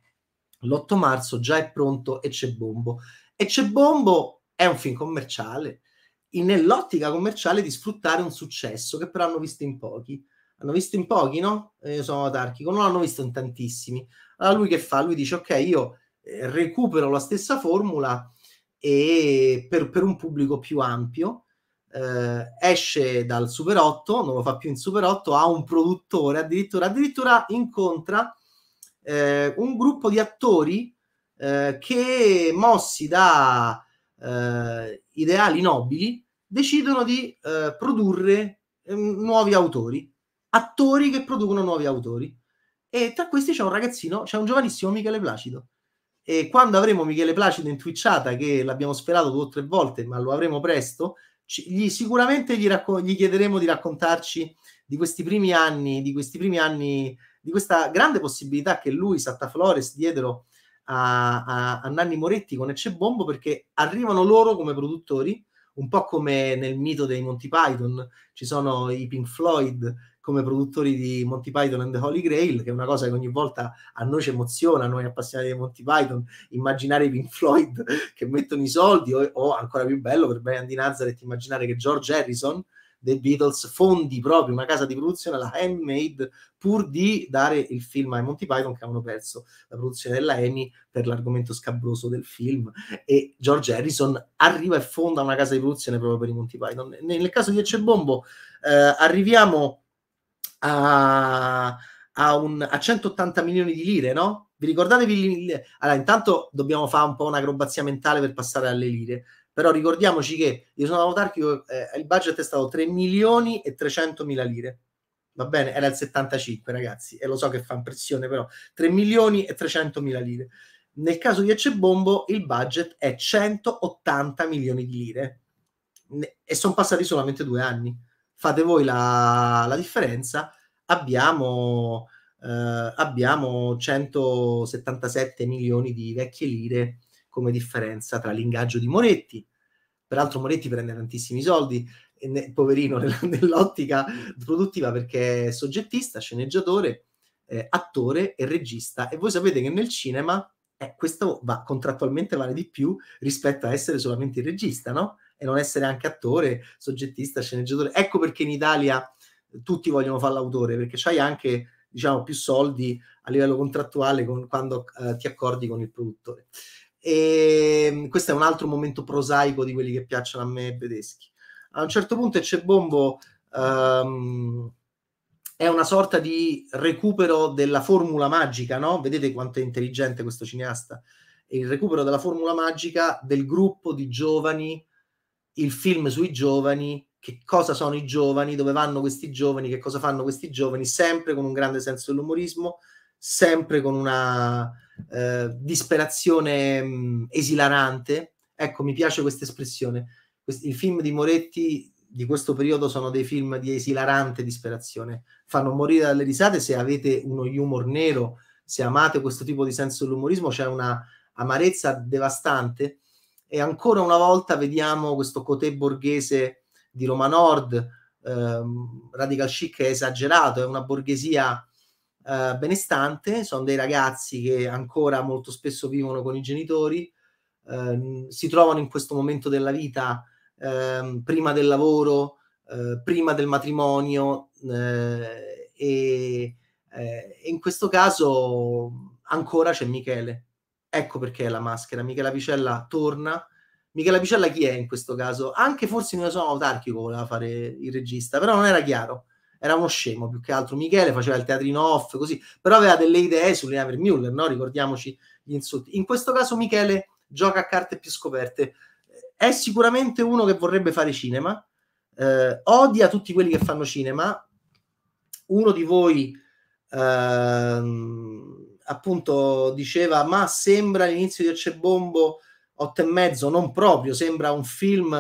l'8 marzo, già è pronto e c'è Bombo. E c'è Bombo è un film commerciale, nell'ottica commerciale di sfruttare un successo che però hanno visto in pochi. Hanno visto in pochi, no? Eh, io sono autarchico, non l'hanno visto in tantissimi. Allora lui che fa? Lui dice, ok, io recupero la stessa formula e per, per un pubblico più ampio. Eh, esce dal Super 8, non lo fa più in Super 8, ha un produttore addirittura, addirittura incontra eh, un gruppo di attori eh, che mossi da eh, ideali nobili decidono di eh, produrre ehm, nuovi autori, attori che producono nuovi autori. E tra questi c'è un ragazzino, c'è un giovanissimo Michele Placido, e quando avremo Michele Placido in Twitchata, che l'abbiamo sperato due o tre volte, ma lo avremo presto, gli, sicuramente gli, racco- gli, chiederemo di raccontarci di questi primi anni, di questi primi anni, di questa grande possibilità che lui, Santa Flores, diedero a, a, a Nanni Moretti con Ecce Bombo, perché arrivano loro come produttori, un po' come nel mito dei Monty Python, ci sono i Pink Floyd, come produttori di Monty Python and the Holy Grail, che è una cosa che ogni volta a noi ci emoziona, noi appassionati di Monty Python, immaginare i Pink Floyd che mettono i soldi, o, o ancora più bello per Brian Di Nazareth immaginare che George Harrison dei Beatles fondi proprio una casa di produzione, la Handmade, pur di dare il film ai Monty Python che avevano perso la produzione della Amy per l'argomento scabroso del film e George Harrison arriva e fonda una casa di produzione proprio per i Monty Python. Nel caso di Ecce Bombo eh, arriviamo a, a, un, a 180 milioni di lire, no? Vi ricordatevi? Allora, intanto dobbiamo fare un po' un'acrobazia mentale per passare alle lire, però ricordiamoci che io sono autarchico, eh, il budget è stato 3 milioni e 300 mila lire. Va bene, era il 75, ragazzi, e lo so che fa impressione, però 3 milioni e 300 mila lire. Nel caso di Ecce Bombo, il budget è 180 milioni di lire e sono passati solamente due anni fate voi la, la differenza, abbiamo, eh, abbiamo 177 milioni di vecchie lire come differenza tra l'ingaggio di Moretti. Peraltro Moretti prende tantissimi soldi, ne, poverino, nell'ottica produttiva perché è soggettista, sceneggiatore, eh, attore e regista. E voi sapete che nel cinema eh, questo va, contrattualmente vale di più rispetto a essere solamente il regista, no? e non essere anche attore, soggettista, sceneggiatore. Ecco perché in Italia eh, tutti vogliono fare l'autore, perché c'hai anche diciamo, più soldi a livello contrattuale con, quando eh, ti accordi con il produttore. E ehm, questo è un altro momento prosaico di quelli che piacciono a me tedeschi. A un certo punto c'è Bombo. Um, è una sorta di recupero della formula magica, no? Vedete quanto è intelligente questo cineasta. È il recupero della formula magica del gruppo di giovani il film sui giovani, che cosa sono i giovani, dove vanno questi giovani, che cosa fanno questi giovani, sempre con un grande senso dell'umorismo, sempre con una eh, disperazione mh, esilarante. Ecco, mi piace questa espressione. Quest- I film di Moretti di questo periodo sono dei film di esilarante disperazione. Fanno morire dalle risate se avete uno humor nero, se amate questo tipo di senso dell'umorismo, c'è una amarezza devastante e ancora una volta vediamo questo cotè borghese di Roma Nord, ehm, radical chic è esagerato, è una borghesia eh, benestante, sono dei ragazzi che ancora molto spesso vivono con i genitori, ehm, si trovano in questo momento della vita ehm, prima del lavoro, eh, prima del matrimonio eh, e, eh, e in questo caso ancora c'è Michele Ecco perché è la maschera. Michela Vicella torna. Michela Vicella chi è in questo caso? Anche forse in una zona autarchico voleva fare il regista, però non era chiaro. Era uno scemo più che altro. Michele faceva il teatrino off, così, però aveva delle idee sull'Inaver Vermuller, no? ricordiamoci gli insulti. In questo caso Michele gioca a carte più scoperte. È sicuramente uno che vorrebbe fare cinema, eh, odia tutti quelli che fanno cinema. Uno di voi... Ehm appunto diceva ma sembra l'inizio di Acebombo 8 e mezzo, non proprio, sembra un film,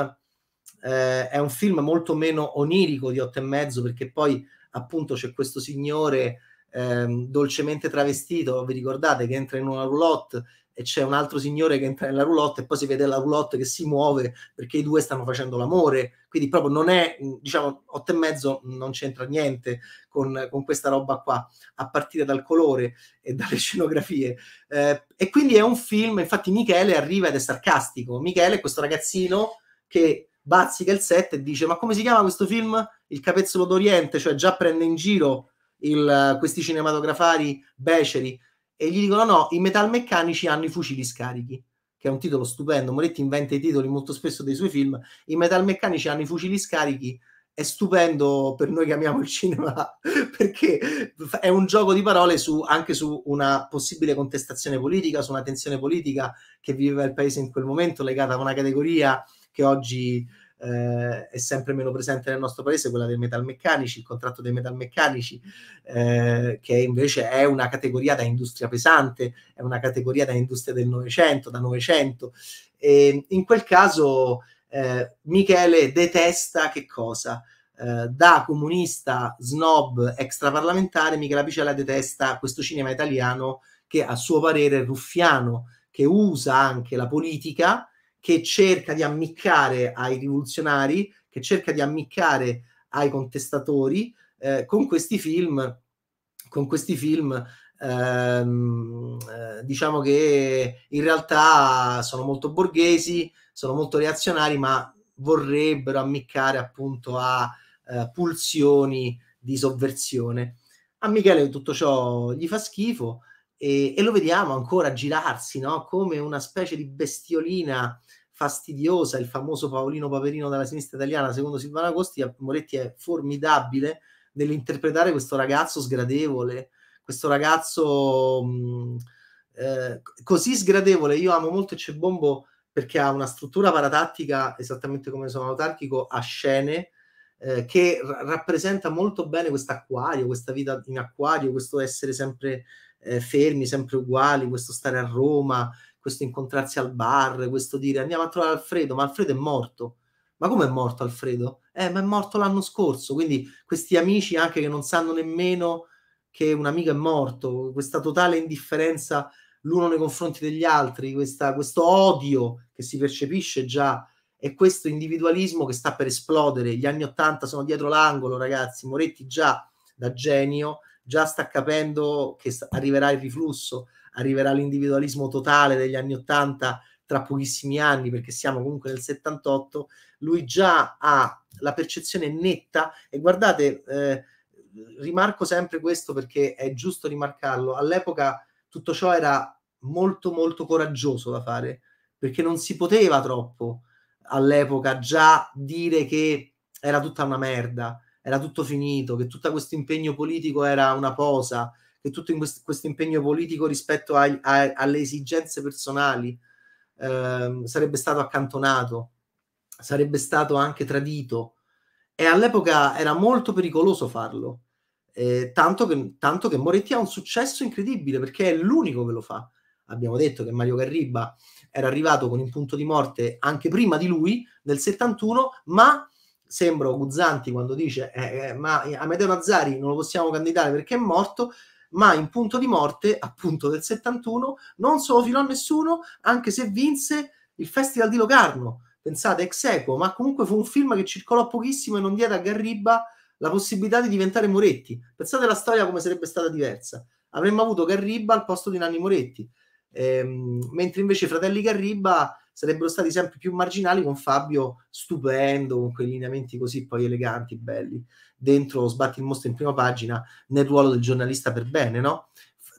eh, è un film molto meno onirico di 8 e mezzo perché poi appunto c'è questo signore eh, dolcemente travestito, vi ricordate, che entra in una roulotte e c'è un altro signore che entra nella roulotte e poi si vede la roulotte che si muove perché i due stanno facendo l'amore. Quindi proprio non è, mm, diciamo, otto e mezzo non c'entra niente con, con, questa roba qua, a partire dal colore e dalle scenografie. Eh, e quindi è un film, infatti Michele arriva ed è sarcastico. Michele è questo ragazzino che bazzica il set e dice ma come si chiama questo film? Il capezzolo d'Oriente, cioè già prende in giro il, questi cinematografari beceri e gli dicono no, i metalmeccanici hanno i fucili scarichi che è un titolo stupendo. Moretti inventa i titoli molto spesso dei suoi film. I metalmeccanici hanno i fucili scarichi. È stupendo per noi che amiamo il cinema perché è un gioco di parole su, anche su una possibile contestazione politica, su una tensione politica che viveva il paese in quel momento, legata a una categoria che oggi eh, è sempre meno presente nel nostro paese, quella dei metalmeccanici, il contratto dei metalmeccanici, eh, che invece è una categoria da industria pesante, è una categoria da industria del Novecento, da Novecento. E in quel caso eh, Michele detesta che cosa? Eh, da comunista snob extraparlamentare, Michele Picella detesta questo cinema italiano che a suo parere è ruffiano, che usa anche la politica che cerca di ammiccare ai rivoluzionari, che cerca di ammiccare ai contestatori eh, con questi film, con questi film ehm, eh, diciamo che in realtà sono molto borghesi, sono molto reazionari, ma vorrebbero ammiccare appunto a eh, pulsioni di sovversione. A Michele tutto ciò gli fa schifo e, e lo vediamo ancora girarsi no? come una specie di bestiolina fastidiosa, il famoso Paolino Paperino della sinistra italiana, secondo Silvana Agosti, Moretti è formidabile nell'interpretare questo ragazzo sgradevole, questo ragazzo mh, mm, eh, così sgradevole. Io amo molto Cebombo perché ha una struttura paratattica, esattamente come sono autarchico, a scene, eh, che r- rappresenta molto bene questo acquario, questa vita in acquario, questo essere sempre eh, fermi, sempre uguali, questo stare a Roma, questo incontrarsi al bar, questo dire andiamo a trovare Alfredo, ma Alfredo è morto. Ma come è morto Alfredo? Eh, ma è morto l'anno scorso, quindi questi amici anche che non sanno nemmeno che un amico è morto, questa totale indifferenza l'uno nei confronti degli altri, questa, questo odio che si percepisce già e questo individualismo che sta per esplodere. Gli anni Ottanta sono dietro l'angolo, ragazzi. Moretti già da genio già sta capendo che arriverà il riflusso, arriverà l'individualismo totale degli anni Ottanta tra pochissimi anni, perché siamo comunque nel 78, lui già ha la percezione netta e guardate, eh, rimarco sempre questo perché è giusto rimarcarlo, all'epoca tutto ciò era molto molto coraggioso da fare, perché non si poteva troppo all'epoca già dire che era tutta una merda, era tutto finito, che tutto questo impegno politico era una posa, che tutto questo, questo impegno politico rispetto a, a, alle esigenze personali eh, sarebbe stato accantonato, sarebbe stato anche tradito. E all'epoca era molto pericoloso farlo, eh, tanto, che, tanto che Moretti ha un successo incredibile perché è l'unico che lo fa. Abbiamo detto che Mario Garriba era arrivato con il punto di morte anche prima di lui, nel 71, ma sembro Guzzanti quando dice eh, eh, ma Amedeo Mazzari non lo possiamo candidare perché è morto, ma in punto di morte, appunto del 71, non solo filò a nessuno, anche se vinse il Festival di Locarno. Pensate, ex equo, ma comunque fu un film che circolò pochissimo e non diede a Garriba la possibilità di diventare Moretti. Pensate alla storia come sarebbe stata diversa. Avremmo avuto Garriba al posto di Nanni Moretti, ehm, mentre invece Fratelli Garriba sarebbero stati sempre più marginali con Fabio stupendo, con quei lineamenti così poi eleganti, belli, dentro Sbatti il mostro in prima pagina nel ruolo del giornalista per bene, no?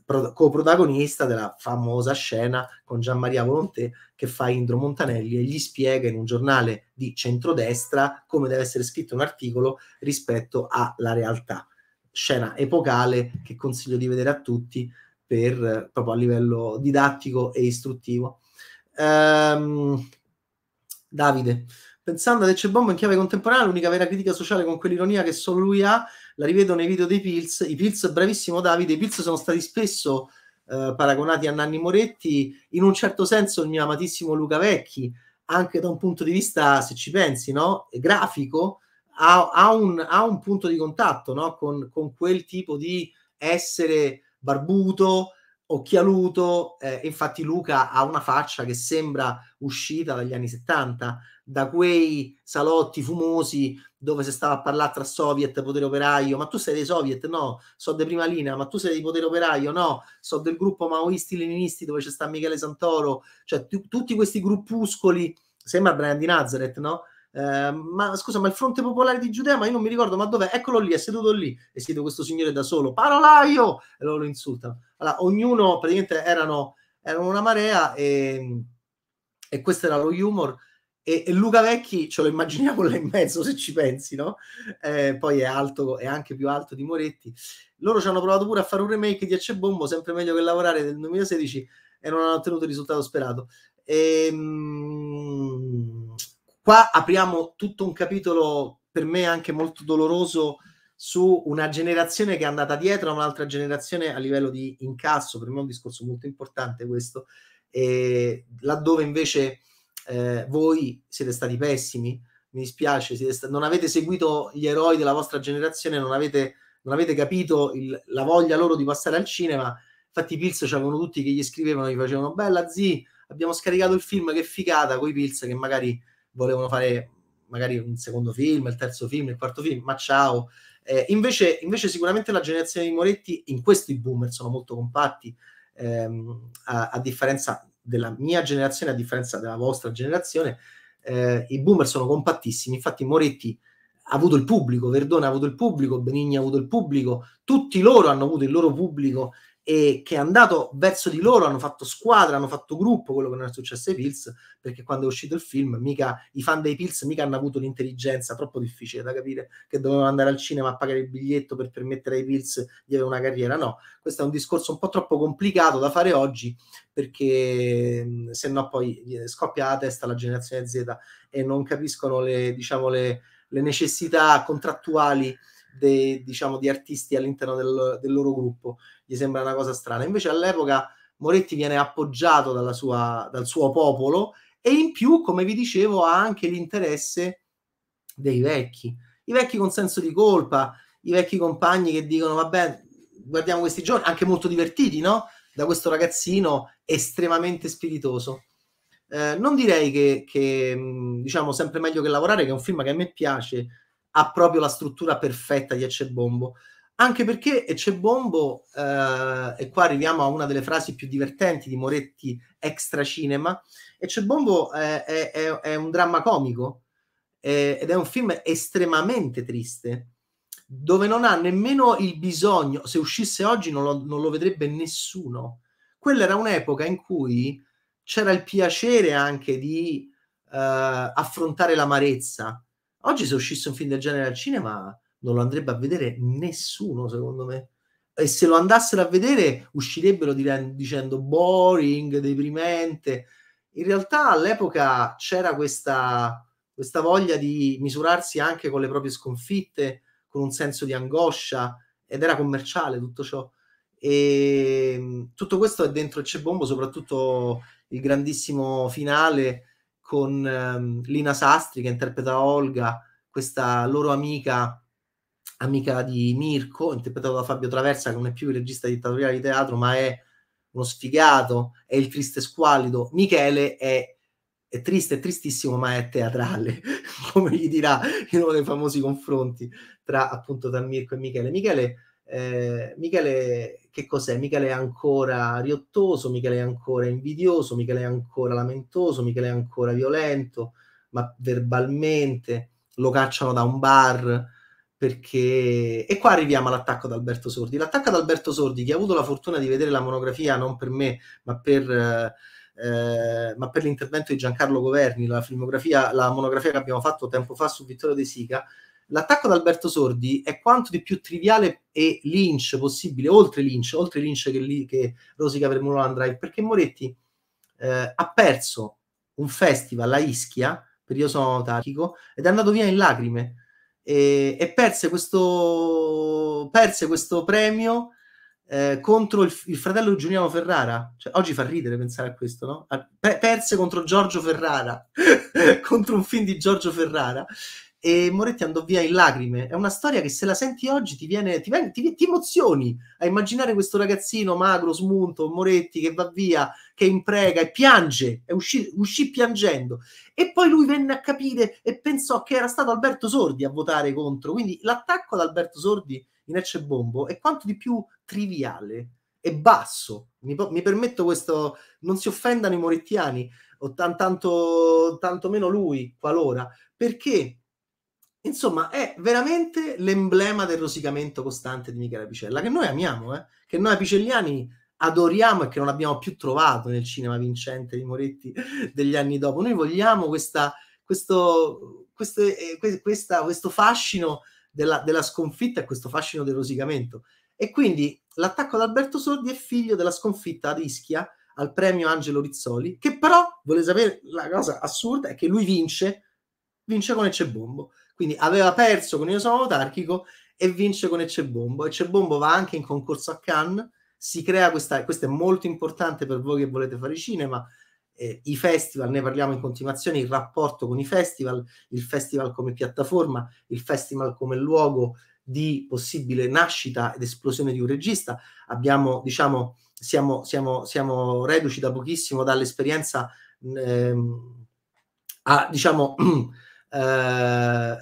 Pro- coprotagonista della famosa scena con Gian Maria Volontè che fa Indro Montanelli e gli spiega in un giornale di centrodestra come deve essere scritto un articolo rispetto alla realtà. Scena epocale che consiglio di vedere a tutti per, proprio a livello didattico e istruttivo. Ehm, Davide, pensando che c'è bomba in chiave contemporanea, l'unica vera critica sociale con quell'ironia che solo lui ha, la rivedo nei video dei Pills. I Pills, bravissimo Davide, i Pills sono stati spesso eh, paragonati a Nanni Moretti, in un certo senso il mio amatissimo Luca Vecchi, anche da un punto di vista, se ci pensi, no? grafico, ha, ha, un, ha un, punto di contatto no? con, con, quel tipo di essere barbuto, occhialuto, eh, infatti Luca ha una faccia che sembra uscita dagli anni 70, da quei salotti fumosi dove si stava a parlare tra soviet, potere operaio, ma tu sei dei soviet? No, so di prima linea, ma tu sei di potere operaio? No, so del gruppo maoisti leninisti dove c'è sta Michele Santoro, cioè t- tutti questi gruppuscoli, sembra Brian di Nazareth, no? Ehm, ma scusa, ma il fronte popolare di Giudea, ma io non mi ricordo, ma dov'è? Eccolo lì, è seduto lì, e siede questo signore da solo, parolaio! E loro lo insultano. Allora, ognuno, praticamente, erano, erano una marea e, e, questo era lo humor. E, e, Luca Vecchi ce lo immaginiamo là in mezzo, se ci pensi, no? Eh, poi è alto, è anche più alto di Moretti. Loro ci hanno provato pure a fare un remake di Acce Bombo, sempre meglio che lavorare, nel 2016, e non hanno ottenuto il risultato sperato. E, mm, Qua apriamo tutto un capitolo per me anche molto doloroso su una generazione che è andata dietro a un'altra generazione a livello di incasso, per me è un discorso molto importante questo, e laddove invece eh, voi siete stati pessimi, mi dispiace, sta- non avete seguito gli eroi della vostra generazione, non avete, non avete capito il, la voglia loro di passare al cinema, infatti i Pills c'erano tutti che gli scrivevano, gli facevano bella zii, abbiamo scaricato il film, che figata, con i Pills che magari volevano fare magari un secondo film, il terzo film, il quarto film, ma ciao. Eh, invece, invece, sicuramente la generazione di Moretti, in questo i boomer sono molto compatti, ehm, a, a, differenza della mia generazione, a differenza della vostra generazione, eh, i boomer sono compattissimi, infatti Moretti ha avuto il pubblico, Verdone ha avuto il pubblico, Benigni ha avuto il pubblico, tutti loro hanno avuto il loro pubblico e che è andato verso di loro, hanno fatto squadra, hanno fatto gruppo, quello che non è successo ai Pills, perché quando è uscito il film, mica, i fan dei Pills mica hanno avuto un'intelligenza troppo difficile da capire, che dovevano andare al cinema a pagare il biglietto per permettere ai Pills di avere una carriera, no, questo è un discorso un po' troppo complicato da fare oggi, perché se no poi eh, scoppia la testa la generazione Z e non capiscono le, diciamo, le, le necessità contrattuali de, diciamo, di artisti all'interno del, del, loro gruppo. Gli sembra una cosa strana. Invece all'epoca Moretti viene appoggiato sua, dal suo popolo e in più, come vi dicevo, ha anche l'interesse dei vecchi. I vecchi con senso di colpa, i vecchi compagni che dicono vabbè, guardiamo questi giorni, anche molto divertiti, no? Da questo ragazzino estremamente spiritoso. Eh, non direi che, che, diciamo sempre meglio che lavorare, che è un film che a me piace, ha proprio la struttura perfetta di Ecebombo. Anche perché Ecebombo, eh, e qua arriviamo a una delle frasi più divertenti di Moretti extra cinema, Ecebombo è, è, è, è un dramma comico è, eh, ed è un film estremamente triste, dove non ha nemmeno il bisogno, se uscisse oggi non lo, non lo vedrebbe nessuno. Quella era un'epoca in cui c'era il piacere anche di eh, affrontare l'amarezza, Oggi se uscisse un film del genere al cinema non lo andrebbe a vedere nessuno, secondo me. E se lo andassero a vedere uscirebbero dicendo boring, deprimente. In realtà all'epoca c'era questa, questa voglia di misurarsi anche con le proprie sconfitte, con un senso di angoscia, ed era commerciale tutto ciò. E ehm, tutto questo è dentro il Cebombo, soprattutto il grandissimo finale con ehm, Lina Sastri che interpreta Olga, questa loro amica, amica di Mirko, interpretata da Fabio Traversa, che non è più il regista dittatoriale di teatro, ma è uno sfigato, è il triste squallido. Michele è, è triste, è tristissimo, ma è teatrale, come gli dirà in uno dei famosi confronti tra appunto tra Mirko e Michele. Michele, eh, Michele che cos'è? Michele è ancora riottoso, Michele è ancora invidioso, Michele è ancora lamentoso, Michele è ancora violento, ma verbalmente lo cacciano da un bar perché... E qua arriviamo all'attacco ad Alberto Sordi. L'attacco ad Alberto Sordi, chi ha avuto la fortuna di vedere la monografia, non per me, ma per... Eh, ma per l'intervento di Giancarlo Governi, la, la monografia che abbiamo fatto tempo fa su Vittorio De Sica, L'attacco ad Alberto Sordi è quanto di più triviale e Lynch possibile, oltre Lynch, oltre Lynch che, lì, che rosica per Mulholland Drive, perché Moretti eh, ha perso un festival a Ischia, per io sono autarchico, ed è andato via in lacrime e, e perse, questo, perse questo premio eh, contro il, il, fratello Giuliano Ferrara. Cioè, oggi fa ridere pensare a questo, no? perse contro Giorgio Ferrara, contro un film di Giorgio Ferrara e Moretti andò via in lacrime. È una storia che se la senti oggi ti, viene, ti, viene, ti, ti emozioni a immaginare questo ragazzino magro, smunto, Moretti che va via, che imprega e piange, e uscì, uscì piangendo. E poi lui venne a capire e pensò che era stato Alberto Sordi a votare contro. Quindi l'attacco ad Alberto Sordi in Ecce Bombo è quanto di più triviale e basso. Mi, mi, permetto questo, non si offendano i morettiani, o tan, tanto, tanto meno lui, qualora, perché Insomma, è veramente l'emblema del rosicamento costante di Michele Apicella, che noi amiamo, eh? che noi apicelliani adoriamo e che non abbiamo più trovato nel cinema vincente di Moretti degli anni dopo. Noi vogliamo questa, questo, queste, eh, questa, questo fascino della, della sconfitta e questo fascino del rosicamento. E quindi l'attacco ad Alberto Sordi è figlio della sconfitta ad Ischia al premio Angelo Rizzoli, che però, vuole sapere la cosa assurda, è che lui vince, vince con Ecce Bombo. Quindi aveva perso con Io sono autarchico e vince con Ecce Bombo. Ecce Bombo va anche in concorso a Cannes, si crea questa, questo è molto importante per voi che volete fare cinema, eh, i festival, ne parliamo in continuazione, il rapporto con i festival, il festival come piattaforma, il festival come luogo di possibile nascita ed esplosione di un regista. Abbiamo, diciamo, siamo, siamo, siamo reduci da pochissimo dall'esperienza ehm, a, diciamo, eh,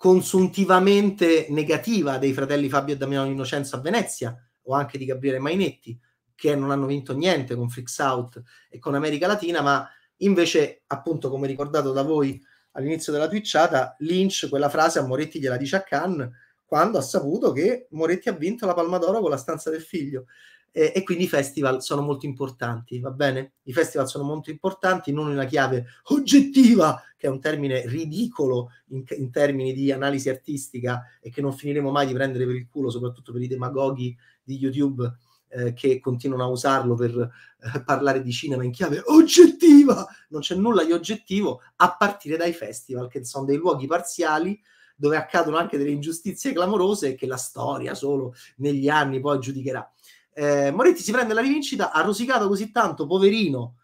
consuntivamente negativa dei fratelli Fabio e Damiano Innocenzo a Venezia o anche di Gabriele Mainetti, che non hanno vinto niente con Freaks Out e con America Latina, ma invece, appunto, come ricordato da voi all'inizio della twitchata, Lynch quella frase a Moretti gliela dice a Cannes quando ha saputo che Moretti ha vinto la Palma d'Oro con la stanza del figlio eh, e quindi i festival sono molto importanti, va bene? I festival sono molto importanti non in una chiave oggettiva, che è un termine ridicolo in, in termini di analisi artistica e che non finiremo mai di prendere per il culo, soprattutto per i demagoghi di YouTube eh, che continuano a usarlo per eh, parlare di cinema in chiave oggettiva, non c'è nulla di oggettivo a partire dai festival, che sono dei luoghi parziali dove accadono anche delle ingiustizie clamorose che la storia solo negli anni poi giudicherà eh, Moretti si prende la rivincita, ha rosicato così tanto, poverino,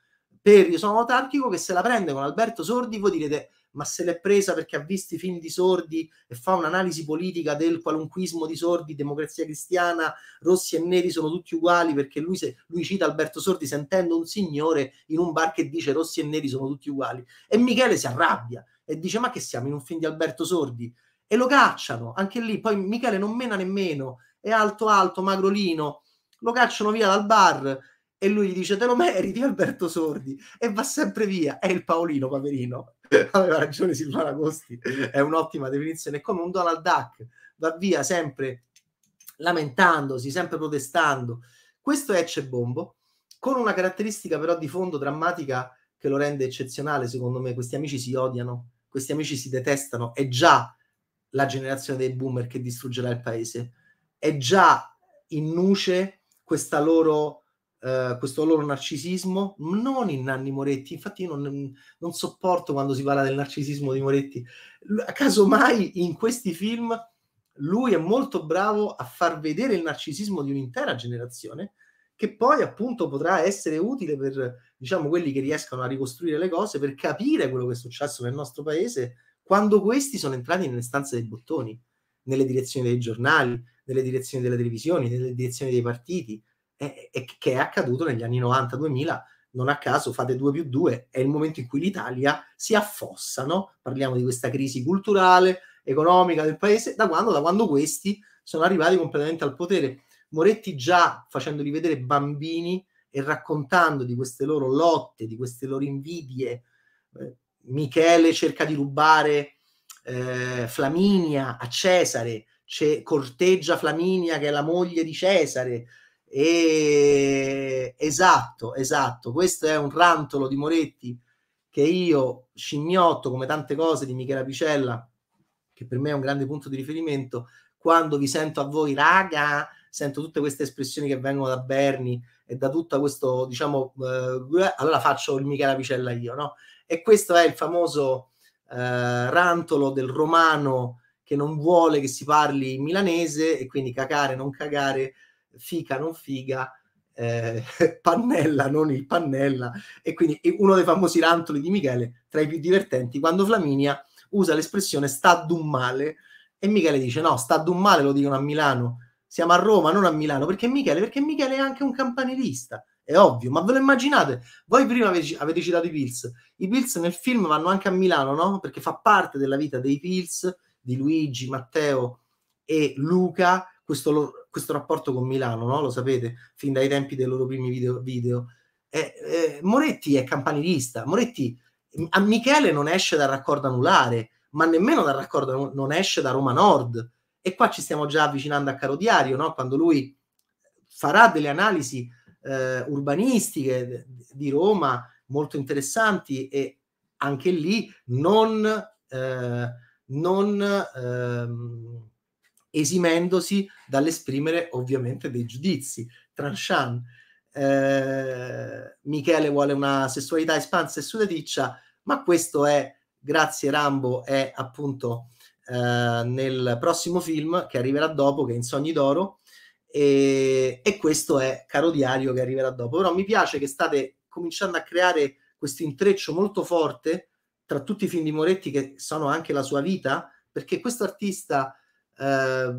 per Io sono autarchico, che se la prende con Alberto Sordi, voi direte, ma se l'è presa perché ha visto i film di Sordi e fa un'analisi politica del qualunquismo di Sordi, democrazia cristiana, rossi e neri sono tutti uguali, perché lui, se, lui cita Alberto Sordi sentendo un signore in un bar che dice rossi e neri sono tutti uguali. E Michele si arrabbia e dice, ma che siamo in un film di Alberto Sordi? E lo cacciano, anche lì, poi Michele non mena nemmeno, è alto alto, magrolino, lo cacciano via dal bar e lui gli dice te lo meriti Alberto Sordi e va sempre via è il Paolino Paperino aveva ragione Silvana Costi è un'ottima definizione è come un Donald Duck va via sempre lamentandosi sempre protestando questo è Ecce con una caratteristica però di fondo drammatica che lo rende eccezionale secondo me questi amici si odiano questi amici si detestano è già la generazione dei boomer che distruggerà il paese è già in nuce questa loro, eh, questo loro narcisismo, non in Nanni Moretti, infatti io non, non sopporto quando si parla del narcisismo di Moretti, casomai in questi film lui è molto bravo a far vedere il narcisismo di un'intera generazione che poi appunto potrà essere utile per diciamo quelli che riescono a ricostruire le cose per capire quello che è successo nel nostro paese quando questi sono entrati nelle stanze dei bottoni nelle direzioni dei giornali, nelle direzioni delle televisioni, nelle direzioni dei partiti, e, e che è accaduto negli anni 90-2000. Non a caso fate 2 più 2, è il momento in cui l'Italia si affossa, no? Parliamo di questa crisi culturale, economica del paese, da quando? Da quando questi sono arrivati completamente al potere. Moretti già facendoli vedere bambini e raccontando di queste loro lotte, di queste loro invidie. Eh, Michele cerca di rubare eh, Flaminia a Cesare, c'è, corteggia Flaminia che è la moglie di Cesare. E... Esatto, esatto, questo è un rantolo di Moretti che io scimmiotto come tante cose di Michela Picella, che per me è un grande punto di riferimento, quando vi sento a voi, raga, sento tutte queste espressioni che vengono da Berni e da tutto questo, diciamo, eh, allora faccio il Michela Picella io, no? E questo è il famoso eh, rantolo del romano che non vuole che si parli milanese e quindi cacare, non cagare, fica, non figa, eh, pannella, non il pannella. E quindi uno dei famosi rantoli di Michele, tra i più divertenti, quando Flaminia usa l'espressione sta d'un male e Michele dice no, sta d'un male, lo dicono a Milano, siamo a Roma, non a Milano, perché Michele, perché Michele è anche un campanilista è ovvio, ma ve lo immaginate? Voi prima avete citato i Pils. i Pils nel film vanno anche a Milano, no? Perché fa parte della vita dei Pils, di Luigi, Matteo e Luca, questo, questo rapporto con Milano, no? Lo sapete, fin dai tempi dei loro primi video. video. Eh, eh, Moretti è campanilista, Moretti a Michele non esce dal raccordo anulare, ma nemmeno dal raccordo non esce da Roma Nord. E qua ci stiamo già avvicinando a Caro Diario, no? Quando lui farà delle analisi eh, urbanistiche di Roma molto interessanti e anche lì non, eh, non ehm, esimendosi dall'esprimere ovviamente dei giudizi. Tranchant, eh, Michele vuole una sessualità espansa e sudaticcia, ma questo è, grazie Rambo, è appunto eh, nel prossimo film che arriverà dopo, che è In Sogni d'Oro, e, e, questo è Caro Diario che arriverà dopo. Però mi piace che state cominciando a creare questo intreccio molto forte tra tutti i film di Moretti che sono anche la sua vita, perché questo artista eh,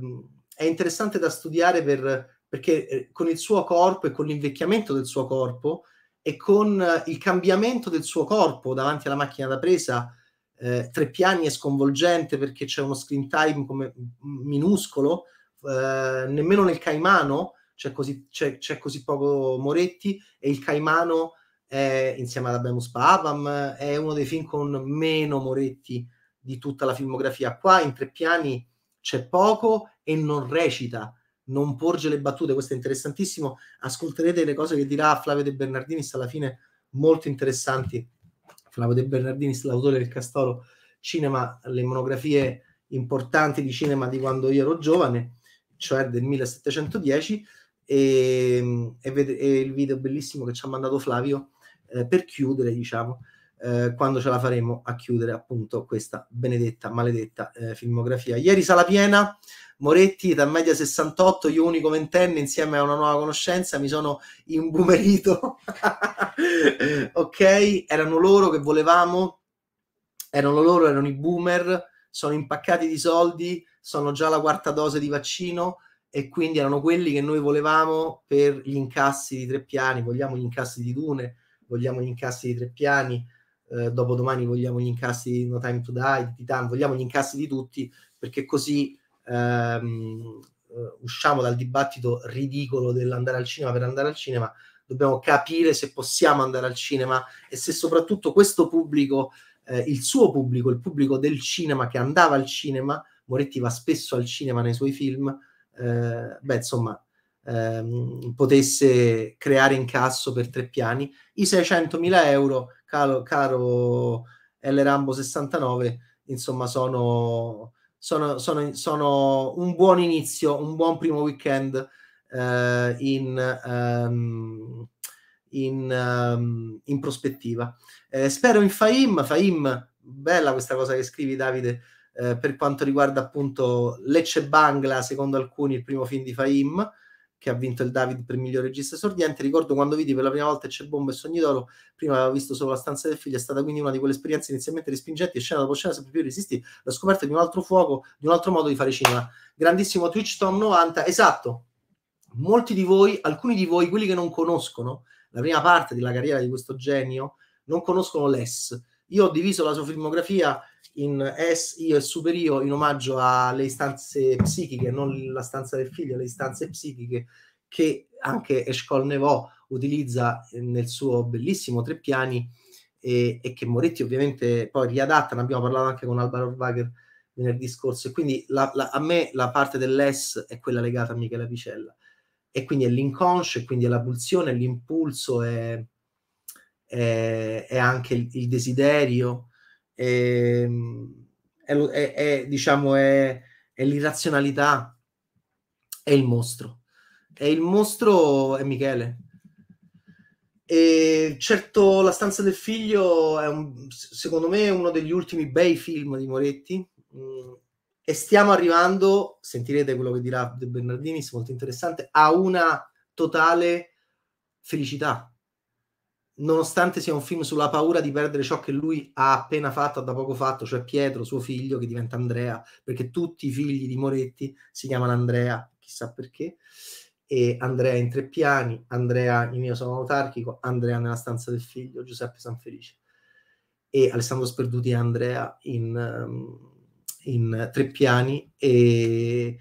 è interessante da studiare per, perché eh, con il suo corpo e con l'invecchiamento del suo corpo e con eh, il cambiamento del suo corpo davanti alla macchina da presa, eh, tre piani è sconvolgente perché c'è uno screen time come minuscolo, eh, nemmeno nel Caimano c'è così, c'è, c'è così, poco Moretti e il Caimano è, insieme ad Abemus Pavam è uno dei film con meno Moretti di tutta la filmografia. Qua in tre piani c'è poco e non recita, non porge le battute, questo è interessantissimo. Ascolterete le cose che dirà Flavio De Bernardinis alla fine, molto interessanti. Flavio De Bernardinis, l'autore del Castoro Cinema, le monografie importanti di cinema di quando io ero giovane cioè del 1710, e, e, ved- e il video bellissimo che ci ha mandato Flavio eh, per chiudere, diciamo, eh, quando ce la faremo a chiudere appunto questa benedetta, maledetta eh, filmografia. Ieri sala piena, Moretti, età media 68, io unico ventenne insieme a una nuova conoscenza, mi sono imbumerito. ok, erano loro che volevamo, erano loro, erano i boomer, sono impaccati di soldi, sono già la quarta dose di vaccino e quindi erano quelli che noi volevamo per gli incassi di tre piani, vogliamo gli incassi di Dune, vogliamo gli incassi di tre piani, eh, dopodomani vogliamo gli incassi di No Time to Die, di Titan, vogliamo gli incassi di tutti perché così ehm, eh, usciamo dal dibattito ridicolo dell'andare al cinema per andare al cinema, dobbiamo capire se possiamo andare al cinema e se soprattutto questo pubblico, eh, il suo pubblico, il pubblico del cinema che andava al cinema, Moretti va spesso al cinema nei suoi film, eh, beh, insomma, ehm, potesse creare incasso per tre piani. I 600.000 euro, caro, caro L. Rambo 69, insomma, sono, sono, sono, sono un buon inizio, un buon primo weekend eh, in... Um, in, um, in, prospettiva. Eh, spero in Faim, Faim, bella questa cosa che scrivi Davide, eh, per quanto riguarda appunto Lecce Bangla, secondo alcuni il primo film di Fahim che ha vinto il David per miglior regista esordiente. Ricordo quando vidi per la prima volta C'è Bomba e Sogni d'Oro, prima avevo visto solo la stanza del figlio, è stata quindi una di quelle esperienze inizialmente respingenti e scena dopo scena sempre più resisti, la scoperta di un altro fuoco, di un altro modo di fare cinema. Grandissimo Twitch Tom 90, esatto. Molti di voi, alcuni di voi, quelli che non conoscono la prima parte della carriera di questo genio, non conoscono Les. Io ho diviso la sua filmografia in S, io e superio in omaggio alle istanze psichiche, non la stanza del figlio, le istanze psichiche che anche Eshkol Nevò utilizza eh, nel suo bellissimo Tre piani e, e, che Moretti ovviamente poi riadatta, ne abbiamo parlato anche con Alvaro Wagner venerdì scorso e quindi la, la, a me la parte dell'es è quella legata a Michela Picella e quindi è l'inconscio, e quindi è la pulsione, l'impulso, è, è, è anche il, il desiderio, Ehm, è, è, è, è diciamo, è, l'irrazionalità, è il mostro. E il mostro è Michele. E certo, La stanza del figlio è un, secondo me uno degli ultimi bei film di Moretti. Mm, e stiamo arrivando, sentirete quello che dirà De Bernardini, molto interessante, a una totale felicità nonostante sia un film sulla paura di perdere ciò che lui ha appena fatto, da poco fatto, cioè Pietro, suo figlio, che diventa Andrea, perché tutti i figli di Moretti si chiamano Andrea, chissà perché, e Andrea in tre piani, Andrea in Io sono autarchico, Andrea nella stanza del figlio, Giuseppe Sanfelice, e Alessandro Sperduti e Andrea in, ehm, in tre piani, e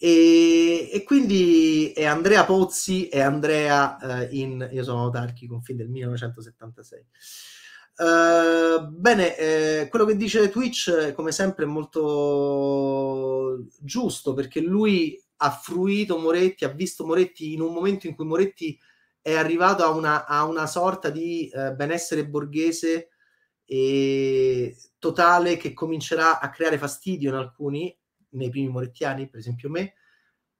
e, e, quindi è Andrea Pozzi e Andrea eh, in Io sono Autarchi, un film del 1976. Uh, eh, bene, eh, quello che dice Twitch come sempre è molto giusto perché lui ha fruito Moretti, ha visto Moretti in un momento in cui Moretti è arrivato a una, a una sorta di eh, benessere borghese totale che comincerà a creare fastidio in alcuni nei primi Morettiani, per esempio me,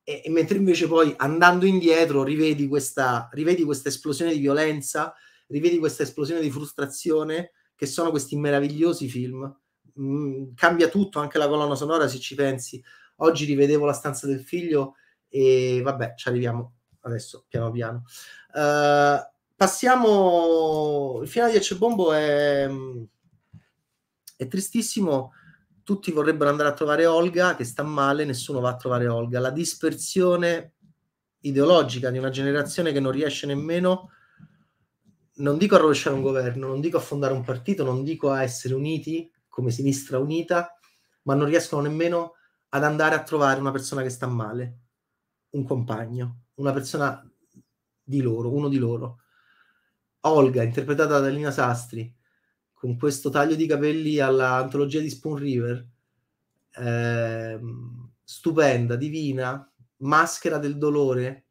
e, e mentre invece poi andando indietro rivedi questa, rivedi questa esplosione di violenza, rivedi questa esplosione di frustrazione, che sono questi meravigliosi film. Mm, cambia tutto, anche la colonna sonora se ci pensi. Oggi rivedevo La stanza del figlio e vabbè, ci arriviamo adesso piano piano. Uh, passiamo, il finale di Ecce Bombo è, mm, è tristissimo tutti vorrebbero andare a trovare Olga che sta male, nessuno va a trovare Olga. La dispersione ideologica di una generazione che non riesce nemmeno, non dico a rovesciare un governo, non dico a fondare un partito, non dico a essere uniti come sinistra unita, ma non riescono nemmeno ad andare a trovare una persona che sta male, un compagno, una persona di loro, uno di loro. Olga, interpretata da Lina Sastri, con questo taglio di capelli all'antologia di Spoon River, eh, stupenda, divina, maschera del dolore,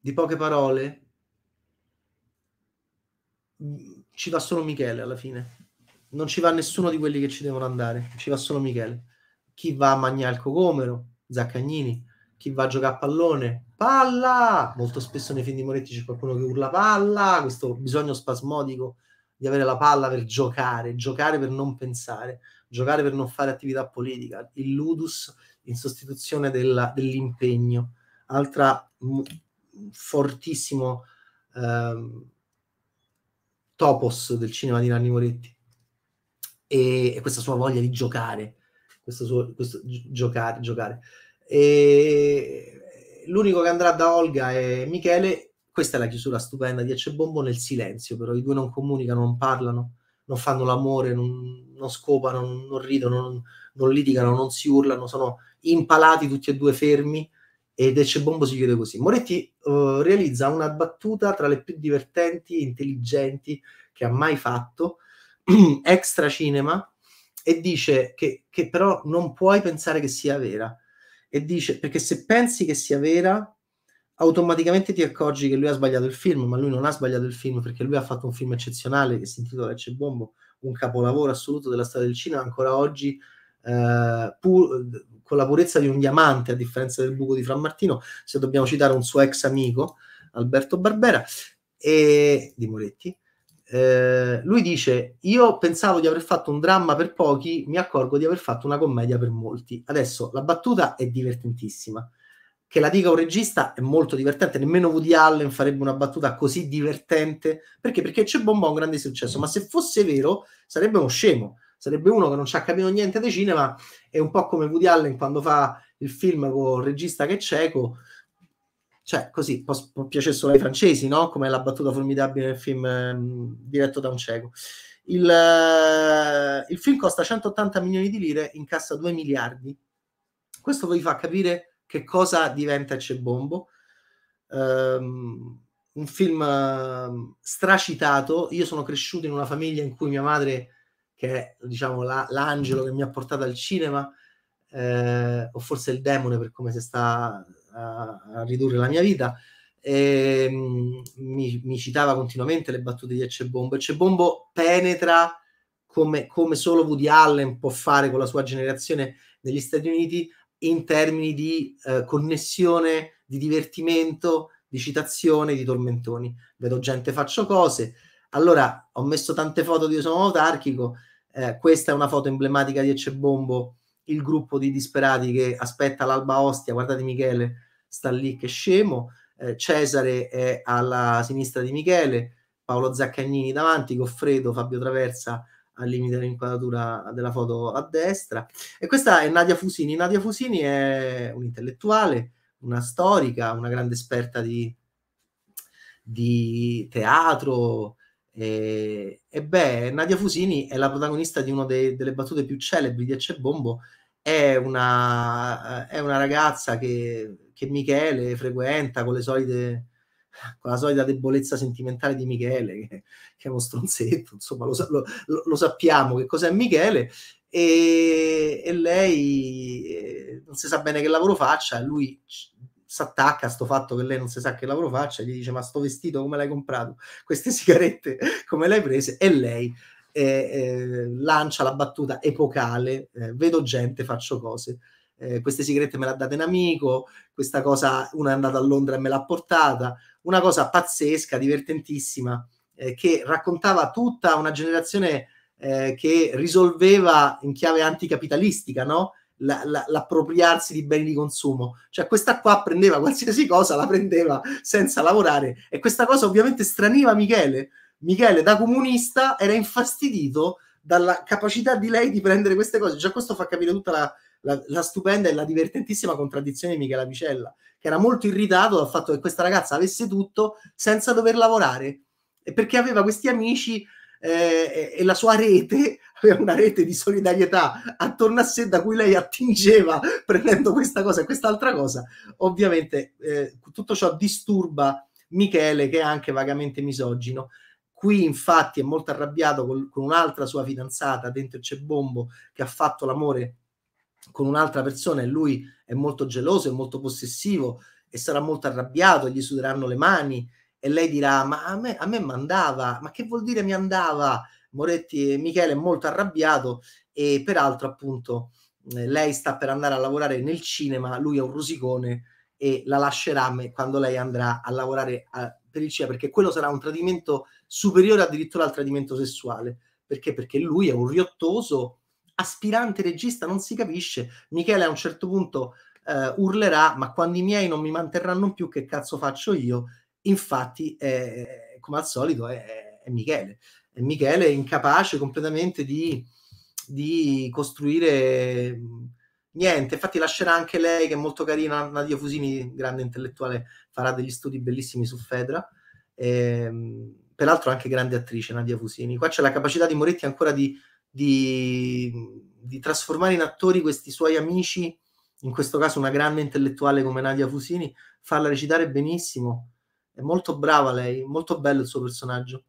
di poche parole, mm, ci va solo Michele alla fine. Non ci va nessuno di quelli che ci devono andare, ci va solo Michele. Chi va a mangiare il cocomero? Zaccagnini. Chi va a giocare a pallone? Palla! Molto spesso nei film di Moretti c'è qualcuno che urla palla, questo bisogno spasmodico di avere la palla per giocare, giocare per non pensare, giocare per non fare attività politica, il ludus in sostituzione della, dell'impegno, altra m- fortissimo ehm, topos del cinema di Nanni Moretti e, e, questa sua voglia di giocare, questo, suo, questo gi- giocare, giocare. E l'unico che andrà da Olga è Michele questa è la chiusura stupenda di Acebombo nel silenzio, però i due non comunicano, non parlano, non fanno l'amore, non, non scopano, non, non ridono, non, non, litigano, non si urlano, sono impalati tutti e due fermi ed Ecebombo si chiude così. Moretti uh, realizza una battuta tra le più divertenti e intelligenti che ha mai fatto, extra cinema, e dice che, che però non puoi pensare che sia vera. E dice, perché se pensi che sia vera, automaticamente ti accorgi che lui ha sbagliato il film, ma lui non ha sbagliato il film perché lui ha fatto un film eccezionale che si intitola Ecce Bombo, un capolavoro assoluto della storia del cinema, ancora oggi eh, pur, con la purezza di un diamante, a differenza del buco di Frammartino, se dobbiamo citare un suo ex amico, Alberto Barbera, e, di Moretti. Eh, lui dice: Io pensavo di aver fatto un dramma per pochi, mi accorgo di aver fatto una commedia per molti. Adesso la battuta è divertentissima che la dica un regista è molto divertente, nemmeno Woody Allen farebbe una battuta così divertente, perché? Perché c'è Bon un grande successo, ma se fosse vero sarebbe uno scemo, sarebbe uno che non ci ha capito niente di cinema, è un po' come Woody Allen quando fa il film con il regista che è cieco, cioè così, può, può piacere solo ai francesi, no? Come la battuta formidabile nel film eh, diretto da un cieco. Il, eh, il film costa 180 milioni di lire, incassa 2 miliardi. Questo vi fa capire che cosa diventa Cebombo? Um, un film ehm, stracitato. Io sono cresciuto in una famiglia in cui mia madre, che è diciamo la, l'angelo che mi ha portato al cinema, eh, o forse il demone per come si sta a, a ridurre la mia vita, e, um, mi, mi, citava continuamente le battute di Ecebombo. Ecebombo penetra come, come solo Woody Allen può fare con la sua generazione negli Stati Uniti in termini di eh, connessione, di divertimento, di citazione, di tormentoni. Vedo gente, faccio cose. Allora, ho messo tante foto di Io sono autarchico. Eh, questa è una foto emblematica di Eccebombo, il gruppo di disperati che aspetta l'alba Ostia. Guardate Michele, sta lì che scemo. Eh, Cesare è alla sinistra di Michele, Paolo Zaccagnini davanti, Goffredo, Fabio Traversa al limite dell'inquadratura della foto a destra. E questa è Nadia Fusini. Nadia Fusini è un'intellettuale, una storica, una grande esperta di, di teatro. E, e, beh, Nadia Fusini è la protagonista di una delle battute più celebri di Ecce È una, è una ragazza che, che Michele frequenta con le solite con la solita debolezza sentimentale di Michele, che, che è uno stronzetto, insomma lo, lo, lo sappiamo che cos'è Michele, e, e lei eh, non si sa bene che lavoro faccia, lui si attacca a sto fatto che lei non si sa che lavoro faccia, gli dice ma sto vestito come l'hai comprato, queste sigarette come le hai prese e lei eh, eh, lancia la battuta epocale, eh, vedo gente, faccio cose. Eh, queste sigarette me le ha date un amico, questa cosa una è andata a Londra e me l'ha portata, una cosa pazzesca, divertentissima, eh, che raccontava tutta una generazione eh, che risolveva in chiave anticapitalistica, no? La, la, l'appropriarsi di beni di consumo. Cioè, questa qua prendeva qualsiasi cosa, la prendeva senza lavorare. E questa cosa ovviamente straniva Michele. Michele, da comunista, era infastidito dalla capacità di lei di prendere queste cose. Già questo fa capire tutta la, la, la stupenda e la divertentissima contraddizione di Michela Vicella, che era molto irritato dal fatto che questa ragazza avesse tutto senza dover lavorare, perché aveva questi amici eh, e la sua rete aveva una rete di solidarietà attorno a sé da cui lei attingeva prendendo questa cosa e quest'altra cosa. Ovviamente eh, tutto ciò disturba Michele che è anche vagamente misogino. Qui infatti è molto arrabbiato con, con un'altra sua fidanzata dentro c'è Bombo che ha fatto l'amore con un'altra persona e lui è molto geloso, è molto possessivo e sarà molto arrabbiato, gli suderanno le mani e lei dirà ma a me, a me mandava, ma che vuol dire mi andava? Moretti e Michele è molto arrabbiato e peraltro appunto eh, lei sta per andare a lavorare nel cinema, lui è un rosicone e la lascerà quando lei andrà a lavorare a, per il cinema perché quello sarà un tradimento superiore addirittura al tradimento sessuale. Perché? Perché lui è un riottoso, aspirante regista non si capisce. Michele a un certo punto eh, urlerà, ma quando i miei non mi manterranno più, che cazzo faccio io? Infatti, eh, come al solito, è, è Michele. È Michele è incapace completamente di, di costruire mm, niente. Infatti, lascerà anche lei, che è molto carina, Nadia Fusini, grande intellettuale, farà degli studi bellissimi su Fedra. E, ehm, peraltro, anche grande attrice Nadia Fusini. Qua c'è la capacità di Moretti ancora di di, di trasformare in attori questi suoi amici, in questo caso una grande intellettuale come Nadia Fusini, farla recitare benissimo. È molto brava lei, molto bello il suo personaggio.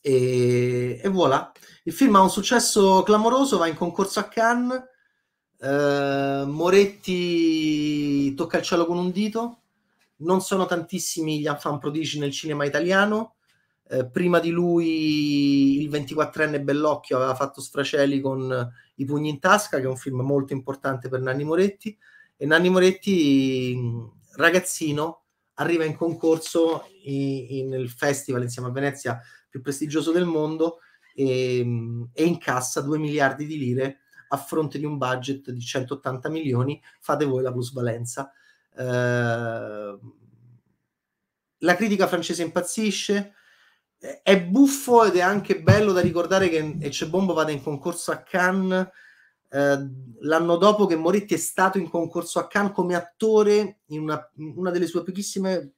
E, e voilà. Il film ha un successo clamoroso, va in concorso a Cannes. Eh, Moretti tocca il cielo con un dito. Non sono tantissimi gli fan prodigi nel cinema italiano. Eh, prima di lui il 24enne Bellocchio aveva fatto Sfracelli con eh, I pugni in tasca, che è un film molto importante per Nanni Moretti, e Nanni Moretti, mm, ragazzino, arriva in concorso nel festival insieme a Venezia più prestigioso del mondo e, mm, e incassa 2 miliardi di lire a fronte di un budget di 180 milioni, fate voi la plusvalenza. Eh, la critica francese impazzisce, è buffo ed è anche bello da ricordare che Ecce Bombo vada in concorso a Cannes eh, l'anno dopo che Moretti è stato in concorso a Cannes come attore in una, in una delle sue pochissime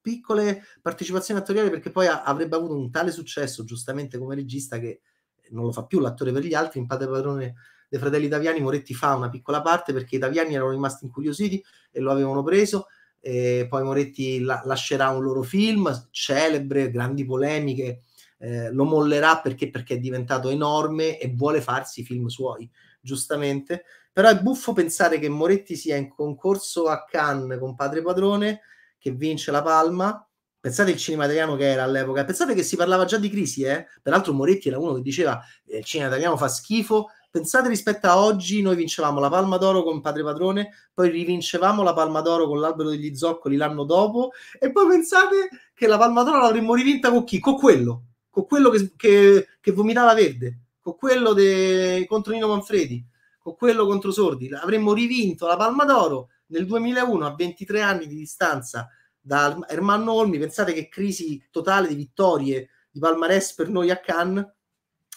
piccole partecipazioni attoriali perché poi a, avrebbe avuto un tale successo giustamente come regista che non lo fa più l'attore per gli altri in Padre Padrone dei Fratelli Italiani Moretti fa una piccola parte perché i italiani erano rimasti incuriositi e lo avevano preso e poi Moretti la- lascerà un loro film celebre, grandi polemiche, eh, lo mollerà perché, perché è diventato enorme e vuole farsi i film suoi, giustamente. Però è buffo pensare che Moretti sia in concorso a Cannes con Padre Padrone, che vince la Palma. Pensate il cinema italiano che era all'epoca, pensate che si parlava già di crisi, eh? Peraltro Moretti era uno che diceva eh, il cinema italiano fa schifo, Pensate rispetto a oggi, noi vincevamo la Palma d'Oro con Padre Padrone, poi rivincevamo la Palma d'Oro con l'Albero degli Zoccoli l'anno dopo, e poi pensate che la Palma d'Oro l'avremmo rivinta con chi? Con quello, con quello che, che, che vomitava verde, con quello de, contro Nino Manfredi, con quello contro Sordi. Avremmo rivinto la Palma d'Oro nel 2001 a 23 anni di distanza da Ermanno Olmi. Pensate che crisi totale di vittorie di Palmares per noi a Cannes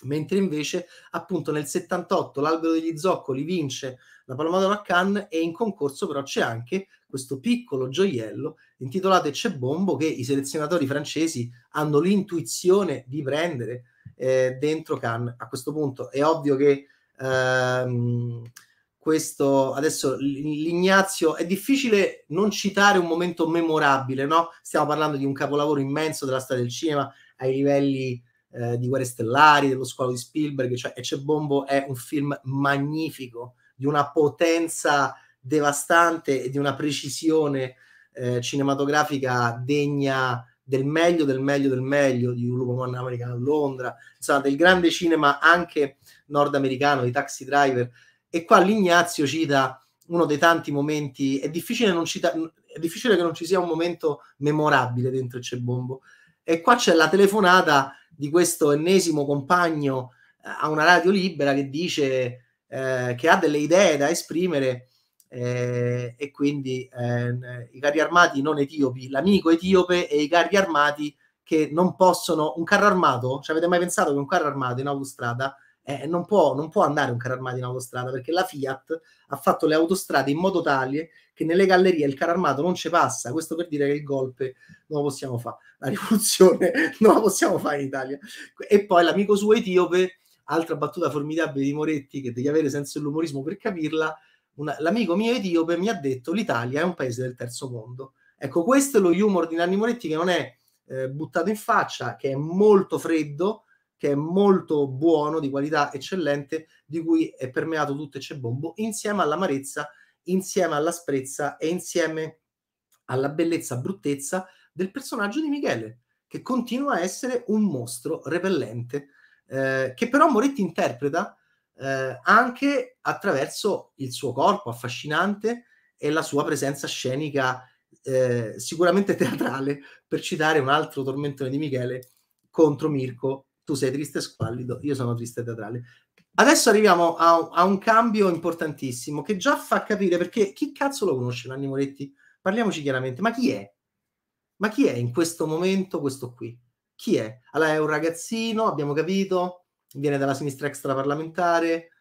mentre invece appunto nel 78 l'albero degli zoccoli vince la Palma d'Oro a Cannes e in concorso però c'è anche questo piccolo gioiello intitolato C'è Bombo che i selezionatori francesi hanno l'intuizione di prendere eh, dentro Cannes. A questo punto è ovvio che ehm, questo adesso l'Ignazio è difficile non citare un momento memorabile, no? Stiamo parlando di un capolavoro immenso della storia del cinema ai livelli eh, di Guerre Stellari, dello squalo di Spielberg, cioè Ecce Bombo è un film magnifico, di una potenza devastante e di una precisione eh, cinematografica degna del meglio, del meglio, del meglio, di un lupo man americano a Londra, insomma del grande cinema anche nordamericano, di Taxi Driver. E qua l'Ignazio cita uno dei tanti momenti, è difficile, non cita, è difficile che non ci sia un momento memorabile dentro C'è Bombo. E qua c'è la telefonata di questo ennesimo compagno eh, a una radio libera che dice eh, che ha delle idee da esprimere eh, e quindi eh, i carri armati non etiopi, l'amico etiope e i carri armati che non possono, un carro armato, ci avete mai pensato che un carro armato in autostrada eh, non, può, non, può, andare un carro armato in autostrada perché la Fiat ha fatto le autostrade in modo tale che nelle gallerie il carro armato non ci passa. Questo per dire che il golpe non lo possiamo fare, la rivoluzione non la possiamo fare in Italia. E poi l'amico suo etiope, altra battuta formidabile di Moretti, che devi avere senso dell'umorismo per capirla. Una, l'amico mio etiope mi ha detto l'Italia è un paese del terzo mondo. Ecco, questo è lo humor di Nanni Moretti che non è eh, buttato in faccia, che è molto freddo, che è molto buono, di qualità eccellente, di cui è permeato tutto e c'è bombo, insieme all'amarezza, insieme all'asprezza e insieme alla bellezza bruttezza del personaggio di Michele, che continua a essere un mostro repellente, eh, che però Moretti interpreta eh, anche attraverso il suo corpo affascinante e la sua presenza scenica eh, sicuramente teatrale, per citare un altro tormentone di Michele contro Mirko tu sei triste e squallido, io sono triste e teatrale. Adesso arriviamo a, a, un cambio importantissimo che già fa capire perché chi cazzo lo conosce Nanni Moretti? Parliamoci chiaramente, ma chi è? Ma chi è in questo momento questo qui? Chi è? Allora è un ragazzino, abbiamo capito, viene dalla sinistra extraparlamentare,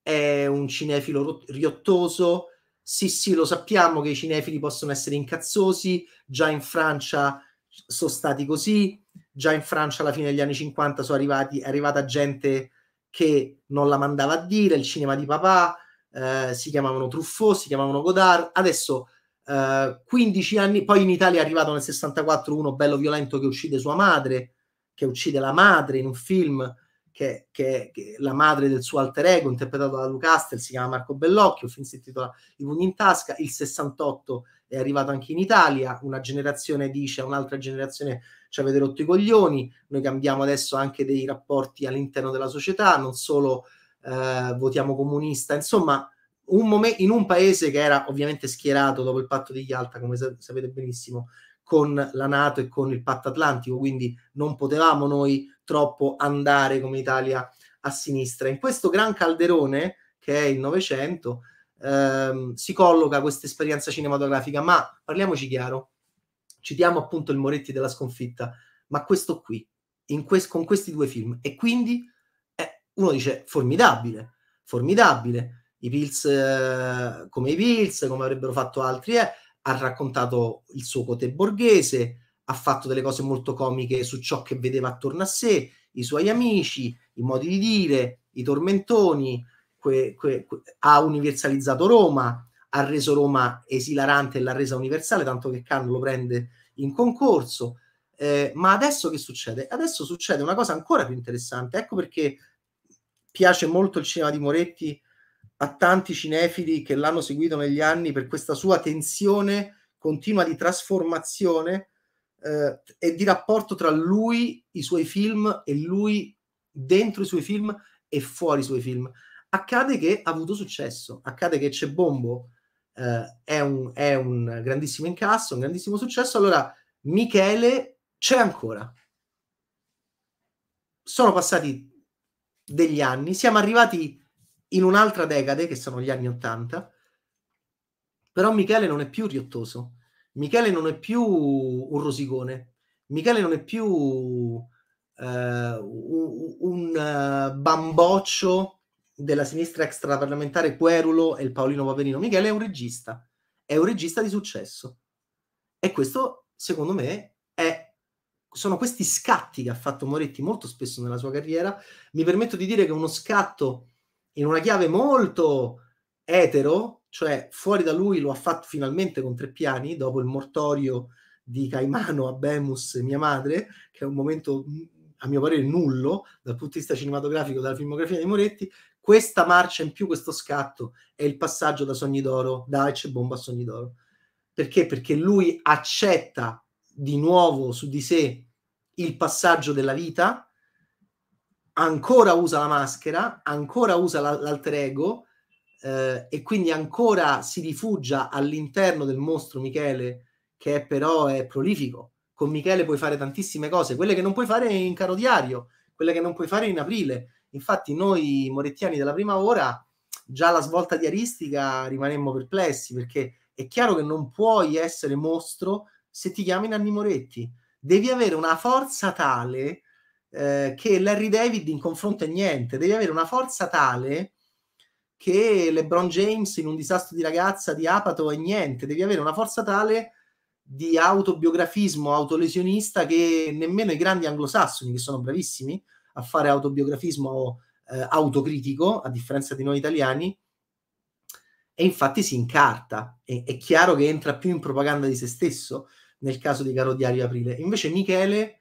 è un cinefilo riottoso, sì sì lo sappiamo che i cinefili possono essere incazzosi, già in Francia sono stati così, già in Francia alla fine degli anni 50 sono arrivati, è arrivata gente che non la mandava a dire, il cinema di papà, eh, si chiamavano Truffaut, si chiamavano Godard, adesso eh, 15 anni, poi in Italia è arrivato nel 64 uno bello violento che uccide sua madre, che uccide la madre in un film che, che, che la madre del suo alter ego, interpretato da Lucaster, si chiama Marco Bellocchio, il film si intitola I pugni in tasca, il 68 è arrivato anche in Italia, una generazione dice a un'altra generazione ci avete rotto i coglioni, noi cambiamo adesso anche dei rapporti all'interno della società, non solo eh, votiamo comunista, insomma, un mom- in un paese che era ovviamente schierato dopo il patto di Yalta, come sa- sapete benissimo, con la Nato e con il patto atlantico, quindi non potevamo noi troppo andare come Italia a sinistra. In questo gran calderone che è il Novecento, ehm, si colloca questa esperienza cinematografica, ma parliamoci chiaro, citiamo appunto il Moretti della sconfitta, ma questo qui, quest- con questi due film, e quindi eh, uno dice formidabile, formidabile, i Pills eh, come i Pills, come avrebbero fatto altri, eh, ha raccontato il suo cote borghese, ha fatto delle cose molto comiche su ciò che vedeva attorno a sé, i suoi amici, i modi di dire, i tormentoni, que, que, ha universalizzato Roma, ha reso Roma esilarante e l'ha resa universale, tanto che Canno lo prende in concorso. Eh, ma adesso che succede? Adesso succede una cosa ancora più interessante. Ecco perché piace molto il cinema di Moretti a tanti cinefili che l'hanno seguito negli anni per questa sua tensione continua di trasformazione eh, e di rapporto tra lui, i suoi film e lui dentro i suoi film e fuori i suoi film accade che ha avuto successo, accade che c'è Bombo, eh, è, un, è, un, grandissimo incasso, un grandissimo successo, allora Michele c'è ancora. Sono passati degli anni, siamo arrivati in un'altra decade, che sono gli anni Ottanta, però Michele non è più riottoso, Michele non è più un rosicone, Michele non è più... Uh, un, uh, bamboccio della sinistra extraparlamentare Querulo e il Paolino Paperino. Michele è un regista, è un regista di successo. E questo, secondo me, è, sono questi scatti che ha fatto Moretti molto spesso nella sua carriera. Mi permetto di dire che uno scatto in una chiave molto etero, cioè fuori da lui lo ha fatto finalmente con tre piani, dopo il mortorio di Caimano a Bemus, e mia madre, che è un momento a mio parere nullo dal punto di vista cinematografico della filmografia di Moretti, questa marcia in più, questo scatto, è il passaggio da Sogni d'Oro, da Ecce Bomba a Sogni d'Oro. Perché? Perché lui accetta di nuovo su di sé il passaggio della vita, ancora usa la maschera, ancora usa la, l'alter ego, eh, e quindi ancora si rifugia all'interno del mostro Michele, che è, però è prolifico. Con Michele puoi fare tantissime cose, quelle che non puoi fare in Caro Diario, quelle che non puoi fare in Aprile, Infatti noi morettiani della prima ora, già la svolta di Aristica, rimanemmo perplessi perché è chiaro che non puoi essere mostro se ti chiami Nanni Moretti. Devi avere una forza tale eh, che Larry David in confronto è niente, devi avere una forza tale che LeBron James in un disastro di ragazza di Apato è niente, devi avere una forza tale di autobiografismo autolesionista che nemmeno i grandi anglosassoni, che sono bravissimi, a fare autobiografismo eh, autocritico, a differenza di noi italiani, e infatti si incarta. È, è chiaro che entra più in propaganda di se stesso nel caso di Caro Diario Aprile. Invece Michele,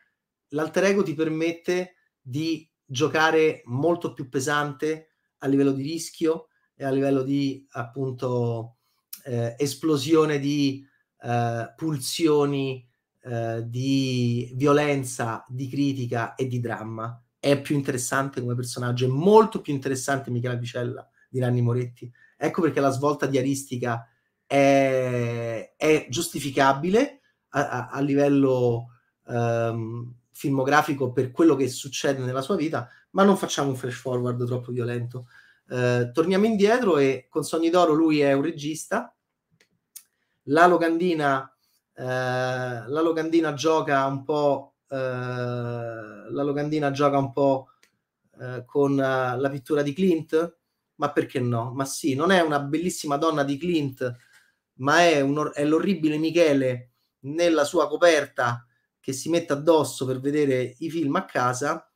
l'alter ego ti permette di giocare molto più pesante a livello di rischio e a livello di appunto eh, esplosione di eh, pulsioni, eh, di violenza, di critica e di dramma è più interessante come personaggio, è molto più interessante Michela Vicella di Nanni Moretti. Ecco perché la svolta di Aristica è, è giustificabile a, a, a livello um, filmografico per quello che succede nella sua vita, ma non facciamo un flash forward troppo violento. Uh, torniamo indietro e con Sogni d'Oro lui è un regista. La locandina, uh, eh, la locandina gioca un po' Eh, la locandina gioca un po' eh, con eh, la pittura di Clint, ma perché no? Ma sì, non è una bellissima donna di Clint, ma è, un, è l'orribile Michele nella sua coperta che si mette addosso per vedere i film a casa.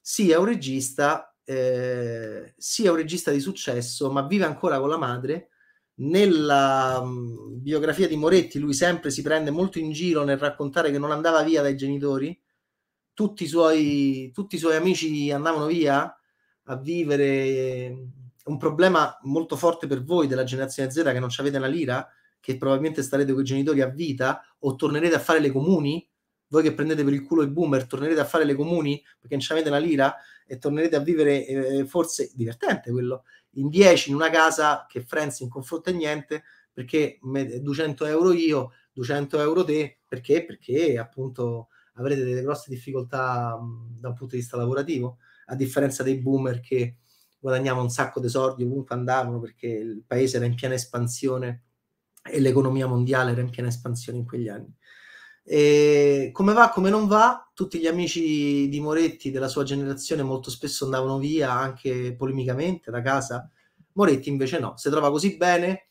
Sì, è un regista, eh, sì, è un regista di successo, ma vive ancora con la madre nella mm, biografia di Moretti lui sempre si prende molto in giro nel raccontare che non andava via dai genitori, tutti i suoi, tutti i suoi amici andavano via a vivere mm, un problema molto forte per voi della generazione Z che non avete una lira, che probabilmente starete con i genitori a vita o tornerete a fare le comuni, voi che prendete per il culo i boomer, tornerete a fare le comuni perché non avete una lira e tornerete a vivere eh, forse divertente quello, in 10 in una casa che Friends in confronto è niente perché 200 euro io, 200 euro te, perché? Perché appunto avrete delle grosse difficoltà mh, da un punto di vista lavorativo, a differenza dei boomer che guadagnavano un sacco di soldi ovunque andavano perché il paese era in piena espansione e l'economia mondiale era in piena espansione in quegli anni. E come va, come non va, tutti gli amici di Moretti della sua generazione molto spesso andavano via anche polemicamente da casa. Moretti invece no, si trova così bene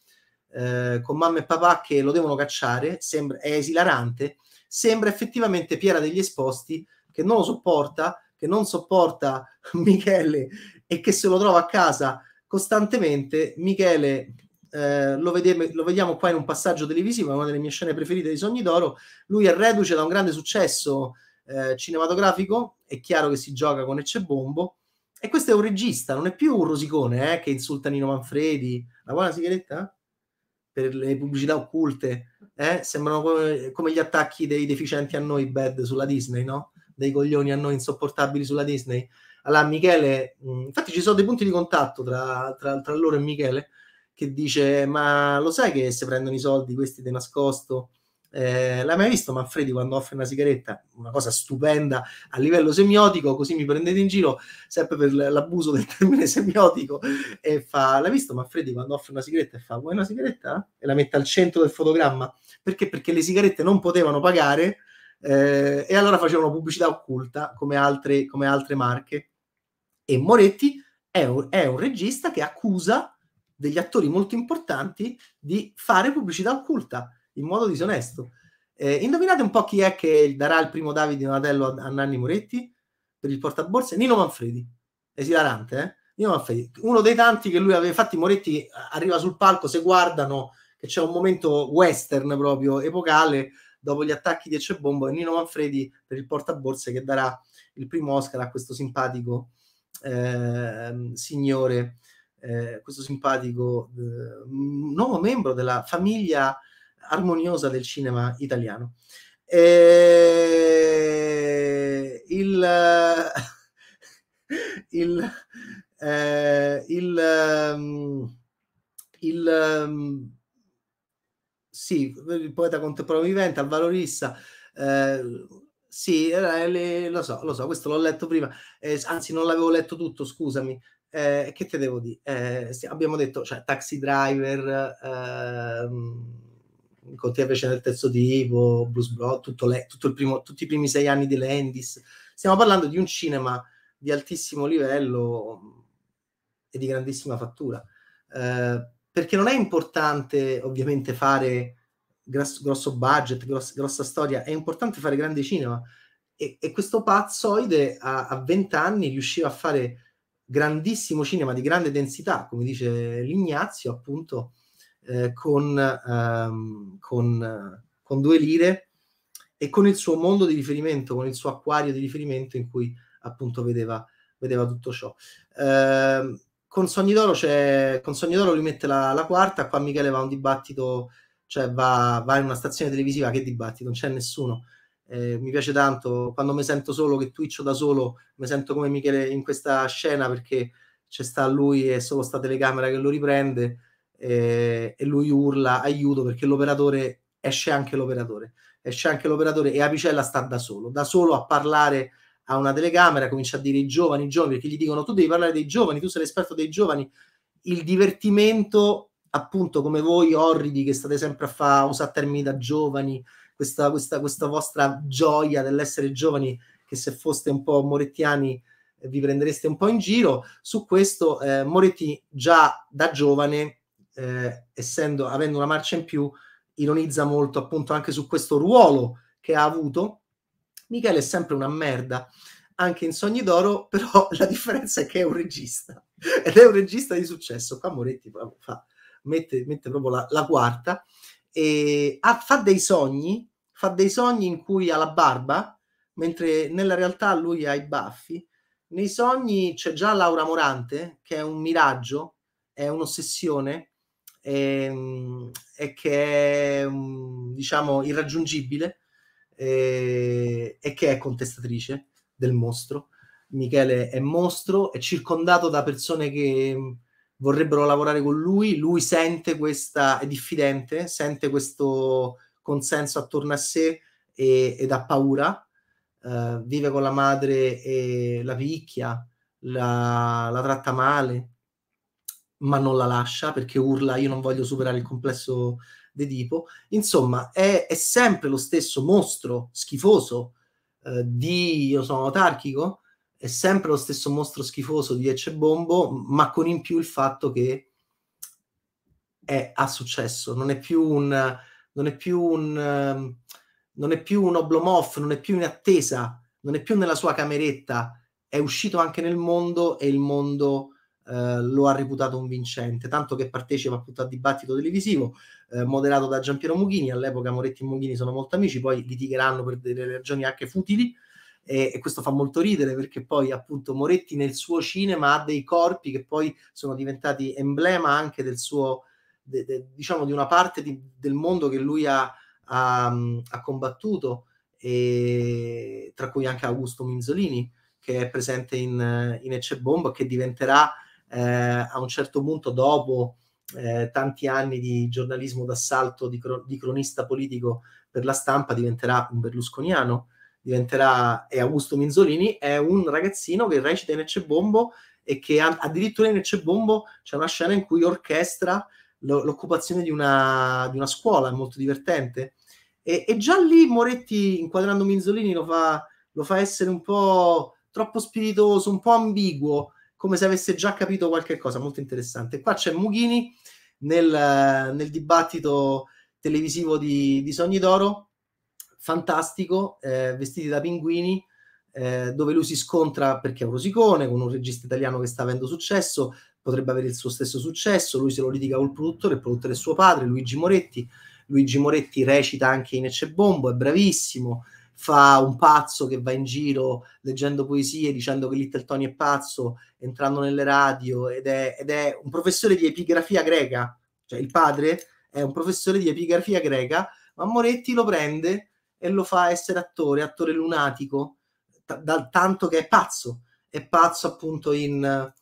eh, con mamma e papà che lo devono cacciare, sembra, è esilarante, sembra effettivamente Piera degli Esposti che non lo sopporta, che non sopporta Michele e che se lo trova a casa costantemente. Michele eh, lo, vediamo, lo, vediamo, qua in un passaggio televisivo, è una delle mie scene preferite di Sogni d'Oro. Lui è reduce da un grande successo eh, cinematografico, è chiaro che si gioca con Eccebombo. E questo è un regista, non è più un rosicone eh, che insulta Nino Manfredi. La buona sigaretta? Per le pubblicità occulte, eh, sembrano come, gli attacchi dei deficienti a noi, bad sulla Disney, no? Dei coglioni a noi insopportabili sulla Disney. Allora, Michele, mh, infatti ci sono dei punti di contatto tra, tra, tra loro e Michele, che dice ma lo sai che se prendono i soldi questi di nascosto? Eh, l'hai mai visto Manfredi quando offre una sigaretta? Una cosa stupenda a livello semiotico, così mi prendete in giro sempre per l'abuso del termine semiotico. E fa: L'hai visto Manfredi quando offre una sigaretta? E fa: Vuoi una sigaretta? E la mette al centro del fotogramma perché? Perché le sigarette non potevano pagare eh, e allora facevano pubblicità occulta come altre, come altre marche. E Moretti è un, è un regista che accusa degli attori molto importanti di fare pubblicità occulta in modo disonesto. Eh, indovinate un po' chi è che darà il primo Davide Donatello a, a Nanni Moretti per il portaborse? Nino Manfredi, esilarante, eh? Nino Manfredi, uno dei tanti che lui aveva. fatto. Moretti arriva sul palco, se guardano che c'è un momento western proprio epocale dopo gli attacchi di Ecce Bombo e Nino Manfredi per il portaborse che darà il primo Oscar a questo simpatico eh, signore eh, questo simpatico eh, nuovo membro della famiglia armoniosa del cinema italiano. E... Eh, il, il, eh, il, um, il um, sì, il poeta contemporaneo vivente, Alvaro Rissa, eh, sì, eh, le, lo so, lo so, questo l'ho letto prima, eh, anzi non l'avevo letto tutto, scusami, eh, che te devo dire? Eh, abbiamo detto, cioè, Taxi Driver, ehm, Contea fece del terzo tipo, Blues Bro, tutto, le, tutto il primo, tutti i primi sei anni di Landis. Stiamo parlando di un cinema di altissimo livello e di grandissima fattura. Eh, perché non è importante ovviamente fare grosso, grosso budget, gross, grossa storia, è importante fare grande cinema. E, e questo pazzoide a, a 20 anni riusciva a fare grandissimo cinema di grande densità, come dice l'Ignazio, appunto, eh, con, ehm, con, eh, con due lire e con il suo mondo di riferimento, con il suo acquario di riferimento in cui appunto vedeva, vedeva tutto ciò. Eh, con Sogni d'Oro, c'è, con Sogni d'Oro lui mette la, la, quarta, qua Michele va a un dibattito, cioè va, va in una stazione televisiva, che dibattito, non c'è nessuno eh, mi piace tanto quando mi sento solo che twitcho da solo, mi sento come Michele in questa scena perché c'è sta lui e solo sta telecamera che lo riprende eh, e lui urla aiuto perché l'operatore esce anche l'operatore, esce anche l'operatore e Apicella sta da solo, da solo a parlare a una telecamera, comincia a dire i giovani, i giovani, perché gli dicono tu devi parlare dei giovani, tu sei l'esperto dei giovani, il divertimento appunto come voi orridi che state sempre a fare, usare termini da giovani, questa, questa, questa vostra gioia dell'essere giovani che se foste un po' morettiani eh, vi prendereste un po' in giro. Su questo eh, Moretti già da giovane, eh, essendo, avendo una marcia in più, ironizza molto appunto anche su questo ruolo che ha avuto. Michele è sempre una merda, anche in Sogni d'Oro, però la differenza è che è un regista, ed è un regista di successo. Qua Moretti fa, mette, mette proprio la, la quarta, e ha, fa dei sogni fa dei sogni in cui ha la barba, mentre nella realtà lui ha i baffi. Nei sogni c'è già Laura Morante, che è un miraggio, è un'ossessione e, ehm, e che è mm, diciamo irraggiungibile e, eh, e che è contestatrice del mostro. Michele è mostro, è circondato da persone che mm, vorrebbero lavorare con lui, lui sente questa, è diffidente, sente questo consenso attorno a sé e, ed ha paura, eh, vive con la madre e la picchia, la, la tratta male, ma non la lascia perché urla io non voglio superare il complesso tipo. Insomma, è, è sempre lo stesso mostro schifoso eh, di io sono autarchico, è sempre lo stesso mostro schifoso di Ecce Bombo, ma con in più il fatto che è, ha successo, non è più un non è più un, ehm, non è più un oblomov, non è più in attesa, non è più nella sua cameretta, è uscito anche nel mondo e il mondo eh, lo ha reputato un vincente, tanto che partecipa appunto al dibattito televisivo eh, moderato da Giampiero Mughini, all'epoca Moretti e Mughini sono molto amici, poi litigheranno per delle ragioni anche futili e, e questo fa molto ridere perché poi appunto Moretti nel suo cinema ha dei corpi che poi sono diventati emblema anche del suo de, de, diciamo di una parte di, del mondo che lui ha, ha, ha combattuto, e, tra cui anche Augusto Minzolini, che è presente in, in Ecce Bomba, che diventerà eh, a un certo punto dopo eh, tanti anni di giornalismo d'assalto, di, cro- di, cronista politico per la stampa, diventerà un berlusconiano, diventerà, e Augusto Minzolini è un ragazzino che recita in Ecce Bombo e che addirittura in Ecce Bombo c'è una scena in cui orchestra l'occupazione di una, di una, scuola, è molto divertente. E, e già lì Moretti, inquadrando Minzolini, lo fa, lo fa essere un po' troppo spiritoso, un po' ambiguo, come se avesse già capito qualche cosa, molto interessante. Qua c'è Mughini nel, nel dibattito televisivo di, di, Sogni d'Oro, fantastico, eh, vestiti da pinguini, eh, dove lui si scontra perché è un rosicone con un regista italiano che sta avendo successo, potrebbe avere il suo stesso successo, lui se lo litiga col produttore, il produttore è suo padre, Luigi Moretti, Luigi Moretti recita anche in Ecce Bombo, è bravissimo, fa un pazzo che va in giro leggendo poesie, dicendo che Little Tony è pazzo, entrando nelle radio, ed è, ed è un professore di epigrafia greca, cioè il padre è un professore di epigrafia greca, ma Moretti lo prende e lo fa essere attore, attore lunatico, t- dal tanto che è pazzo, è pazzo appunto in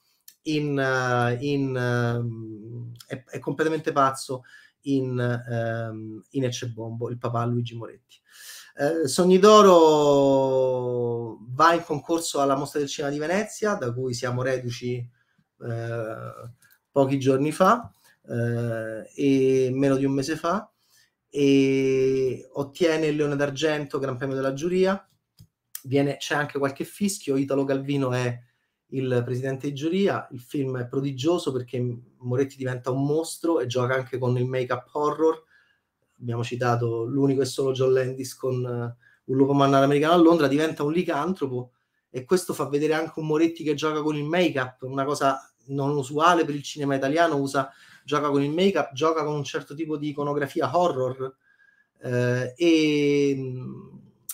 in, eh, in ehm, è, è, completamente pazzo in, ehm, in Eccebombo, il papà Luigi Moretti. Eh, Sogni d'Oro va in concorso alla Mostra del Cinema di Venezia, da cui siamo reduci eh, pochi giorni fa, eh, e meno di un mese fa, e ottiene il Leone d'Argento, Gran Premio della Giuria. Viene, c'è anche qualche fischio, Italo Galvino è il presidente di giuria. Il film è prodigioso perché Moretti diventa un mostro e gioca anche con il make-up horror. Abbiamo citato l'unico e solo John Landis con uh, Un lupo mannaro americano a Londra, diventa un licantropo e questo fa vedere anche un Moretti che gioca con il make-up, una cosa non usuale per il cinema italiano, usa, gioca con il make-up, gioca con un certo tipo di iconografia horror eh, e, mm,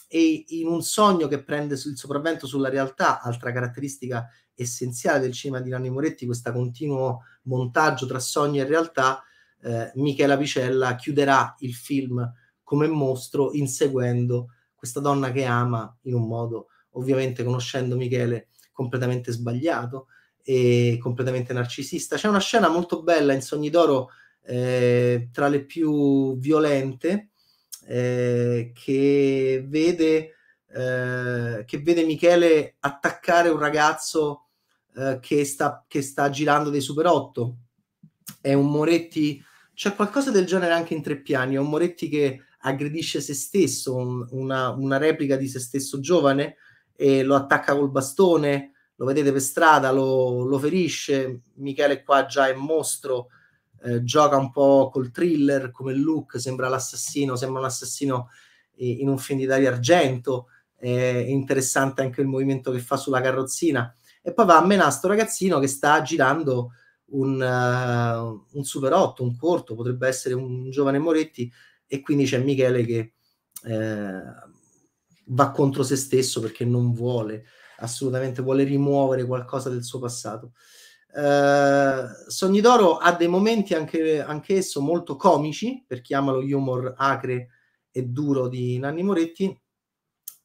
e, in un sogno che prende il sopravvento sulla realtà, altra caratteristica essenziale del cinema di Nanni Moretti, questo continuo montaggio tra sogno e realtà, eh, Michela Picella chiuderà il film come mostro inseguendo questa donna che ama in un modo, ovviamente conoscendo Michele, completamente sbagliato e completamente narcisista. C'è una scena molto bella in Sogni d'Oro, eh, tra le più violente, eh, che vede... Eh, che vede Michele attaccare un ragazzo eh, che, sta, che sta girando dei Super 8, è un Moretti, c'è qualcosa del genere anche in tre piani, è un Moretti che aggredisce se stesso, un, una, una, replica di se stesso giovane, e lo attacca col bastone, lo vedete per strada, lo, lo ferisce, Michele qua già è mostro, eh, gioca un po' col thriller come look. sembra l'assassino, sembra un assassino eh, in un film di Dario Argento, è eh, interessante anche il movimento che fa sulla carrozzina, e poi va a menare sto ragazzino che sta girando un, uh, un Super 8, un corto, potrebbe essere un giovane Moretti, e quindi c'è Michele che eh, va contro se stesso perché non vuole assolutamente, vuole rimuovere qualcosa del suo passato. Uh, Sogni d'Oro ha dei momenti anche, esso molto comici, per chi ama lo humor acre e duro di Nanni Moretti,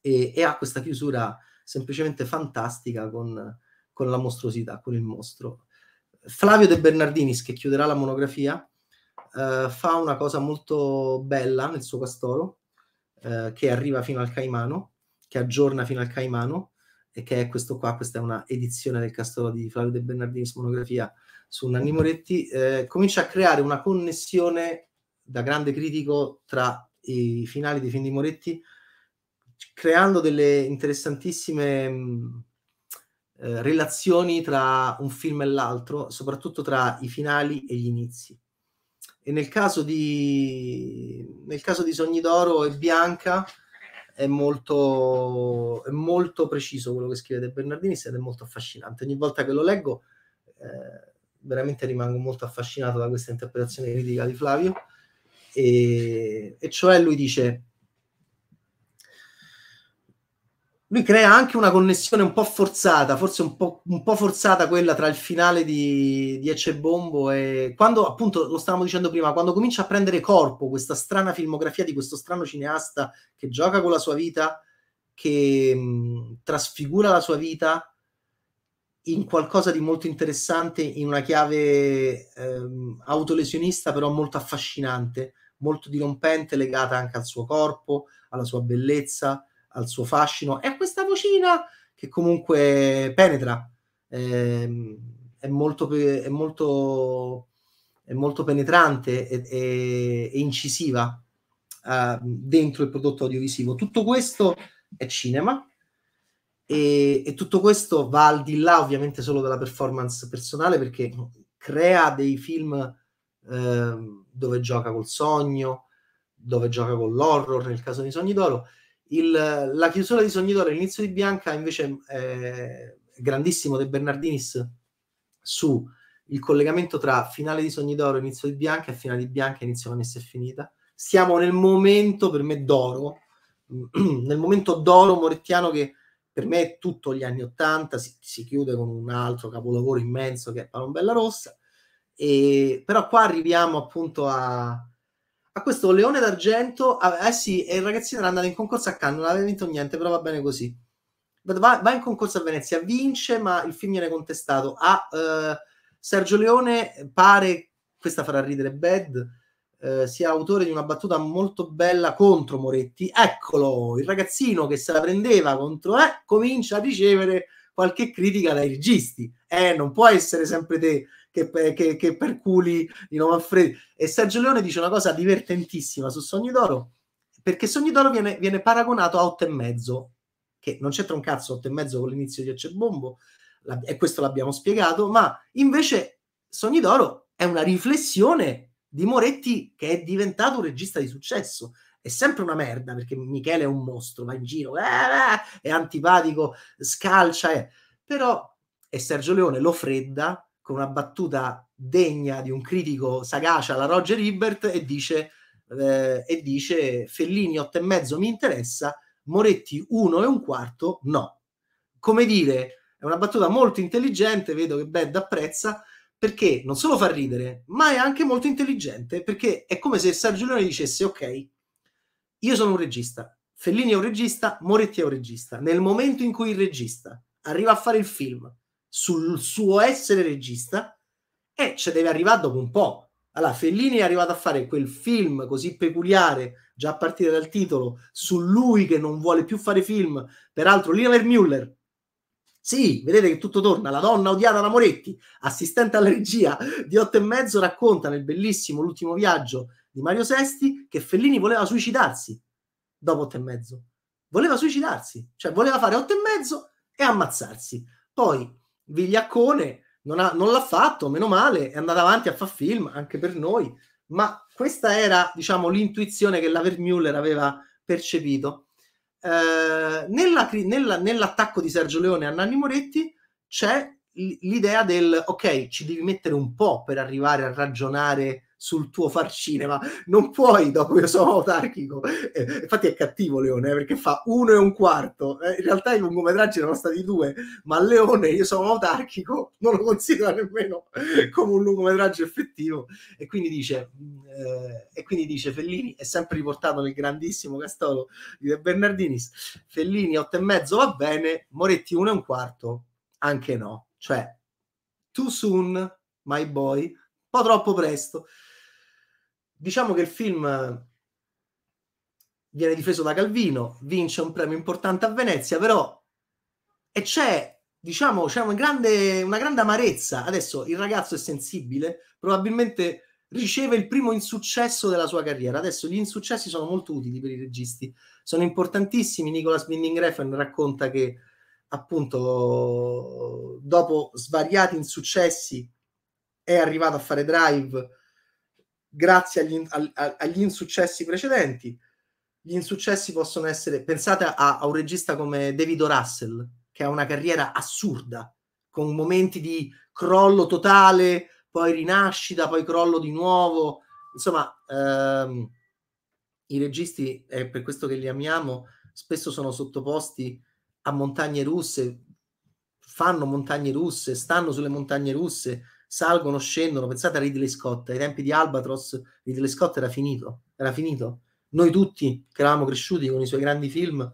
e, e ha questa chiusura semplicemente fantastica con con la mostruosità, con il mostro. Flavio De Bernardinis, che chiuderà la monografia, eh, fa una cosa molto bella nel suo castoro, eh, che arriva fino al Caimano, che aggiorna fino al Caimano, e che è questo qua, questa è una edizione del castoro di Flavio De Bernardinis, monografia su Nanni Moretti, eh, comincia a creare una connessione da grande critico tra i finali dei film di Moretti, creando delle interessantissime... Mh, eh, relazioni tra un film e l'altro, soprattutto tra i finali e gli inizi. E nel caso di, nel caso di Sogni d'Oro e Bianca è molto, è molto preciso quello che scrive De Bernardini ed è molto affascinante. Ogni volta che lo leggo eh, veramente rimango molto affascinato da questa interpretazione critica di Flavio. E, e cioè lui dice lui crea anche una connessione un po' forzata, forse un po', un po forzata quella tra il finale di, di Ecce Bombo e quando, appunto, lo stavamo dicendo prima, quando comincia a prendere corpo questa strana filmografia di questo strano cineasta che gioca con la sua vita, che mh, mm, trasfigura la sua vita in qualcosa di molto interessante, in una chiave ehm, autolesionista, però molto affascinante, molto dirompente, legata anche al suo corpo, alla sua bellezza al suo fascino e a questa vocina che comunque penetra. Eh, è, molto, è, molto, è molto penetrante e, e, e incisiva eh, dentro il prodotto audiovisivo. Tutto questo è cinema e, e, tutto questo va al di là ovviamente solo della performance personale perché crea dei film eh, dove gioca col sogno, dove gioca con l'horror, nel caso di Sogni d'Oro, il, la chiusura di Sognitore all'inizio di Bianca invece eh, è grandissimo De Bernardinis su il collegamento tra finale di Sogni d'Oro, inizio di Bianca e finale di Bianca, inizio Vanessa è finita. Siamo nel momento, per me, d'oro, nel momento d'oro morettiano che per me è tutto gli anni Ottanta, si, si, chiude con un altro capolavoro immenso che è Palombella Rossa, e, però qua arriviamo appunto a, a questo leone d'argento, eh sì, e il ragazzino era andato in concorso a Cannes, non aveva vinto niente, però va bene così. Va, va in concorso a Venezia, vince, ma il film viene contestato. A eh, Sergio Leone eh, pare, questa farà ridere Bad, eh, sia autore di una battuta molto bella contro Moretti. Eccolo, il ragazzino che se la prendeva contro, eh, comincia a ricevere qualche critica dai registi. Eh, non può essere sempre te che, che, che perculi di Nova Manfredi. E Sergio Leone dice una cosa divertentissima su Sogni d'Oro, perché Sogni d'Oro viene, viene paragonato a 8 e mezzo, che non c'entra un cazzo 8 e mezzo con l'inizio di Acebombo, e questo l'abbiamo spiegato, ma invece Sogni d'Oro è una riflessione di Moretti che è diventato un regista di successo. È sempre una merda perché Michele è un mostro, va in giro, eh, eh, è antipatico, scalcia, eh. però e Sergio Leone lo fredda con una battuta degna di un critico sagace alla Roger Ebert e dice, eh, e dice Fellini 8,5 mi interessa, Moretti 1 e un quarto no. Come dire, è una battuta molto intelligente, vedo che Bed apprezza, perché non solo fa ridere, ma è anche molto intelligente, perché è come se Sergio Leone dicesse, ok, io sono un regista, Fellini è un regista, Moretti è un regista. Nel momento in cui il regista arriva a fare il film, sul suo essere regista e ci deve arrivare dopo un po'. Allora, Fellini è arrivato a fare quel film così peculiare, già a partire dal titolo, su lui che non vuole più fare film, peraltro Lionel Müller. Sì, vedete che tutto torna. La donna odiata da Moretti, assistente alla regia di Otto e Mezzo, racconta nel bellissimo L'ultimo viaggio di Mario Sesti che Fellini voleva suicidarsi dopo Otto e Mezzo. Voleva suicidarsi, cioè voleva fare Otto e Mezzo e ammazzarsi. Poi vigliaccone, non, ha, non, l'ha fatto, meno male, è andato avanti a fare film anche per noi, ma questa era, diciamo, l'intuizione che la Vermuller aveva percepito. Eh, nella, nella, nell'attacco di Sergio Leone a Nanni Moretti c'è l'idea del ok, ci devi mettere un po' per arrivare a ragionare sul tuo far cinema. Non puoi, dopo io sono autarchico, eh, infatti è cattivo Leone, eh, perché fa uno e un quarto. Eh, in realtà i lungometraggi erano stati due, ma Leone, io sono autarchico, non lo considera nemmeno come un lungometraggio effettivo. E quindi dice, eh, e quindi dice Fellini, è sempre riportato nel grandissimo castolo di De Bernardinis, Fellini otto e mezzo va bene, Moretti uno e un quarto, anche no. Cioè, too soon, my boy, un po' troppo presto. Diciamo che il film eh, viene difeso da Calvino, vince un premio importante a Venezia, però e c'è, diciamo, c'è una grande, una grande amarezza. Adesso il ragazzo è sensibile, probabilmente riceve il primo insuccesso della sua carriera. Adesso gli insuccessi sono molto utili per i registi, sono importantissimi. Nicolas Winding Refn racconta che appunto dopo svariati insuccessi è arrivato a fare Drive grazie agli, agli, insuccessi precedenti. Gli insuccessi possono essere, pensate a, a un regista come David Russell, che ha una carriera assurda, con momenti di crollo totale, poi rinascita, poi crollo di nuovo. Insomma, ehm, i registi, è per questo che li amiamo, spesso sono sottoposti a montagne russe, fanno montagne russe, stanno sulle montagne russe, salgono, scendono. Pensate a Ridley Scott, ai tempi di Albatros, Ridley Scott era finito, era finito. Noi tutti che eravamo cresciuti con i suoi grandi film,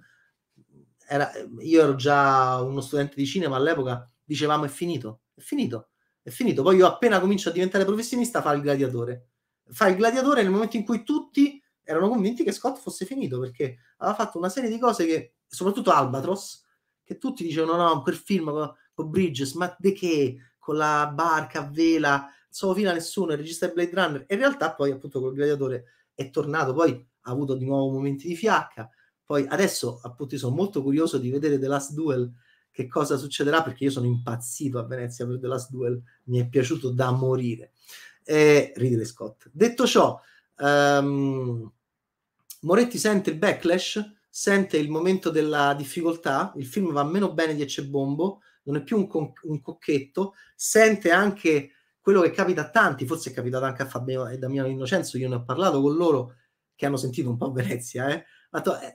era, io ero già uno studente di cinema all'epoca, dicevamo è finito, è finito, è finito. Poi io appena comincio a diventare professionista fa il gladiatore. Fa il gladiatore nel momento in cui tutti erano convinti che Scott fosse finito perché aveva fatto una serie di cose che, soprattutto Albatros, che tutti dicevano no, quel film con, con Bridges, ma di che? con la barca a vela, non fino a nessuno, il regista di Blade Runner. E in realtà poi appunto col gladiatore è tornato, poi ha avuto di nuovo momenti di fiacca. Poi adesso appunto io sono molto curioso di vedere The Last Duel che cosa succederà perché io sono impazzito a Venezia per The Last Duel, mi è piaciuto da morire. Eh, Ridley Scott. Detto ciò, um, Moretti sente il backlash, sente il momento della difficoltà, il film va meno bene di Ecce Bombo, non è più un, co- un cocchetto, sente anche quello che capita a tanti, forse è capitato anche a Fabio e Damiano Innocenzo, io ne ho parlato con loro che hanno sentito un po' Venezia, eh?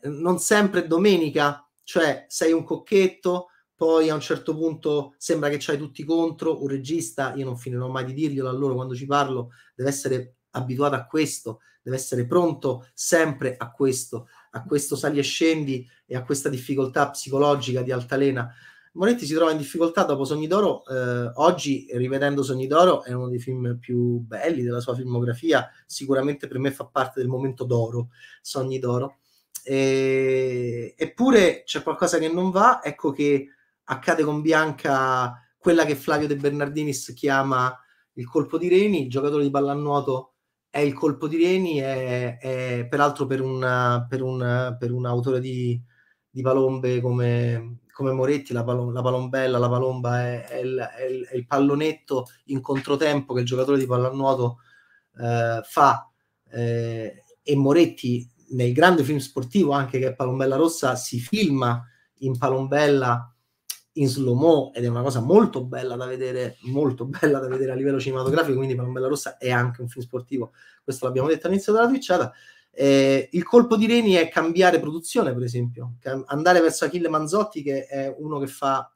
eh non sempre domenica, cioè sei un cocchetto, poi a un certo punto sembra che c'hai tutti contro, un regista, io non finirò mai di dirglielo a loro quando ci parlo, deve essere abituato a questo, deve essere pronto sempre a questo, a questo sali e scendi e a questa difficoltà psicologica di altalena. Moretti si trova in difficoltà dopo Sogni d'Oro. Eh, oggi, rivedendo Sogni d'Oro, è uno dei film più belli della sua filmografia. Sicuramente per me fa parte del momento d'oro, Sogni d'Oro. E... Eppure c'è qualcosa che non va. Ecco che accade con Bianca quella che Flavio De Bernardinis chiama il colpo di Reni. Il giocatore di pallanuoto è il colpo di Reni, è, è peraltro per, una, per, una, per un autore di, di palombe come, come Moretti la, palom- la palombella, la palomba è, è, il, è, il, è, il, pallonetto in controtempo che il giocatore di pallanuoto eh, fa eh, e Moretti nel grande film sportivo anche che è Palombella Rossa si filma in palombella in slow mo ed è una cosa molto bella da vedere, molto bella da vedere a livello cinematografico, quindi Palombella Rossa è anche un film sportivo, questo l'abbiamo detto all'inizio della twitchata eh, il colpo di Reni è cambiare produzione, per esempio, andare verso Achille Manzotti, che è uno che fa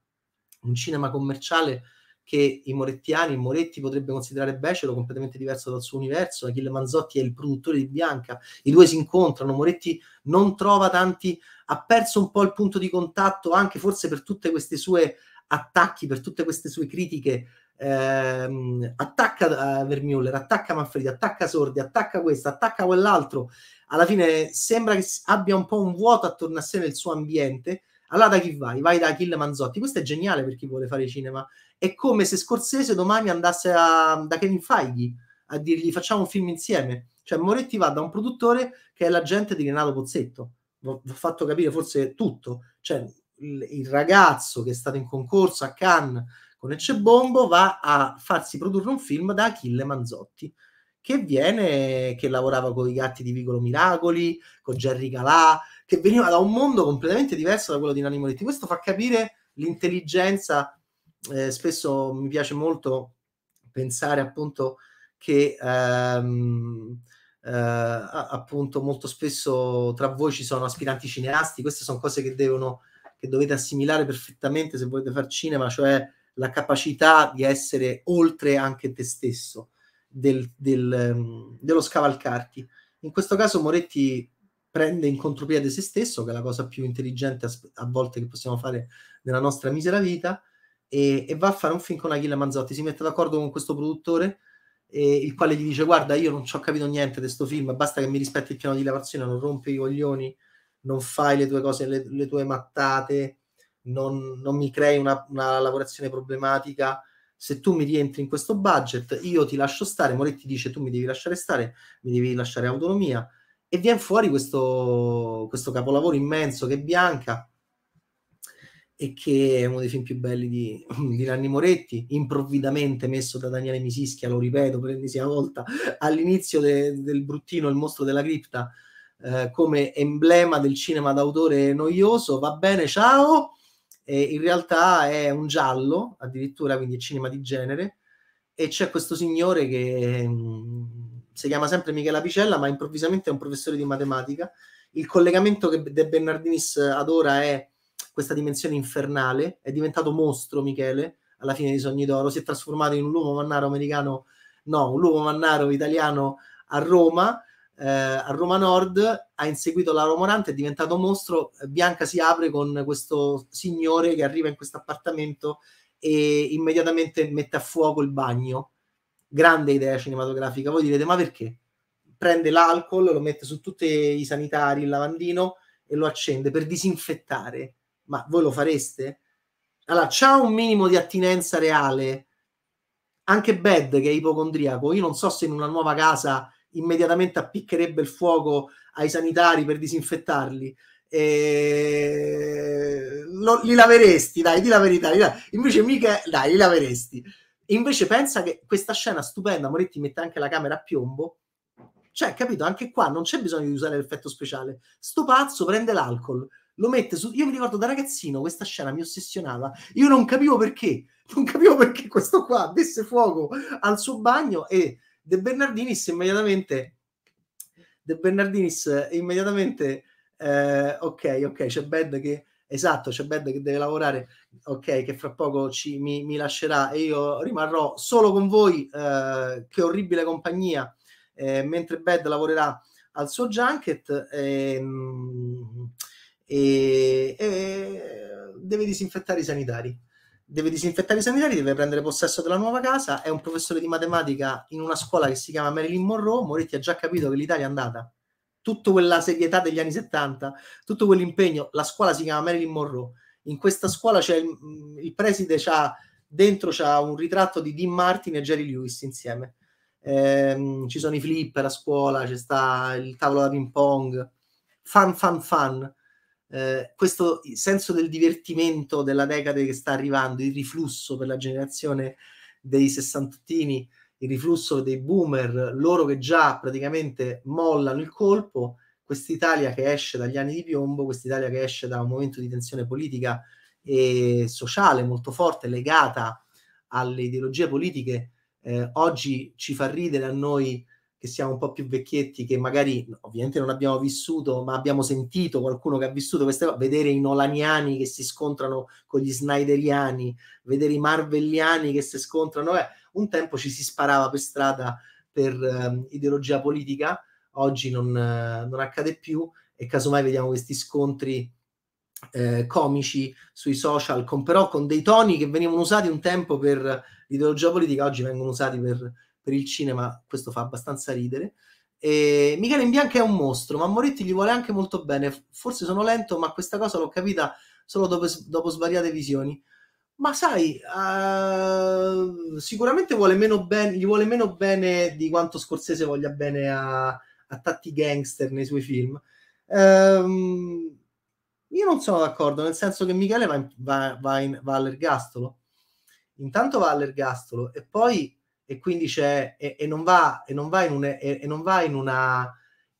un cinema commerciale che i morettiani, Moretti potrebbe considerare Becero completamente diverso dal suo universo, Achille Manzotti è il produttore di Bianca, i due si incontrano, Moretti non trova tanti, ha perso un po' il punto di contatto anche forse per tutte queste sue attacchi, per tutte queste sue critiche ehm, attacca eh, Vermuller, attacca Manfredi, attacca Sordi, attacca questo, attacca quell'altro. Alla fine sembra che abbia un po' un vuoto attorno a sé nel suo ambiente. Allora da chi vai? Vai da Achille Manzotti. Questo è geniale per chi vuole fare cinema. È come se Scorsese domani andasse a, da Kevin Feige a dirgli facciamo un film insieme. Cioè Moretti va da un produttore che è l'agente di Renato Pozzetto. Vi Ho fatto capire forse tutto. Cioè il ragazzo che è stato in concorso a Cannes con Ecce Bombo va a farsi produrre un film da Achille Manzotti che viene che lavorava con i gatti di Vicolo Miracoli, con Jerry Calà, che veniva da un mondo completamente diverso da quello di Nanni Moretti. Questo fa capire l'intelligenza eh, spesso mi piace molto pensare appunto che ehm, eh, appunto molto spesso tra voi ci sono aspiranti cineasti, queste sono cose che devono che dovete assimilare perfettamente se volete far cinema, cioè la capacità di essere oltre anche te stesso, del, del, ehm, dello scavalcarti. In questo caso Moretti prende in contropiede se stesso, che è la cosa più intelligente a, a volte che possiamo fare nella nostra misera vita, e, e va a fare un film con Achille Manzotti. Si mette d'accordo con questo produttore, eh, il quale gli dice guarda io non ci ho capito niente di questo film, basta che mi rispetti il piano di lavazione non rompi i coglioni, non fai le tue cose, le, le tue mattate, non, non mi crei una, una, lavorazione problematica. Se tu mi rientri in questo budget, io ti lascio stare. Moretti dice: Tu mi devi lasciare stare, mi devi lasciare autonomia. E viene fuori questo, questo capolavoro immenso che è Bianca e che è uno dei film più belli di, di Nanni Moretti, improvvidamente messo da Daniele Misischia, lo ripeto per l'ennesima volta, all'inizio de, del bruttino Il mostro della cripta, eh, come emblema del cinema d'autore noioso, va bene, ciao, eh, in realtà è un giallo, addirittura, quindi è cinema di genere, e c'è questo signore che mh, mm, si chiama sempre Michela Picella, ma improvvisamente è un professore di matematica. Il collegamento che De Bernardinis adora è questa dimensione infernale, è diventato mostro Michele alla fine di Sogni d'Oro, si è trasformato in un lupo mannaro americano, no, un lupo mannaro italiano a Roma, eh, a Roma Nord, ha inseguito la Romorante, è diventato mostro, Bianca si apre con questo signore che arriva in questo appartamento e immediatamente mette a fuoco il bagno. Grande idea cinematografica. Voi direte, ma perché? Prende l'alcol, lo mette su tutti i sanitari, il lavandino e lo accende per disinfettare. Ma voi lo fareste? Allora, c'ha un minimo di attinenza reale. Anche Bad, che è ipocondriaco, io non so se in una nuova casa immediatamente appiccherebbe il fuoco ai sanitari per disinfettarli. E... Lo, li laveresti, dai, di la verità. Invece, mica, dai, li laveresti. E invece pensa che questa scena stupenda, Moretti mette anche la camera a piombo. Cioè, capito, anche qua non c'è bisogno di usare l'effetto speciale. Sto pazzo prende l'alcol, lo mette su... Io mi ricordo da ragazzino questa scena mi ossessionava. Io non capivo perché, non capivo perché questo qua desse fuoco al suo bagno e De Bernardinis immediatamente, De Bernardinis immediatamente, eh, ok, ok, c'è Bad che, esatto, c'è Bad che deve lavorare, ok, che fra poco ci, mi, mi, lascerà e io rimarrò solo con voi, eh, che orribile compagnia, eh, mentre Bad lavorerà al suo junket e, ehm, e, e deve disinfettare i sanitari deve disinfettare i sanitari, deve prendere possesso della nuova casa, è un professore di matematica in una scuola che si chiama Marilyn Monroe, Moretti ha già capito che l'Italia è andata. Tutta quella serietà degli anni 70, tutto quell'impegno, la scuola si chiama Marilyn Monroe. In questa scuola c'è il, mm, il preside c'ha, dentro c'ha un ritratto di Dean Martin e Jerry Lewis insieme. Ehm, ci sono i flipper a scuola, c'è sta il tavolo da ping pong. Fan, fan, fan eh, questo senso del divertimento della decade che sta arrivando, il riflusso per la generazione dei sessantottini, il riflusso dei boomer, loro che già praticamente mollano il colpo, quest'Italia che esce dagli anni di piombo, quest'Italia che esce da un momento di tensione politica e sociale molto forte legata alle ideologie politiche, eh, oggi ci fa ridere a noi che siamo un po' più vecchietti, che magari ovviamente non abbiamo vissuto, ma abbiamo sentito qualcuno che ha vissuto queste cose, vedere i nolaniani che si scontrano con gli snyderiani, vedere i marvelliani che si scontrano, eh, un tempo ci si sparava per strada per eh, ideologia politica, oggi non, eh, non, accade più e casomai vediamo questi scontri eh, comici sui social, con, però con dei toni che venivano usati un tempo per l'ideologia politica, oggi vengono usati per per il cinema questo fa abbastanza ridere. E Michele in Bianca è un mostro, ma Moretti gli vuole anche molto bene. Forse sono lento, ma questa cosa l'ho capita solo dopo, dopo svariate visioni. Ma sai, uh, sicuramente vuole meno ben, gli vuole meno bene di quanto Scorsese voglia bene a, a tanti gangster nei suoi film. Um, io non sono d'accordo, nel senso che Michele va, in, va, va, in, va all'ergastolo. Intanto va all'ergastolo e poi e quindi c'è e, e non va e non va in un e, e non va in una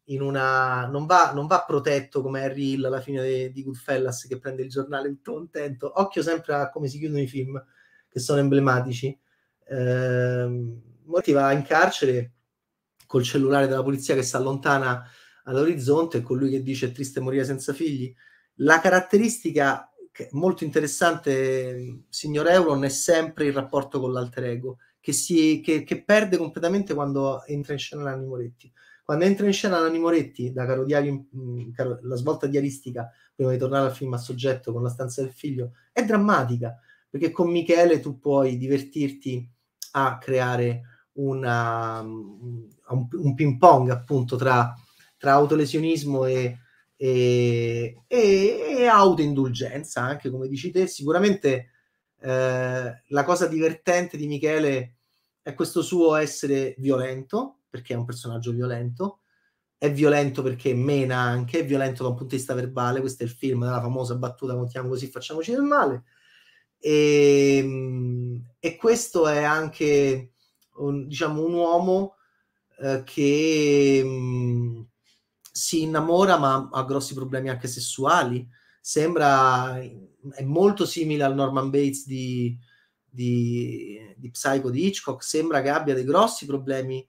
in una non va, non va protetto come Harry Hill alla fine di, di Goodfellas che prende il giornale tutto contento occhio sempre a come si chiudono i film che sono emblematici eh, Morty va in carcere col cellulare della polizia che si allontana all'orizzonte e con lui che dice è triste morire senza figli la caratteristica molto interessante signor Euron è sempre il rapporto con l'alter ego che, si, che, che perde completamente quando entra in scena Nanni Moretti. Quando entra in scena Nanni Moretti, da Caro Diario, mm, la svolta diaristica, prima di tornare al film a soggetto con la stanza del figlio, è drammatica, perché con Michele tu puoi divertirti a creare una, mm, un, un ping pong appunto tra, tra autolesionismo e, e, e, e, autoindulgenza, anche come dici te. Sicuramente eh, la cosa divertente di Michele è questo suo essere violento, perché è un personaggio violento, è violento perché mena anche, è violento da un punto di vista verbale, questo è il film della famosa battuta contiamo così, facciamoci del male, e, ehm, e questo è anche un, diciamo, un uomo eh, che mh, mm, si innamora ma ha grossi problemi anche sessuali, sembra, è molto simile al Norman Bates di di, di Psycho di Hitchcock sembra che abbia dei grossi problemi.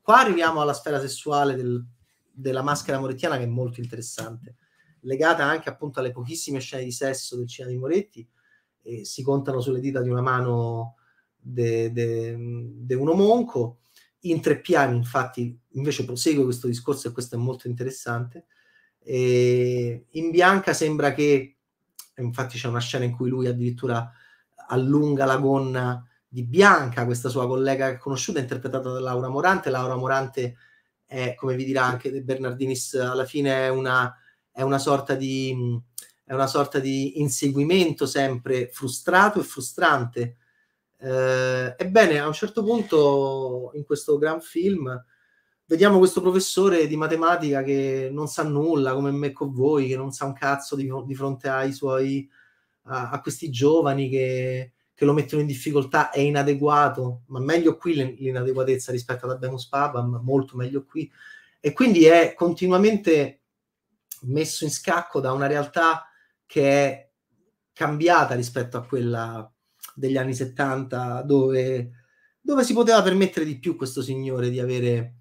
Qua arriviamo alla sfera sessuale del, della maschera morettiana che è molto interessante, legata anche appunto alle pochissime scene di sesso del cinema di Moretti, eh, si contano sulle dita di una mano di uno monco. In tre piani, infatti, invece prosegue questo discorso e questo è molto interessante. E in bianca sembra che, infatti c'è una scena in cui lui addirittura allunga la gonna di Bianca, questa sua collega conosciuta, interpretata da Laura Morante. Laura Morante è, come vi dirà anche Bernardinis, alla fine è una, è una, sorta, di, è una sorta di inseguimento sempre frustrato e frustrante. Eh, ebbene, a un certo punto in questo gran film vediamo questo professore di matematica che non sa nulla, come me con voi, che non sa un cazzo di, di fronte ai suoi a, a questi giovani che, che, lo mettono in difficoltà, è inadeguato, ma meglio qui l'inadeguatezza rispetto ad Abemus ma molto meglio qui. E quindi è continuamente messo in scacco da una realtà che è cambiata rispetto a quella degli anni 70 dove, dove si poteva permettere di più questo signore di avere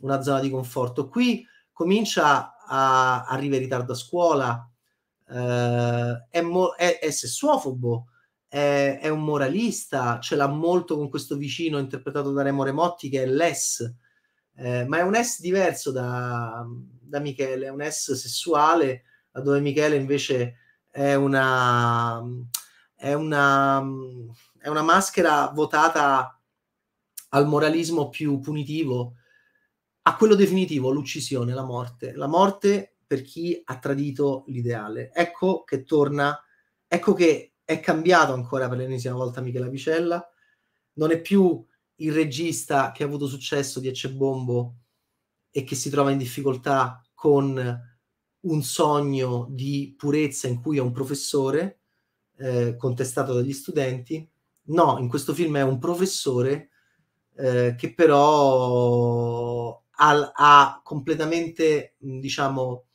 una zona di conforto. Qui comincia a, arrivare in ritardo a scuola, eh, è, mo- è, è, sessuofobo, è, è, un moralista, ce l'ha molto con questo vicino interpretato da Remo Remotti che è l'Es, eh, ma è un S diverso da, da Michele, è un S sessuale, dove Michele invece è una, è una, è una maschera votata al moralismo più punitivo, a quello definitivo, l'uccisione, la morte. La morte per chi ha tradito l'ideale. Ecco che torna, ecco che è cambiato ancora per l'ennesima volta Michela Vicella, non è più il regista che ha avuto successo di Ecebombo e che si trova in difficoltà con un sogno di purezza in cui è un professore eh, contestato dagli studenti. No, in questo film è un professore eh, che però ha, ha completamente, diciamo,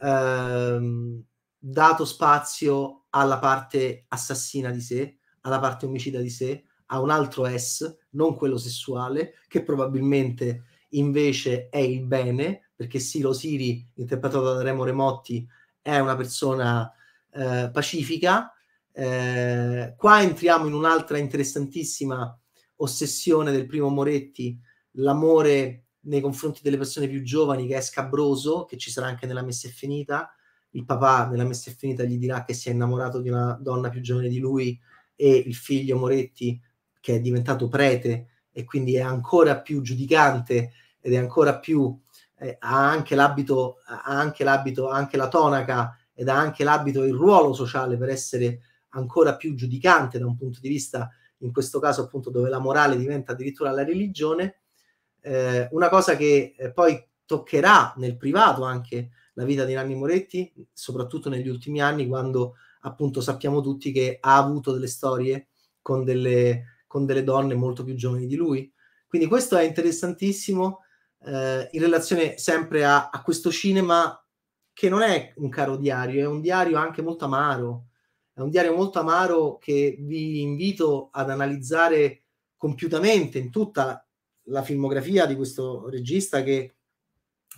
ehm, dato spazio alla parte assassina di sé, alla parte omicida di sé, a un altro S, non quello sessuale, che probabilmente invece è il bene, perché Silo Siri, interpretato da Remo Remotti, è una persona eh, pacifica. Eh, qua entriamo in un'altra interessantissima ossessione del primo Moretti, l'amore nei confronti delle persone più giovani che è scabroso, che ci sarà anche nella messa è finita. Il papà nella messa è finita gli dirà che si è innamorato di una donna più giovane di lui e il figlio Moretti, che è diventato prete e quindi è ancora più giudicante ed è ancora più eh, ha anche l'abito, ha anche l'abito, ha anche la tonaca ed ha anche l'abito e il ruolo sociale per essere ancora più giudicante da un punto di vista, in questo caso appunto dove la morale diventa addirittura la religione, eh, una cosa che eh, poi toccherà nel privato anche la vita di Nanni Moretti, soprattutto negli ultimi anni, quando appunto sappiamo tutti che ha avuto delle storie con delle, con delle donne molto più giovani di lui. Quindi questo è interessantissimo eh, in relazione sempre a, a, questo cinema che non è un caro diario, è un diario anche molto amaro, è un diario molto amaro che vi invito ad analizzare compiutamente in tutta la filmografia di questo regista che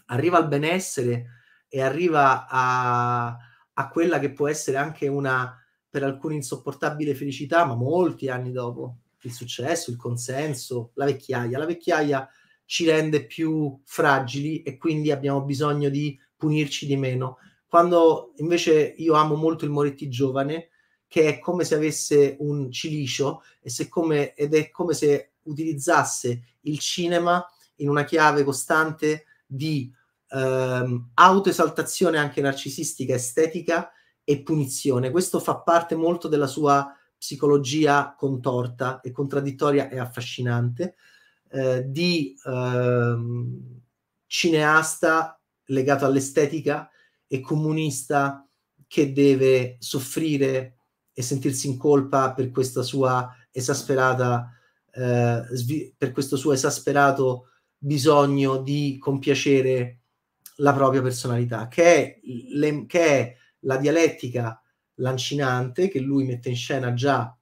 arriva al benessere e arriva a, a quella che può essere anche una per alcuni insopportabile felicità, ma molti anni dopo il successo, il consenso, la vecchiaia. La vecchiaia ci rende più fragili e quindi abbiamo bisogno di punirci di meno. Quando invece io amo molto il Moretti giovane, che è come se avesse un cilicio ed è come se utilizzasse il cinema in una chiave costante di ehm, autoesaltazione anche narcisistica, estetica e punizione. Questo fa parte molto della sua psicologia contorta e contraddittoria e affascinante eh, di ehm, cineasta legato all'estetica e comunista che deve soffrire e sentirsi in colpa per questa sua esasperata eh, per questo suo esasperato bisogno di compiacere la propria personalità, che è, le- che è la dialettica lancinante che lui mette in scena già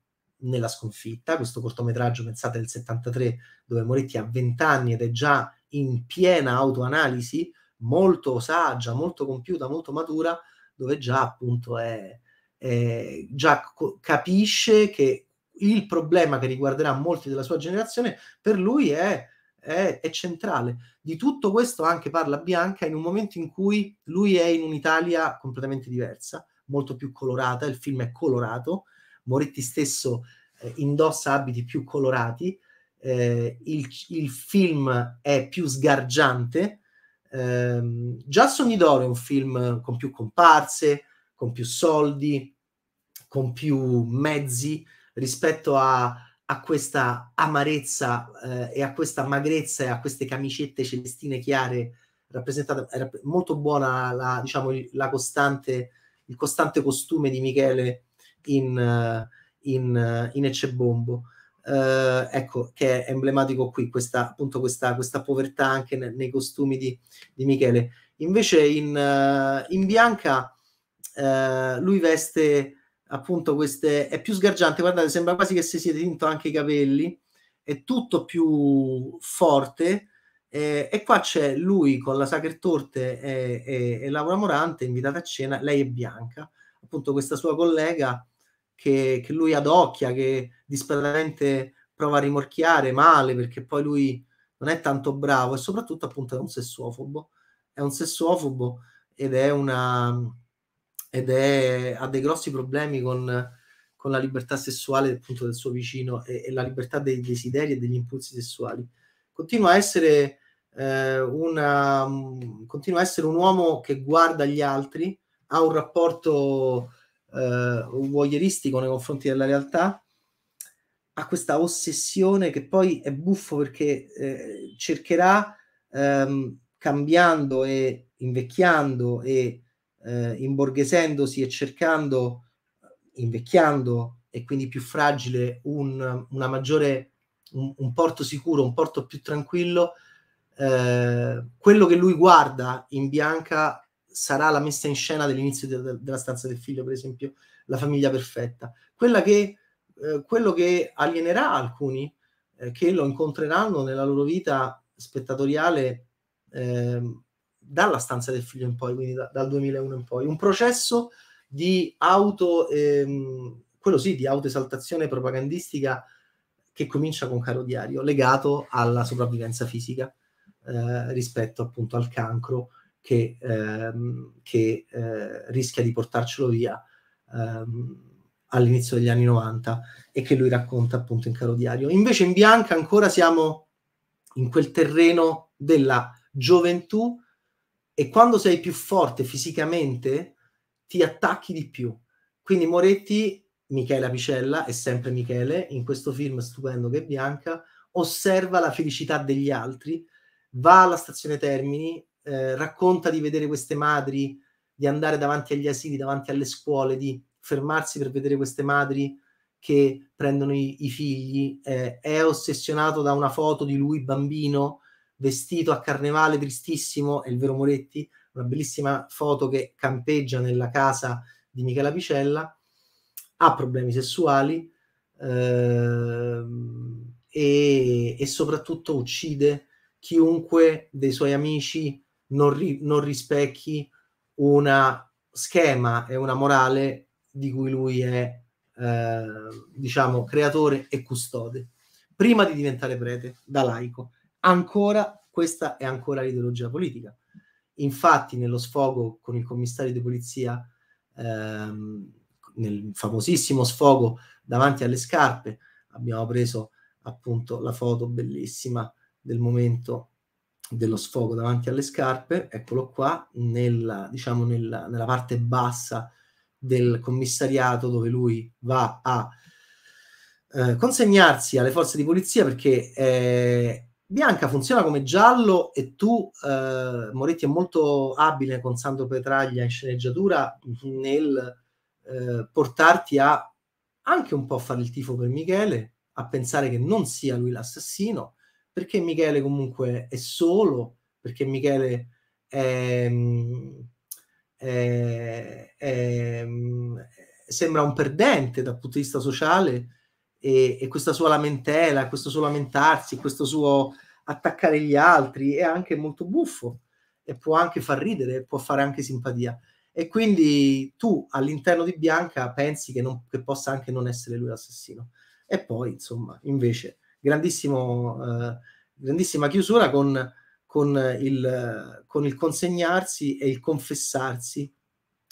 nella sconfitta, questo cortometraggio pensate del 73 dove Moretti ha 20 anni ed è già in piena autoanalisi, molto saggia, molto compiuta, molto matura, dove già appunto è, è già co- capisce che il problema che riguarderà molti della sua generazione, per lui è, è, è, centrale. Di tutto questo anche parla Bianca in un momento in cui lui è in un'Italia completamente diversa, molto più colorata, il film è colorato, Moretti stesso eh, indossa abiti più colorati, eh, il, il, film è più sgargiante. Eh, già Sonidoro è un film con più comparse, con più soldi, con più mezzi, rispetto a, a questa amarezza eh, e a questa magrezza e a queste camicette celestine chiare rappresentate. Era molto buona la, diciamo, la costante, il costante costume di Michele in, in, in Ecebombo. Uh, eh, ecco che è emblematico qui questa, appunto questa, questa povertà anche ne, nei costumi di, di, Michele invece in, uh, in Bianca uh, lui veste appunto queste è più sgargiante guardate sembra quasi che si sia tinto anche i capelli è tutto più forte eh, e qua c'è lui con la Sacher Torte e, e, e, Laura Morante invitata a cena lei è bianca appunto questa sua collega che, che lui adocchia che disperatamente prova a rimorchiare male perché poi lui non è tanto bravo e soprattutto appunto è un sessuofobo è un sessuofobo ed è una ed è, ha dei grossi problemi con, con la libertà sessuale appunto, del suo vicino e, e, la libertà dei desideri e degli impulsi sessuali. Continua a essere, eh, una, mm, continua a essere un uomo che guarda gli altri, ha un rapporto eh, voyeuristico nei confronti della realtà, ha questa ossessione che poi è buffo perché eh, cercherà ehm, cambiando e invecchiando e eh, imborghesendosi e cercando, invecchiando e quindi più fragile, un, una maggiore, un, un, porto sicuro, un porto più tranquillo, eh, quello che lui guarda in Bianca sarà la messa in scena dell'inizio de, de, della stanza del figlio, per esempio, la famiglia perfetta. Quella che, eh, quello che alienerà alcuni eh, che lo incontreranno nella loro vita spettatoriale eh, dalla stanza del figlio in poi, quindi da, dal 2001 in poi, un processo di auto, ehm, quello sì, di autoesaltazione propagandistica che comincia con Caro Diario, legato alla sopravvivenza fisica eh, rispetto appunto al cancro che, ehm, che eh, rischia di portarcelo via ehm, all'inizio degli anni 90 e che lui racconta appunto in Caro Diario. Invece in Bianca ancora siamo in quel terreno della gioventù e quando sei più forte fisicamente ti attacchi di più. Quindi Moretti, Michela Picella, è sempre Michele, in questo film stupendo che è Bianca, osserva la felicità degli altri, va alla stazione Termini, eh, racconta di vedere queste madri, di andare davanti agli asili, davanti alle scuole, di fermarsi per vedere queste madri che prendono i, i figli, eh, è ossessionato da una foto di lui bambino vestito a carnevale tristissimo, è il vero Moretti, una bellissima foto che campeggia nella casa di Michela Picella, ha problemi sessuali eh, e, e, soprattutto uccide chiunque dei suoi amici non, ri, non rispecchi una schema e una morale di cui lui è, eh, diciamo, creatore e custode, prima di diventare prete, da laico. Ancora, questa è ancora l'ideologia politica. Infatti, nello sfogo con il commissario di polizia, ehm, nel famosissimo sfogo davanti alle scarpe, abbiamo preso appunto la foto bellissima del momento dello sfogo davanti alle scarpe, eccolo qua, nella, diciamo nella, nella parte bassa del commissariato dove lui va a eh, consegnarsi alle forze di polizia perché eh, Bianca funziona come giallo e tu, eh, Moretti, è molto abile con Sandro Petraglia in sceneggiatura nel eh, portarti a anche un po' fare il tifo per Michele, a pensare che non sia lui l'assassino, perché Michele comunque è solo, perché Michele è, è, è, sembra un perdente dal punto di vista sociale e, e questa sua lamentela, questo suo lamentarsi, questo suo attaccare gli altri è anche molto buffo e può anche far ridere, può fare anche simpatia. E quindi tu all'interno di Bianca pensi che, non, che possa anche non essere lui l'assassino. E poi, insomma, invece, grandissimo, eh, grandissima chiusura con, con, il, con il consegnarsi e il confessarsi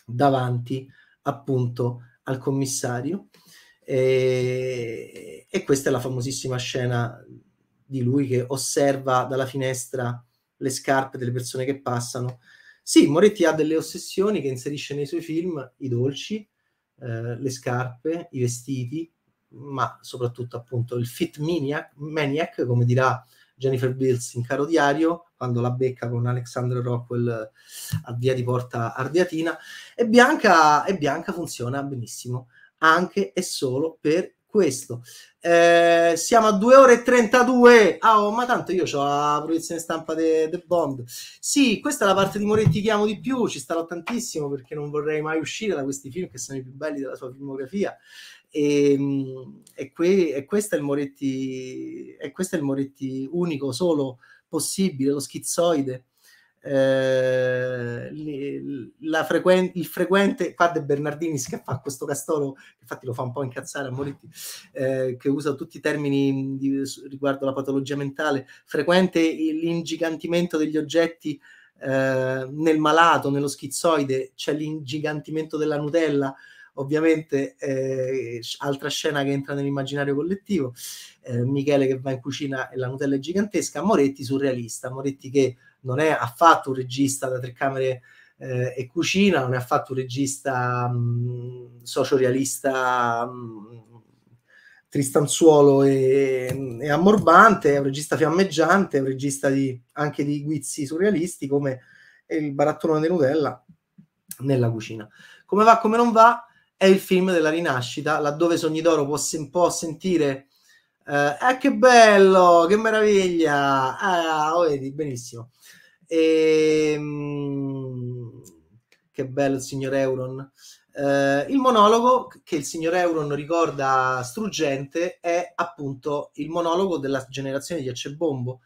davanti appunto al commissario. E, e, questa è la famosissima scena di lui che osserva dalla finestra le scarpe delle persone che passano. Sì, Moretti ha delle ossessioni che inserisce nei suoi film, i dolci, eh, le scarpe, i vestiti, ma soprattutto appunto il fit maniac, maniac come dirà Jennifer Bills in Caro Diario, quando la becca con Alexander Rockwell eh, a via di Porta Ardiatina, e Bianca, e Bianca funziona benissimo anche e solo per questo. Eh, siamo a 2 ore e 32. Ah, oh, ma tanto io ho la proiezione stampa del Bond. Sì, questa è la parte di Moretti che amo di più. Ci starò tantissimo perché non vorrei mai uscire da questi film che sono i più belli della sua filmografia. E, ehm, e, que, e questo è il Moretti, e questo è il Moretti unico, solo possibile, lo schizzoide eh, frequen- il frequente qua De Bernardinis che fa questo castoro infatti lo fa un po' incazzare a Moretti eh, che usa tutti i termini di, riguardo la patologia mentale frequente l'ingigantimento degli oggetti eh, nel malato, nello schizoide c'è l'ingigantimento della Nutella ovviamente eh, altra scena che entra nell'immaginario collettivo eh, Michele che va in cucina e la Nutella è gigantesca Moretti surrealista, Moretti che non è affatto un regista da tre camere eh, e cucina, non è affatto un regista mh, mm, sociorealista mh, mm, tristanzuolo e, e, ammorbante, è un regista fiammeggiante, è un regista di, anche di guizzi surrealisti come il barattolone di Nutella nella cucina. Come va, come non va, è il film della rinascita, laddove Sogni d'Oro può, può sentire eh, eh, che bello, che meraviglia! Ah, oh, vedi, benissimo. E, ehm, mh, che bello il signor Euron. Uh, il monologo che il signor Euron ricorda struggente è appunto il monologo della generazione di Acebombo.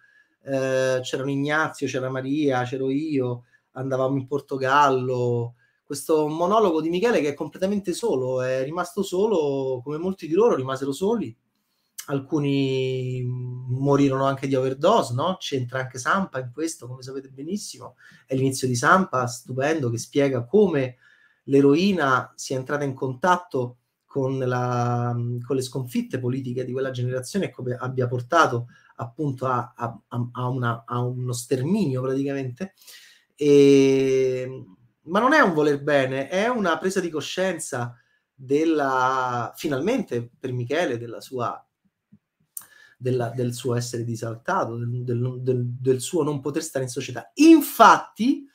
Uh, c'erano Ignazio, c'era Maria, c'ero io, andavamo in Portogallo. Questo monologo di Michele che è completamente solo, è rimasto solo come molti di loro rimasero soli alcuni morirono anche di overdose, no? C'entra anche Sampa in questo, come sapete benissimo, è l'inizio di Sampa, stupendo, che spiega come l'eroina sia entrata in contatto con, la, con le sconfitte politiche di quella generazione e come abbia portato appunto a, a, a, una, a uno sterminio praticamente. E, ma non è un voler bene, è una presa di coscienza della, finalmente per Michele, della sua della, del suo essere disaltato, del, del, del, del, suo non poter stare in società. Infatti,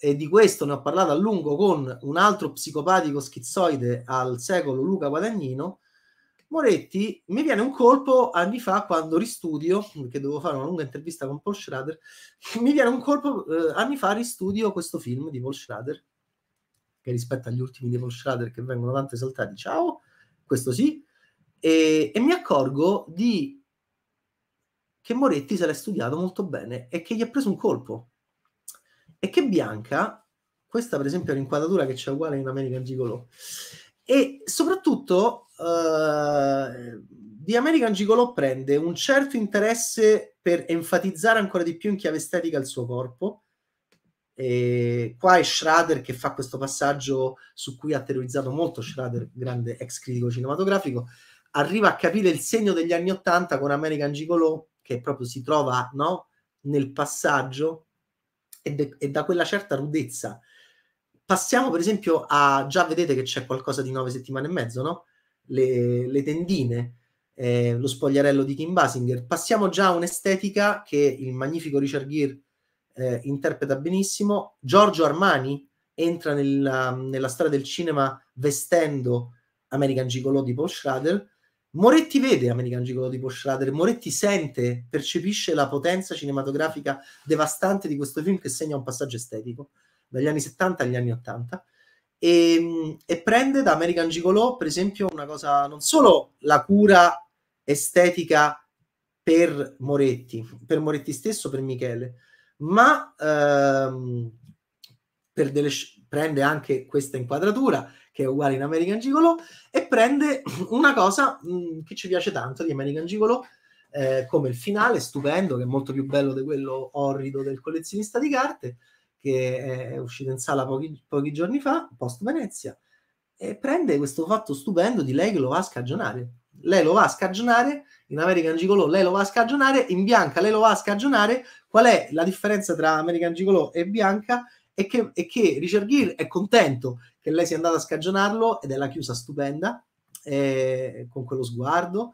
e di questo ne ho parlato a lungo con un altro psicopatico schizzoide al secolo, Luca Guadagnino, Moretti, mi viene un colpo anni fa quando ristudio, perché dovevo fare una lunga intervista con Paul Schrader, mi viene un colpo eh, anni fa ristudio questo film di Paul Schrader, che rispetto agli ultimi di Paul Schrader che vengono tanto esaltati, ciao, questo sì, e, e mi accorgo di che Moretti se l'è studiato molto bene e che gli ha preso un colpo. E che Bianca, questa per esempio è un'inquadratura che c'è uguale in American Gigolo, e soprattutto uh, di American Gigolo prende un certo interesse per enfatizzare ancora di più in chiave estetica il suo corpo, e qua è Schrader che fa questo passaggio su cui ha terrorizzato molto Schrader, grande ex critico cinematografico, arriva a capire il segno degli anni Ottanta con American Gigolo che proprio si trova no, nel passaggio e, de- e da quella certa rudezza. Passiamo per esempio a, già vedete che c'è qualcosa di nove settimane e mezzo, no? Le, le tendine, eh, lo spogliarello di Kim Basinger. Passiamo già a un'estetica che il magnifico Richard Gere eh, interpreta benissimo. Giorgio Armani entra nella, nella storia del cinema vestendo American Gigolo di Paul Schrader Moretti vede American Gigolo tipo Schrader, Moretti sente, percepisce la potenza cinematografica devastante di questo film che segna un passaggio estetico dagli anni 70 agli anni 80 e, ehm, e prende da American Gigolo per esempio una cosa, non solo la cura estetica per Moretti, per Moretti stesso, per Michele, ma ehm, per delle, prende anche questa inquadratura che è uguale in American Gigolo, e prende una cosa mh, mm, che ci piace tanto di American Gigolo, eh, come il finale stupendo, che è molto più bello di quello orrido del collezionista di carte, che è uscito in sala pochi, pochi giorni fa, post Venezia, e prende questo fatto stupendo di lei che lo va a scagionare. Lei lo va a scagionare, in American Gigolo lei lo va a scagionare, in Bianca lei lo va a scagionare. Qual è la differenza tra American Gigolo e Bianca? e che, e che Richard Gere è contento che lei sia andata a scagionarlo ed è la chiusa stupenda eh, con quello sguardo,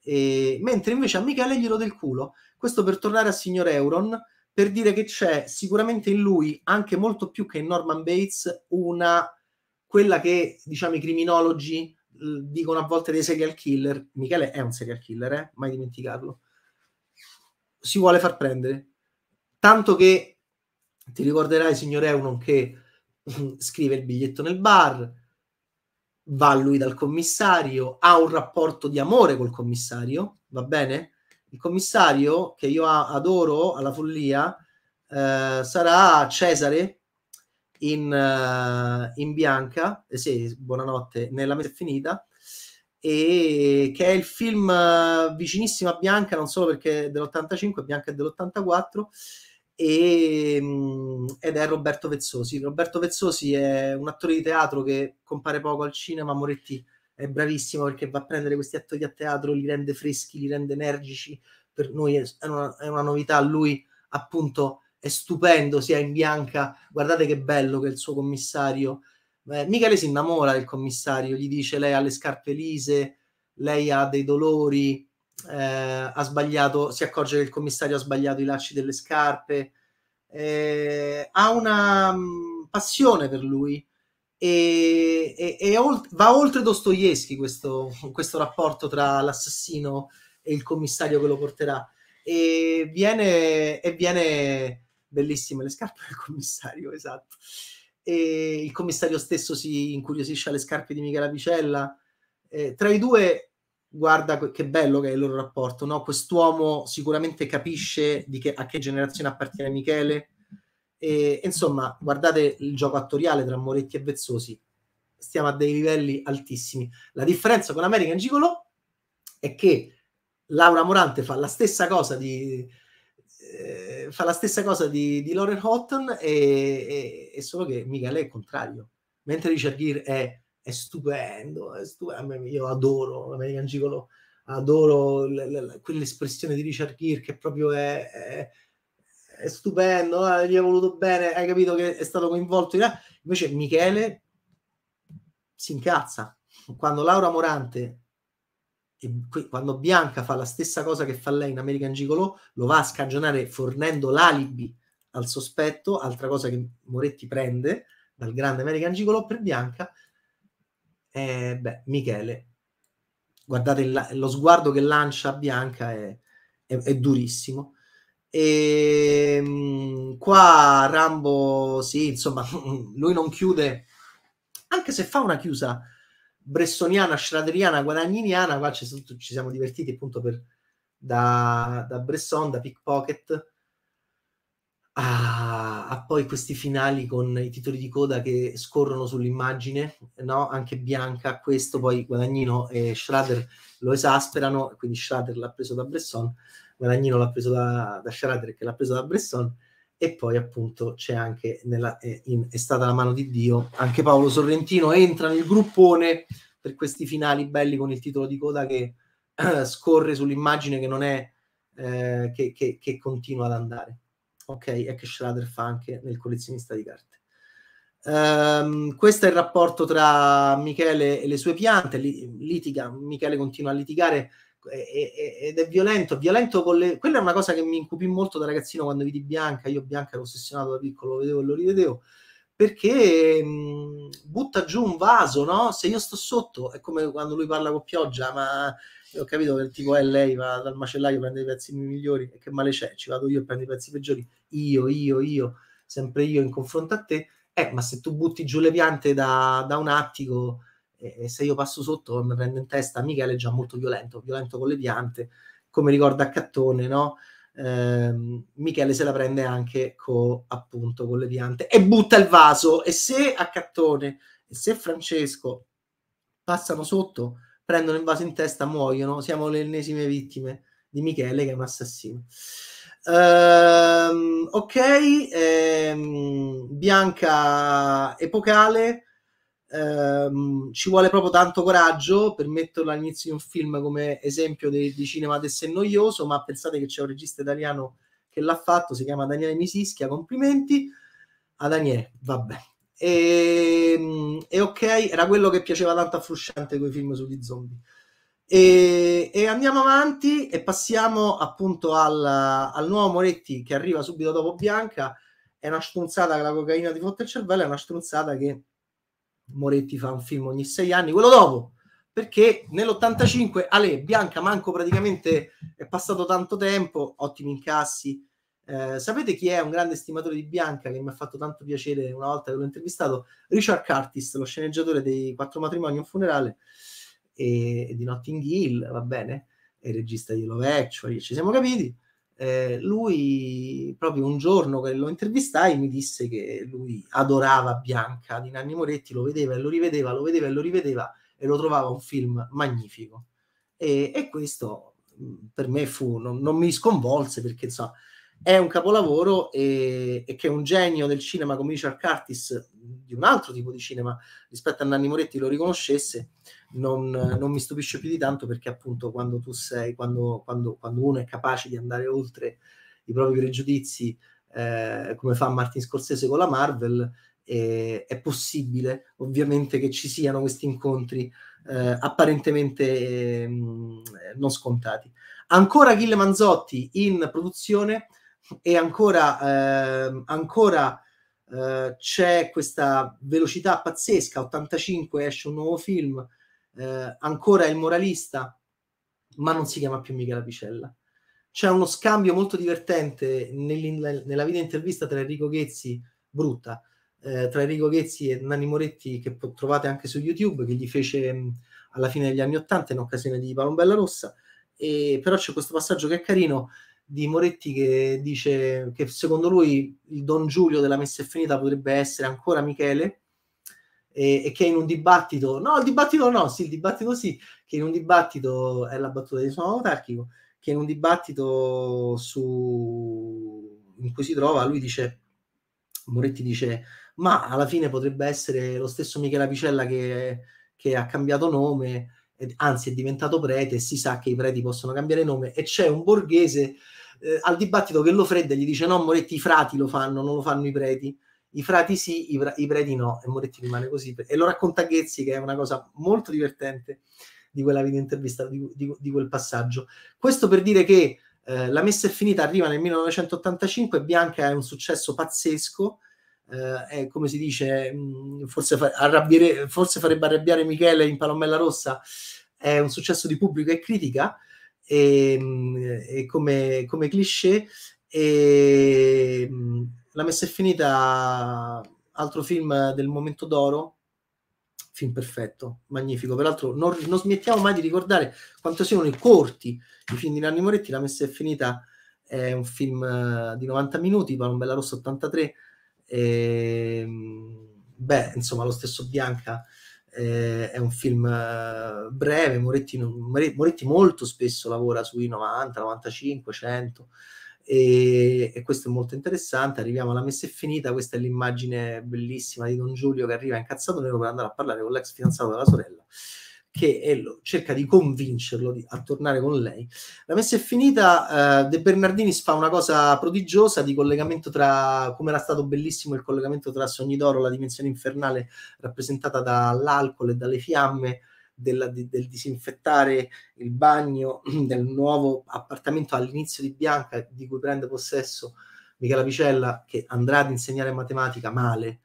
eh, mentre invece a Michele glielo del culo. Questo per tornare a signor Euron, per dire che c'è sicuramente in lui, anche molto più che in Norman Bates, una quella che diciamo i criminologi dicono a volte dei serial killer. Michele è un serial killer, eh? mai dimenticarlo. Si vuole far prendere. Tanto che ti ricorderai, signor Eunon, che mm, scrive il biglietto nel bar, va lui dal commissario, ha un rapporto di amore col commissario, va bene? Il commissario, che io adoro alla follia, eh, sarà Cesare in, uh, in Bianca, eh sì, buonanotte, nella messa finita, e che è il film uh, vicinissimo a Bianca, non solo perché è dell'85, Bianca è dell'84, e, ed è Roberto Vezzosi. Roberto Vezzosi è un attore di teatro che compare poco al cinema, Moretti è bravissimo perché va a prendere questi attori a teatro, li rende freschi, li rende energici, per noi è una, è una novità, lui appunto è stupendo, Si sia in bianca, guardate che bello che il suo commissario, eh, Michele si innamora del commissario, gli dice lei ha le scarpe lise, lei ha dei dolori, eh, ha sbagliato, si accorge che il commissario ha sbagliato i lacci delle scarpe, eh, ha una mh, mm, passione per lui e, e, e olt- va oltre Dostoevsky questo, questo, rapporto tra l'assassino e il commissario che lo porterà e viene, e viene bellissime le scarpe del commissario, esatto. E il commissario stesso si incuriosisce alle scarpe di Michela Vicella. Eh, tra i due guarda che bello che è il loro rapporto, no? quest'uomo sicuramente capisce che, a che generazione appartiene Michele, e, insomma guardate il gioco attoriale tra Moretti e Vezzosi, stiamo a dei livelli altissimi. La differenza con American Gigolo è che Laura Morante fa la stessa cosa di, eh, fa la stessa cosa di, di Lauren Houghton e, e, e, solo che Michele è il contrario mentre Richard Gere è è stupendo, è stupendo. io adoro l'American Gigolo, adoro l- l- quell'espressione di Richard Gere che proprio è, è, è stupendo, eh, gli è voluto bene, hai capito che è stato coinvolto in Invece Michele si incazza quando Laura Morante e quando Bianca fa la stessa cosa che fa lei in American Gigolo, lo va a scagionare fornendo l'alibi al sospetto, altra cosa che Moretti prende dal grande American Gigolo per Bianca, eh, beh, Michele, guardate il, lo sguardo che lancia Bianca è, è, è durissimo. E ehm, qua Rambo, sì, insomma, lui non chiude, anche se fa una chiusa bressoniana, schraderiana, guadagniniana, qua ci, ci siamo divertiti appunto per, da, da Bresson, da Pickpocket ha, poi questi finali con i titoli di coda che scorrono sull'immagine, no? anche bianca, questo poi Guadagnino e Schrader lo esasperano, quindi Schrader l'ha preso da Bresson, Guadagnino l'ha preso da, da Schrader che l'ha preso da Bresson, e poi appunto c'è anche nella, eh, in, è stata la mano di Dio anche Paolo Sorrentino entra nel gruppone per questi finali belli con il titolo di coda che eh, scorre sull'immagine che non è eh, che, che, che continua ad andare ok? E che Schrader fa anche nel collezionista di carte. Um, questo è il rapporto tra Michele e le sue piante, litiga, Michele continua a litigare ed è violento, violento con le... Quella è una cosa che mi incupì molto da ragazzino quando vidi Bianca, io Bianca ero ossessionato da piccolo, lo vedevo e lo rivedevo, perché mh, butta giù un vaso, no? Se io sto sotto, è come quando lui parla con pioggia, ma ho capito che il tipo è lei va dal macellaio, prende i pezzi migliori, e che male c'è, ci vado io e prendo i pezzi peggiori io, io, io, sempre io in confronto a te, eh, ma se tu butti giù le piante da, da un attico e, eh, e, se io passo sotto e mi prendo in testa, Michele è già molto violento, violento con le piante, come ricorda Cattone, no? Eh, Michele se la prende anche co, appunto con le piante e butta il vaso e se a Cattone e se Francesco passano sotto, prendono il vaso in testa, muoiono, siamo le ennesime vittime di Michele che è un assassino. Uh, ok, ehm, Bianca epocale, ehm, ci vuole proprio tanto coraggio per metterla all'inizio di un film come esempio di, di cinema d'essere noioso, ma pensate che c'è un regista italiano che l'ha fatto, si chiama Daniele Misischia, complimenti a Daniele, vabbè. E, ehm, e ok, era quello che piaceva tanto a Frusciante quei film sugli zombie. E, e, andiamo avanti e passiamo appunto al, al, nuovo Moretti che arriva subito dopo Bianca. È una stronzata che la cocaina ti fotte il cervello, è una stronzata che Moretti fa un film ogni sei anni, quello dopo, perché nell'85 Ale Bianca manco praticamente è passato tanto tempo, ottimi incassi. Eh, sapete chi è un grande stimatore di Bianca che mi ha fatto tanto piacere una volta che l'ho intervistato? Richard Curtis, lo sceneggiatore dei Quattro matrimoni e un funerale e, di Notting Hill, va bene, è il regista di Love Actually, ci siamo capiti. Eh, lui, proprio un giorno che lo intervistai, mi disse che lui adorava Bianca di Nanni Moretti, lo vedeva e lo rivedeva, lo vedeva e lo rivedeva e lo trovava un film magnifico. E, e questo mm, per me fu, non, non, mi sconvolse perché insomma è un capolavoro e, e, che un genio del cinema come Richard Curtis di un altro tipo di cinema rispetto a Nanni Moretti lo riconoscesse non, non, mi stupisce più di tanto perché appunto quando tu sei, quando, quando, quando uno è capace di andare oltre i propri pregiudizi, eh, come fa Martin Scorsese con la Marvel, eh, è possibile ovviamente che ci siano questi incontri eh, apparentemente ehm, non scontati. Ancora Achille Manzotti in produzione e ancora, ehm, ancora eh, c'è questa velocità pazzesca, 85 esce un nuovo film, eh, ancora è il moralista, ma non si chiama più Michela Picella. C'è uno scambio molto divertente nella video intervista tra Enrico Ghezzi, brutta, eh, tra Enrico Ghezzi e Nanni Moretti, che trovate anche su YouTube, che gli fece mh, mm, alla fine degli anni Ottanta in occasione di Palombella Rossa. E, però c'è questo passaggio che è carino di Moretti che dice che secondo lui il Don Giulio della messa è finita potrebbe essere ancora Michele e, e, che in un dibattito, no, il dibattito no, sì, il dibattito sì, che in un dibattito è la battuta di suono autarchico, che in un dibattito su in cui si trova, lui dice, Moretti dice, ma alla fine potrebbe essere lo stesso Michela Picella che, che ha cambiato nome, anzi è diventato prete si sa che i preti possono cambiare nome e c'è un borghese eh, al dibattito che lo fredda gli dice no Moretti i frati lo fanno, non lo fanno i preti i frati sì, i, i preti no, e Moretti rimane così. E lo racconta Ghezzi, che è una cosa molto divertente di quella videointervista, di, di, di quel passaggio. Questo per dire che eh, la messa è finita, arriva nel 1985, Bianca è un successo pazzesco, eh, è come si dice, mh, forse, fa, arrabbiere, forse farebbe arrabbiare Michele in Palomella Rossa, è un successo di pubblico e critica, e, mh, e come, come cliché, e, mh, la messa è finita, altro film del momento d'oro, film perfetto, magnifico. Peraltro non, non smettiamo mai di ricordare quanto siano i corti i film di Nanni Moretti. La messa è finita è un film eh, di 90 minuti, Palombella Rossa 83. E, ehm, beh, insomma, lo stesso Bianca eh, è un film eh, breve, Moretti, Moretti molto spesso lavora sui 90, 95, 100 e, e, questo è molto interessante. Arriviamo alla messa e finita. Questa è l'immagine bellissima di Don Giulio che arriva incazzato nero per andare a parlare con l'ex fidanzato della sorella che lo, cerca di convincerlo di, a tornare con lei. La messa è finita, eh, De Bernardinis fa una cosa prodigiosa di collegamento tra, come era stato bellissimo il collegamento tra Sogni d'Oro, la dimensione infernale rappresentata dall'alcol e dalle fiamme, della, di, del disinfettare il bagno del nuovo appartamento all'inizio di Bianca, di cui prende possesso Michela Picella, che andrà ad insegnare matematica male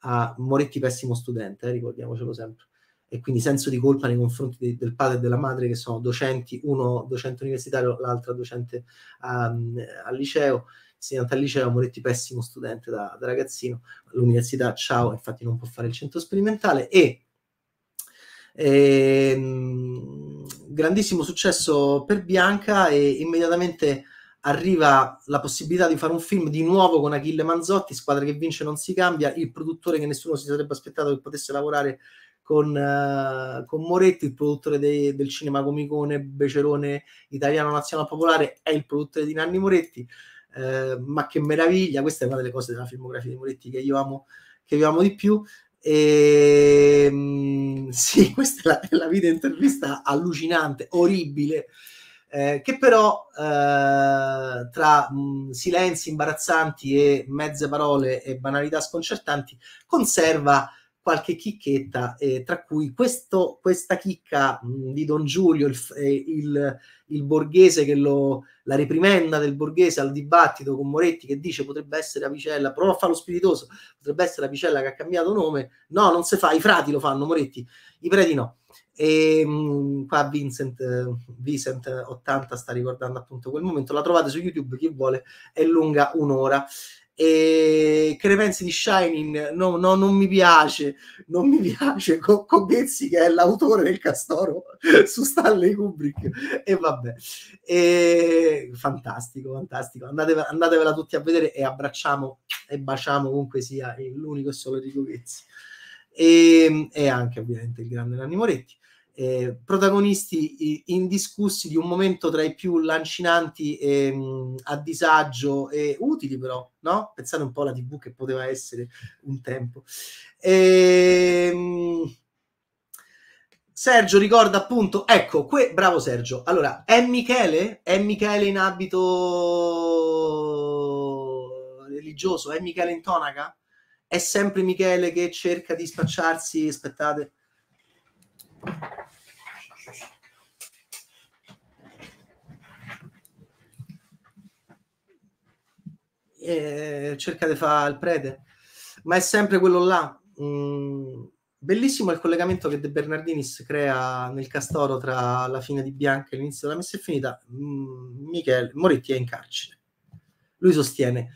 a Moretti, pessimo studente, eh, ricordiamocelo sempre e quindi senso di colpa nei confronti de- del padre e della madre che sono docenti, uno docente universitario, l'altra docente um, al liceo, insegnante al liceo, Moretti pessimo studente da, da ragazzino, all'università ciao, infatti non può fare il centro sperimentale e e, ehm, grandissimo successo per Bianca e immediatamente arriva la possibilità di fare un film di nuovo con Achille Manzotti, squadra che vince non si cambia, il produttore che nessuno si sarebbe aspettato che potesse lavorare con, uh, con Moretti, il produttore de- del cinema comicone becerone italiano nazionale popolare, è il produttore di Nanni Moretti. Uh, ma che meraviglia, questa è una delle cose della filmografia di Moretti che io amo, che io amo di più. E, ehm, sì, questa è la, è la video intervista allucinante, orribile, eh, che però eh, tra mh, mm, silenzi imbarazzanti e mezze parole e banalità sconcertanti conserva qualche chicchetta, eh, tra cui questo, questa chicca mh, mm, di Don Giulio, il, eh, il, il borghese che lo, la reprimenda del borghese al dibattito con Moretti che dice potrebbe essere Apicella, prova a fare lo spiritoso, potrebbe essere Apicella che ha cambiato nome, no, non si fa, i frati lo fanno, Moretti, i preti no. E ehm, mh, qua Vincent, Vincent 80 sta ricordando appunto quel momento, la trovate su YouTube, chi vuole, è lunga un'ora. E che ne pensi di Shining? No, no, non mi piace, non mi piace. Con, con che è l'autore del Castoro su Stanley Kubrick, e vabbè, e... fantastico, fantastico. Andatevela, andatevela tutti a vedere e abbracciamo e baciamo comunque sia l'unico e solo di Vezzi, e, e anche ovviamente il grande Nanni Moretti eh, protagonisti indiscussi di un momento tra i più lancinanti e ehm, mh, a disagio e utili però, no? Pensate un po' alla tv che poteva essere un tempo. E, ehm, mh, Sergio ricorda appunto, ecco, que- bravo Sergio, allora è Michele? È Michele in abito religioso? È Michele in tonaca? È sempre Michele che cerca di spacciarsi, aspettate. e cerca di fare il prete, ma è sempre quello là. Mm, bellissimo il collegamento che De Bernardinis crea nel Castoro tra la fine di Bianca e l'inizio della messa e finita. Mm, Michele Moretti è in carcere. Lui sostiene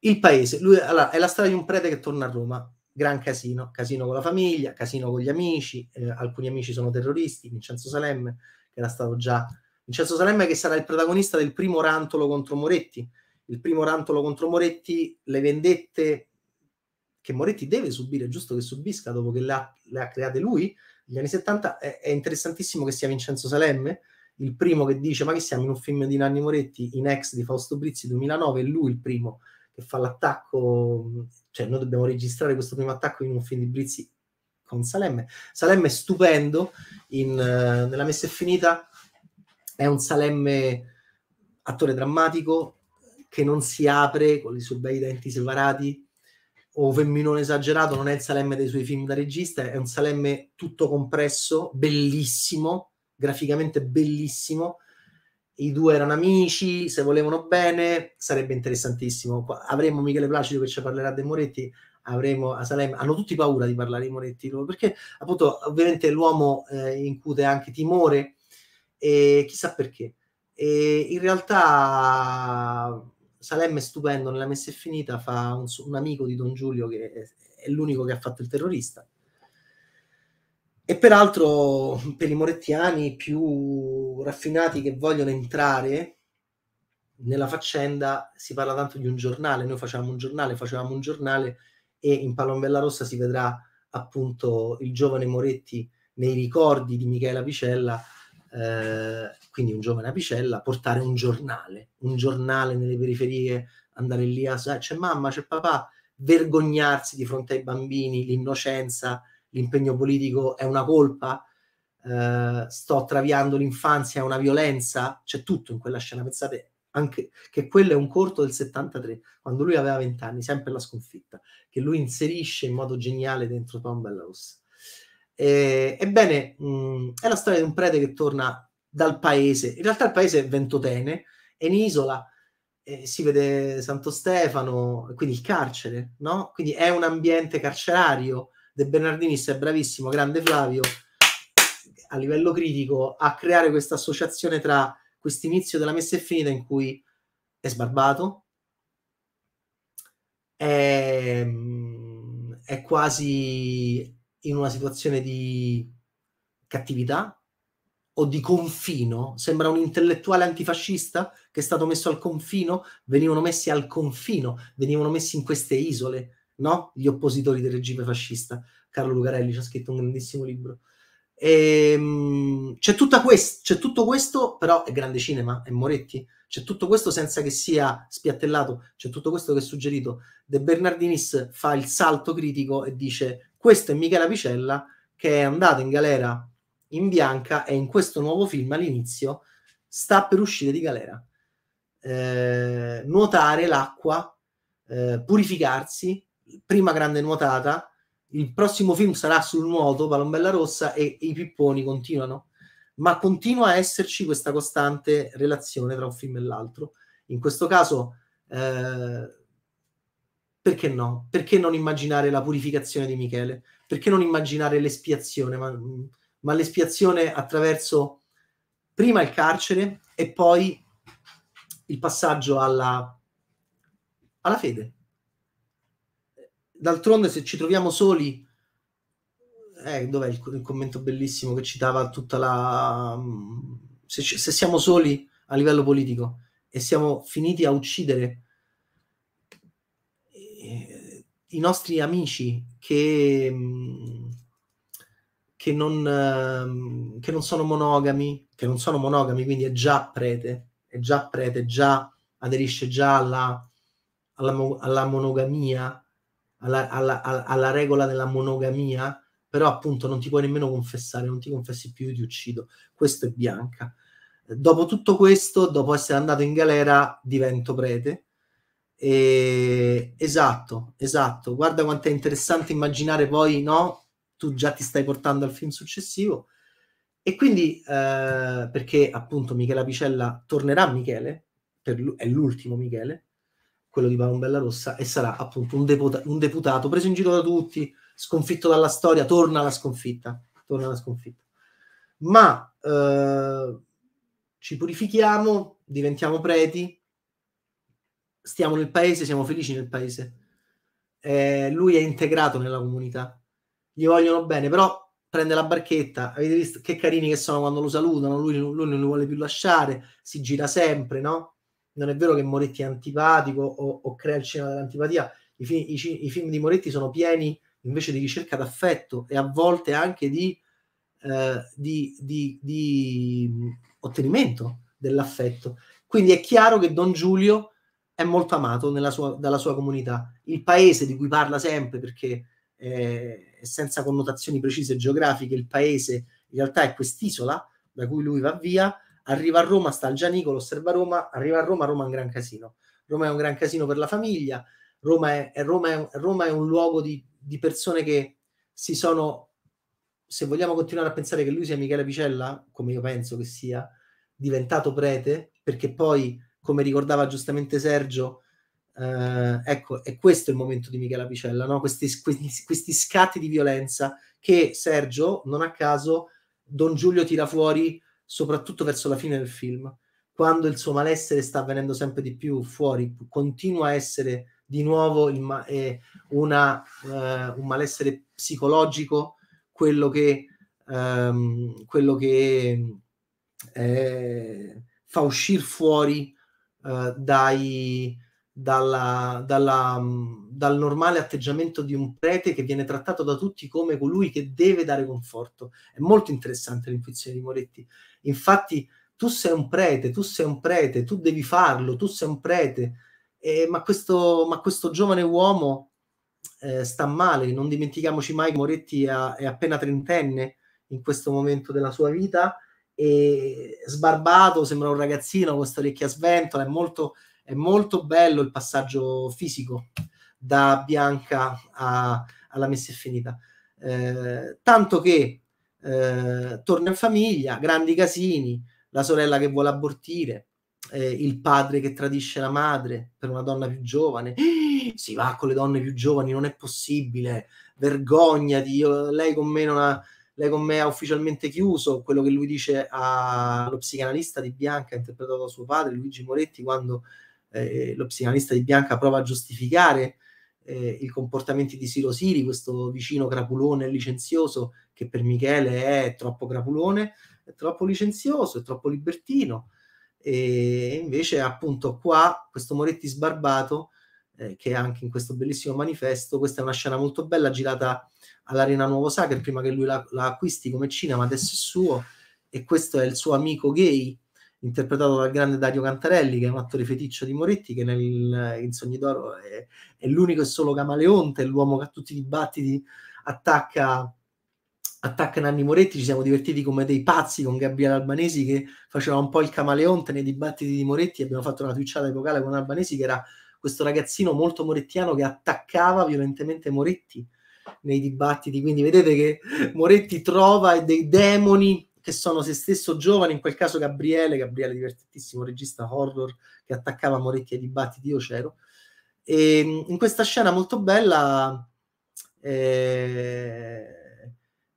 il paese, lui, allora, è la storia di un prete che torna a Roma, gran casino, casino con la famiglia, casino con gli amici, eh, alcuni amici sono terroristi, Vincenzo Salemme, che era stato già... Vincenzo Salemme che sarà il protagonista del primo rantolo contro Moretti, il primo rantolo contro Moretti, le vendette che Moretti deve subire, giusto che subisca dopo che le ha, le ha create lui, negli anni 70, è, è, interessantissimo che sia Vincenzo Salemme, il primo che dice ma che siamo in un film di Nanni Moretti, in ex di Fausto Brizzi 2009, è lui il primo che fa l'attacco, cioè noi dobbiamo registrare questo primo attacco in un film di Brizzi con Salemme. Salemme è stupendo, in, eh, nella messa è finita, è un Salemme attore drammatico, che non si apre con i suoi bei denti separati o femminone esagerato, non è il Salemme dei suoi film da regista, è un Salemme tutto compresso, bellissimo, graficamente bellissimo. I due erano amici, se volevano bene, sarebbe interessantissimo. Avremo Michele Placido che ci parlerà dei Moretti, avremo a Salem, hanno tutti paura di parlare di Moretti, perché appunto ovviamente l'uomo eh, incute anche timore e chissà perché. E in realtà Salem è stupendo, nella messa è finita, fa un, un amico di Don Giulio che è, è l'unico che ha fatto il terrorista. E peraltro per i morettiani più raffinati che vogliono entrare nella faccenda si parla tanto di un giornale, noi facevamo un giornale, facevamo un giornale e in Palombella Rossa si vedrà appunto il giovane Moretti nei ricordi di Michela Vicella eh, quindi un giovane apicella, portare un giornale, un giornale nelle periferie, andare lì a ah, c'è mamma, c'è papà, vergognarsi di fronte ai bambini, l'innocenza, l'impegno politico è una colpa, eh, sto traviando l'infanzia, è una violenza, c'è tutto in quella scena, pensate anche che quello è un corto del 73, quando lui aveva 20 anni, sempre la sconfitta, che lui inserisce in modo geniale dentro Tom Bellows. Eh, ebbene, mh, mm, è la storia di un prete che torna dal paese. In realtà il paese è Ventotene, è in isola, eh, si vede Santo Stefano, quindi il carcere, no? Quindi è un ambiente carcerario. De Bernardinis è bravissimo, grande Flavio, a livello critico, a creare questa associazione tra questo inizio della messa e finita in cui è sbarbato, è, mm, è quasi in una situazione di cattività o di confino? Sembra un intellettuale antifascista che è stato messo al confino? Venivano messi al confino, venivano messi in queste isole, no? Gli oppositori del regime fascista. Carlo Lucarelli ci ha scritto un grandissimo libro. E, ehm, c'è, quest- c'è, tutto questo, però è grande cinema, è Moretti. C'è tutto questo senza che sia spiattellato, c'è tutto questo che è suggerito. De Bernardinis fa il salto critico e dice questo è Michela Picella che è andata in galera in bianca e in questo nuovo film all'inizio sta per uscire di galera. Eh, nuotare l'acqua, eh, purificarsi, prima grande nuotata, il prossimo film sarà sul nuoto, Palombella Rossa, e i pipponi continuano. Ma continua a esserci questa costante relazione tra un film e l'altro. In questo caso... Eh, perché no? Perché non immaginare la purificazione di Michele? Perché non immaginare l'espiazione? Ma, mm, ma l'espiazione attraverso prima il carcere e poi il passaggio alla, alla fede. D'altronde, se ci troviamo soli, eh, dov'è il, il, commento bellissimo che citava tutta la. Mm, se, se siamo soli a livello politico e siamo finiti a uccidere i nostri amici che, mm, che, non, ehm, che non sono monogami, che non sono monogami, quindi è già prete, è già prete, già aderisce già alla, alla, alla monogamia, alla, alla, alla, regola della monogamia, però appunto non ti puoi nemmeno confessare, non ti confessi più, ti uccido. Questo è Bianca. Dopo tutto questo, dopo essere andato in galera, divento prete e... Esatto, esatto. Guarda quanto è interessante immaginare poi, no? Tu già ti stai portando al film successivo. E quindi, eh, perché appunto Michela Picella tornerà Michele, l- è l'ultimo Michele, quello di Palombella Rossa, e sarà appunto un, deputa- un, deputato preso in giro da tutti, sconfitto dalla storia, torna alla sconfitta. Torna alla sconfitta. Ma eh, ci purifichiamo, diventiamo preti, stiamo nel paese, siamo felici nel paese. Eh, lui è integrato nella comunità, gli vogliono bene, però prende la barchetta, avete visto che carini che sono quando lo salutano, lui, lui non lo vuole più lasciare, si gira sempre, no? Non è vero che Moretti è antipatico o, o crea il cinema dell'antipatia, I, fi- i, i film di Moretti sono pieni invece di ricerca d'affetto e a volte anche di, eh, di, di, di ottenimento dell'affetto. Quindi è chiaro che Don Giulio è molto amato sua, dalla sua comunità. Il paese di cui parla sempre, perché eh, senza connotazioni precise geografiche, il paese in realtà è quest'isola da cui lui va via, arriva a Roma, sta al Gianicolo, osserva Roma, arriva a Roma, Roma è un gran casino. Roma è un gran casino per la famiglia, Roma è, è, Roma è, Roma è un luogo di, di, persone che si sono, se vogliamo continuare a pensare che lui sia Michele Picella, come io penso che sia, diventato prete, perché poi come ricordava giustamente Sergio, eh, ecco, è questo il momento di Michela Picella, no? questi, questi, questi, scatti di violenza che Sergio, non a caso, Don Giulio tira fuori soprattutto verso la fine del film, quando il suo malessere sta avvenendo sempre di più fuori, continua a essere di nuovo ma- eh, una, eh, un malessere psicologico, quello che, ehm, quello che eh, fa uscire fuori eh, dai, dalla, dalla, mm, dal normale atteggiamento di un prete che viene trattato da tutti come colui che deve dare conforto. È molto interessante l'intuizione di Moretti. Infatti, tu sei un prete, tu sei un prete, tu devi farlo, tu sei un prete. Eh, ma, questo, ma, questo, giovane uomo eh, sta male, non dimentichiamoci mai che Moretti è, è appena trentenne in questo momento della sua vita e sbarbato, sembra un ragazzino con questa orecchia sventola, è molto, è molto bello il passaggio fisico da Bianca a, alla messa infinita. Eh, tanto che eh, torna in famiglia, grandi casini, la sorella che vuole abortire, eh, il padre che tradisce la madre per una donna più giovane, si va con le donne più giovani, non è possibile, vergognati, io, lei con me non ha lei con me ha ufficialmente chiuso quello che lui dice allo psicanalista di Bianca, interpretato da suo padre Luigi Moretti, quando eh, lo psicanalista di Bianca prova a giustificare eh, i comportamenti di Siro Siri, questo vicino crapulone licenzioso che per Michele è troppo crapulone, è troppo licenzioso, è troppo libertino. E invece, appunto, qua questo Moretti sbarbato eh, che è anche in questo bellissimo manifesto. Questa è una scena molto bella girata all'Arena Nuovo Sacre prima che lui la, la acquisti come cinema, adesso è suo e questo è il suo amico gay interpretato dal grande Dario Cantarelli, che è un attore feticcio di Moretti, che nel, in Sogni d'Oro è, è l'unico e solo camaleonte, è l'uomo che a tutti i dibattiti attacca, attacca Nanni Moretti. Ci siamo divertiti come dei pazzi con Gabriele Albanesi, che faceva un po' il camaleonte nei dibattiti di Moretti. Abbiamo fatto una twitchata epocale con Albanesi, che era questo ragazzino molto morettiano che attaccava violentemente Moretti nei dibattiti. Quindi vedete che Moretti trova dei demoni che sono se stesso giovani, in quel caso Gabriele, Gabriele divertentissimo regista horror che attaccava Moretti ai dibattiti, io c'ero. E in questa scena molto bella eh,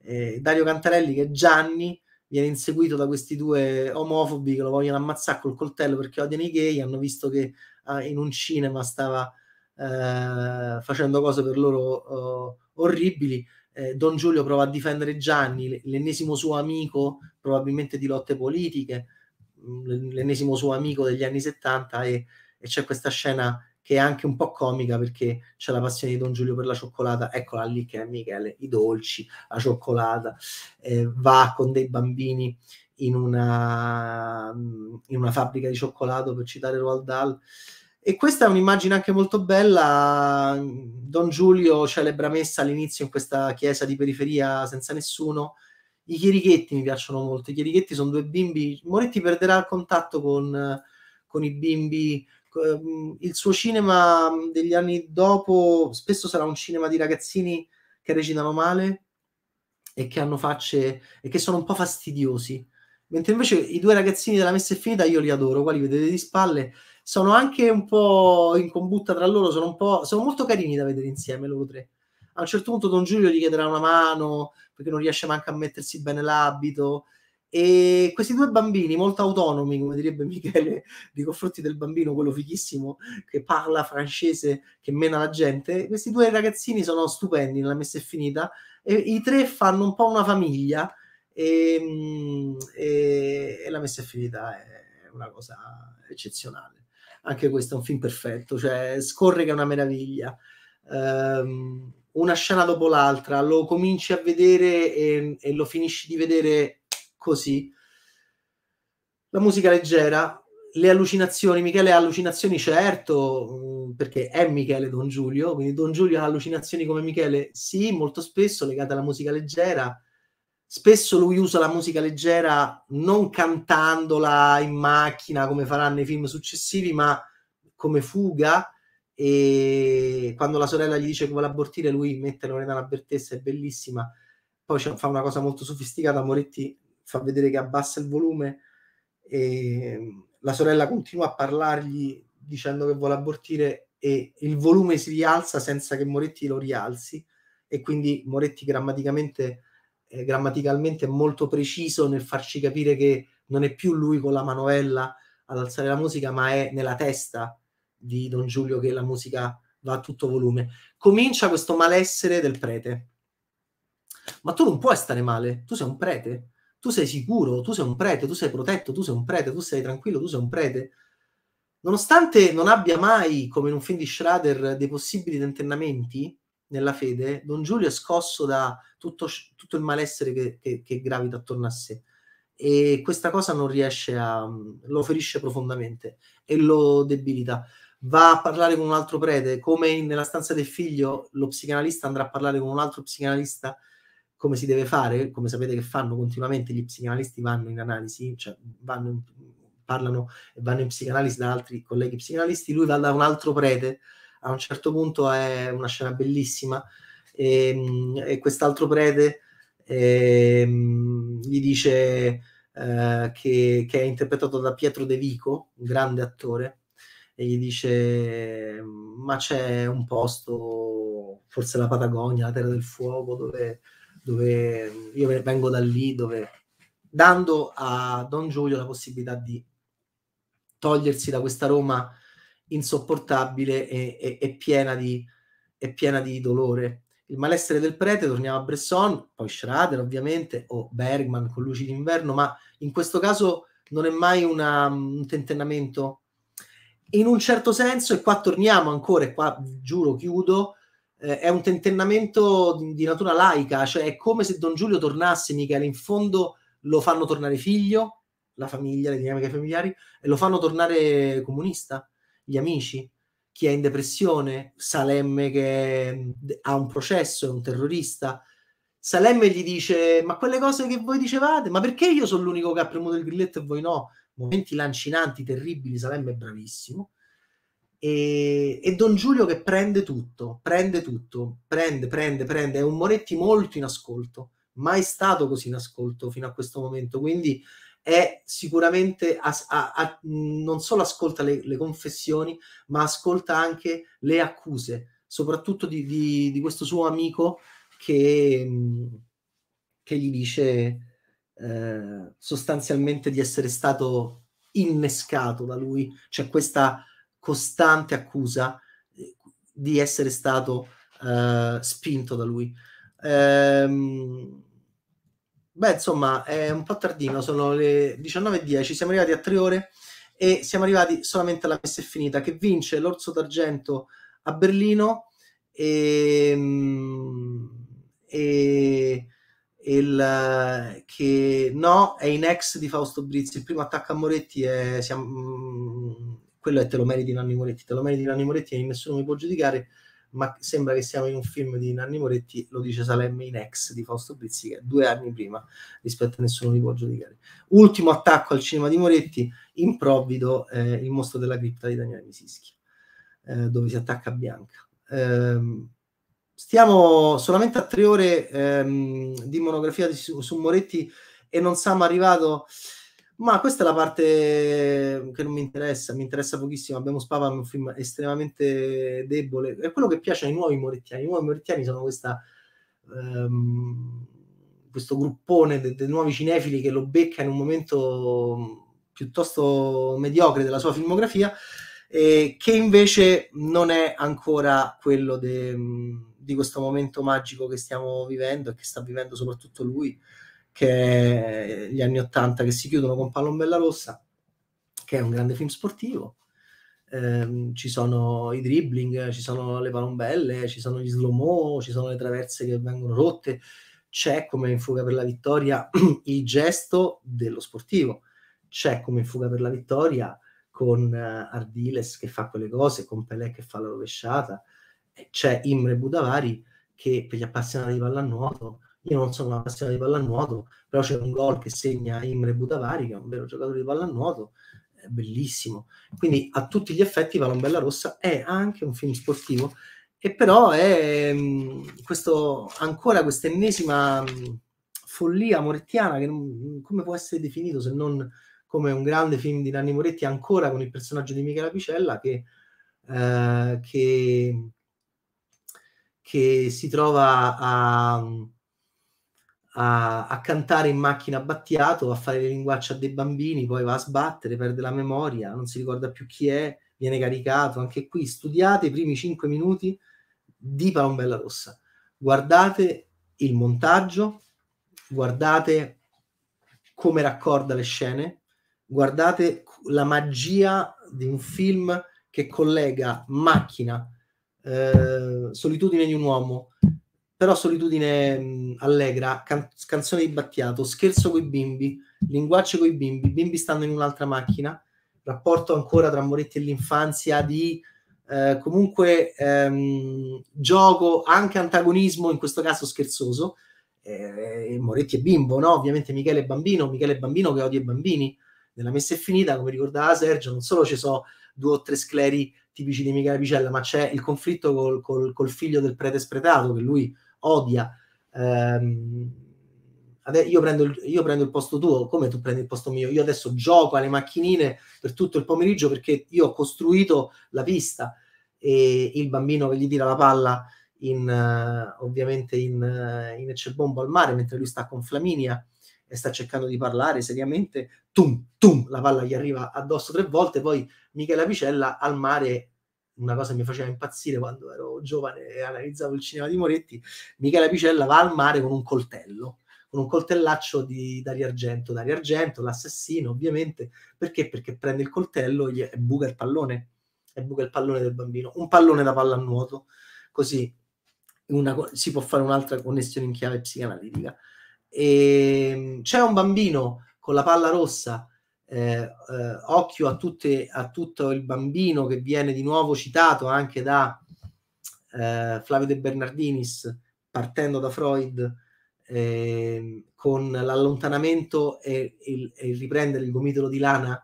eh, Dario Cantarelli che è Gianni viene inseguito da questi due omofobi che lo vogliono ammazzare col coltello perché odiano i gay, hanno visto che in un cinema stava eh, facendo cose per loro eh, orribili. Eh, Don Giulio prova a difendere Gianni, l'ennesimo suo amico, probabilmente di lotte politiche, mm, l'ennesimo suo amico degli anni 70 e, e c'è questa scena che è anche un po' comica perché c'è la passione di Don Giulio per la cioccolata, eccola lì che è Michele, i dolci, la cioccolata, eh, va con dei bambini in una, mm, in una, fabbrica di cioccolato, per citare Roald Dahl, e questa è un'immagine anche molto bella. Don Giulio celebra messa all'inizio in questa chiesa di periferia senza nessuno. I chierichetti mi piacciono molto. I chierichetti sono due bimbi. Moretti perderà il contatto con, con i bimbi. Ehm, il suo cinema degli anni dopo spesso sarà un cinema di ragazzini che recitano male e che hanno facce e che sono un po' fastidiosi. Mentre invece i due ragazzini della messa è finita io li adoro, li vedete di spalle sono anche un po' in combutta tra loro, sono, un po', sono molto carini da vedere insieme loro tre. A un certo punto Don Giulio gli chiederà una mano perché non riesce neanche a mettersi bene l'abito. E questi due bambini molto autonomi, come direbbe Michele, nei confronti del bambino, quello fighissimo che parla francese, che mena la gente, questi due ragazzini sono stupendi, nella messa è finita, e i tre fanno un po' una famiglia e, ehm, e, e la messa è finita è una cosa eccezionale anche questo è un film perfetto, cioè scorre che è una meraviglia. Um, una scena dopo l'altra, lo cominci a vedere e, e, lo finisci di vedere così. La musica leggera, le allucinazioni, Michele ha allucinazioni certo, mm, perché è Michele Don Giulio, quindi Don Giulio ha allucinazioni come Michele, sì, molto spesso legate alla musica leggera, Spesso lui usa la musica leggera non cantandola in macchina come faranno i film successivi, ma come fuga. E quando la sorella gli dice che vuole abortire, lui mette Loredana Bertessa, è bellissima. Poi fa una cosa molto sofisticata. Moretti fa vedere che abbassa il volume e la sorella continua a parlargli dicendo che vuole abortire e il volume si rialza senza che Moretti lo rialzi e quindi Moretti grammaticamente eh, grammaticalmente è molto preciso nel farci capire che non è più lui con la manovella ad alzare la musica, ma è nella testa di Don Giulio che la musica va a tutto volume. Comincia questo malessere del prete. Ma tu non puoi stare male, tu sei un prete, tu sei sicuro, tu sei un prete, tu sei protetto, tu sei un prete, tu sei tranquillo, tu sei un prete. Nonostante non abbia mai, come in un film di Schrader, dei possibili tentennamenti, nella fede, Don Giulio è scosso da tutto, tutto il malessere che, che, che, gravita attorno a sé e questa cosa non riesce a... lo ferisce profondamente e lo debilita. Va a parlare con un altro prete, come nella stanza del figlio lo psicanalista andrà a parlare con un altro psicanalista come si deve fare, come sapete che fanno continuamente gli psicanalisti vanno in analisi, cioè vanno in, parlano e vanno in psicanalisi da altri colleghi psicanalisti, lui va da un altro prete a un certo punto è una scena bellissima e, ehm, e quest'altro prete e, ehm, gli dice eh, che, che, è interpretato da Pietro De Vico, un grande attore, e gli dice ma c'è un posto, forse la Patagonia, la Terra del Fuoco, dove, dove io vengo da lì, dove dando a Don Giulio la possibilità di togliersi da questa Roma insopportabile e, e, e piena, di, e piena di dolore. Il malessere del prete, torniamo a Bresson, poi Schrader ovviamente, o Bergman con Luci d'inverno, ma in questo caso non è mai una, un tentennamento. In un certo senso, e qua torniamo ancora, e qua giuro chiudo, eh, è un tentennamento di, di, natura laica, cioè è come se Don Giulio tornasse, Michele, in fondo lo fanno tornare figlio, la famiglia, le dinamiche familiari, e lo fanno tornare comunista gli amici, chi è in depressione, Salemme che mm, ha un processo, è un terrorista. Salemme gli dice, ma quelle cose che voi dicevate, ma perché io sono l'unico che ha premuto il grilletto e voi no? Momenti lancinanti, terribili, Salemme è bravissimo. E, e, Don Giulio che prende tutto, prende tutto, prende, prende, prende. È un Moretti molto in ascolto, mai stato così in ascolto fino a questo momento. Quindi è sicuramente a, a, a, non solo ascolta le, le, confessioni, ma ascolta anche le accuse, soprattutto di, di, di questo suo amico che, che gli dice eh, sostanzialmente di essere stato innescato da lui, c'è questa costante accusa eh, di essere stato eh, spinto da lui. Ehm, Beh, insomma, è un po' tardino, sono le 19.10, siamo arrivati a tre ore e siamo arrivati solamente alla messa finita che vince l'Orso d'Argento a Berlino e, mm, e, il, che no è in ex di Fausto Brizzi, il primo attacco a Moretti è, siamo, mm, quello è te lo meriti Nanni Moretti, te lo meriti Nanni Moretti e nessuno mi può giudicare ma sembra che siamo in un film di Nanni Moretti, lo dice Salemme in ex di Fausto Brizzica, due anni prima rispetto a Nessuno li può giudicare. Ultimo attacco al cinema di Moretti, improvvido eh, Il mostro della cripta di Daniele Misischi, eh, dove si attacca a Bianca. Eh, stiamo solamente a tre ore ehm, di monografia di, su, su Moretti e non siamo arrivati ma questa è la parte che non mi interessa, mi interessa pochissimo. Abbiamo Spava, un film estremamente debole. È quello che piace ai nuovi morettiani. I nuovi morettiani sono questa, um, questo gruppone dei de nuovi cinefili che lo becca in un momento piuttosto mediocre della sua filmografia, e che invece non è ancora quello de, di questo momento magico che stiamo vivendo e che sta vivendo soprattutto lui che è gli anni 80 che si chiudono con Palombella Rossa, che è un grande film sportivo. Eh, ci sono i dribbling, ci sono le palombelle, ci sono gli slow mo, ci sono le traverse che vengono rotte, c'è come in fuga per la vittoria il gesto dello sportivo, c'è come in fuga per la vittoria con eh, Ardiles che fa quelle cose, con Pelé che fa la rovesciata, c'è Imre Budavari che per gli appassionati di pallanuoto io non sono una passione di pallanuoto, però c'è un gol che segna Imre Budavari, che è un vero giocatore di pallanuoto, è bellissimo. Quindi a tutti gli effetti Palombella Rossa è anche un film sportivo, e però è mh, mm, questo, ancora questa ennesima mm, follia morettiana, che non, mm, come può essere definito se non come un grande film di Nanni Moretti, ancora con il personaggio di Michela Picella che, eh, che, che si trova a, a, a, cantare in macchina Battiato, a fare le linguacce a dei bambini, poi va a sbattere, perde la memoria, non si ricorda più chi è, viene caricato. Anche qui studiate i primi 5 minuti di Palombella Rossa. Guardate il montaggio, guardate come raccorda le scene, guardate la magia di un film che collega macchina, eh, solitudine di un uomo, però solitudine mh, mm, allegra, can- canzone di Battiato, scherzo coi bimbi, linguaggio coi bimbi, bimbi stanno in un'altra macchina, rapporto ancora tra Moretti e l'infanzia di eh, comunque ehm, gioco, anche antagonismo, in questo caso scherzoso, eh, Moretti è bimbo, no? Ovviamente Michele è bambino, Michele è bambino che odia i bambini, nella messa è finita, come ricordava Sergio, non solo ci sono due o tre scleri tipici di Michele Picella, ma c'è il conflitto col, col, col figlio del prete spretato, che lui odia. Ehm, io prendo, il, io prendo, il, posto tuo, come tu prendi il posto mio? Io adesso gioco alle macchinine per tutto il pomeriggio perché io ho costruito la pista e il bambino che gli tira la palla in, uh, ovviamente in, uh, in Eccerbombo al mare mentre lui sta con Flaminia e sta cercando di parlare seriamente, tum, tum, la palla gli arriva addosso tre volte, poi Michela Picella al mare una cosa che mi faceva impazzire quando ero giovane e analizzavo il cinema di Moretti, Michele Picella va al mare con un coltello, con un coltellaccio di Dario Argento. Dario Argento, l'assassino, ovviamente, perché? Perché prende il coltello e buca il pallone, e buca il pallone del bambino, un pallone da palla a nuoto, così una, si può fare un'altra connessione in chiave psicanalitica. E, ehm, c'è un bambino con la palla rossa eh, eh, occhio a, tutte, a, tutto il bambino che viene di nuovo citato anche da eh, Flavio De Bernardinis, partendo da Freud, ehm, con l'allontanamento e il, e il, riprendere il gomitolo di lana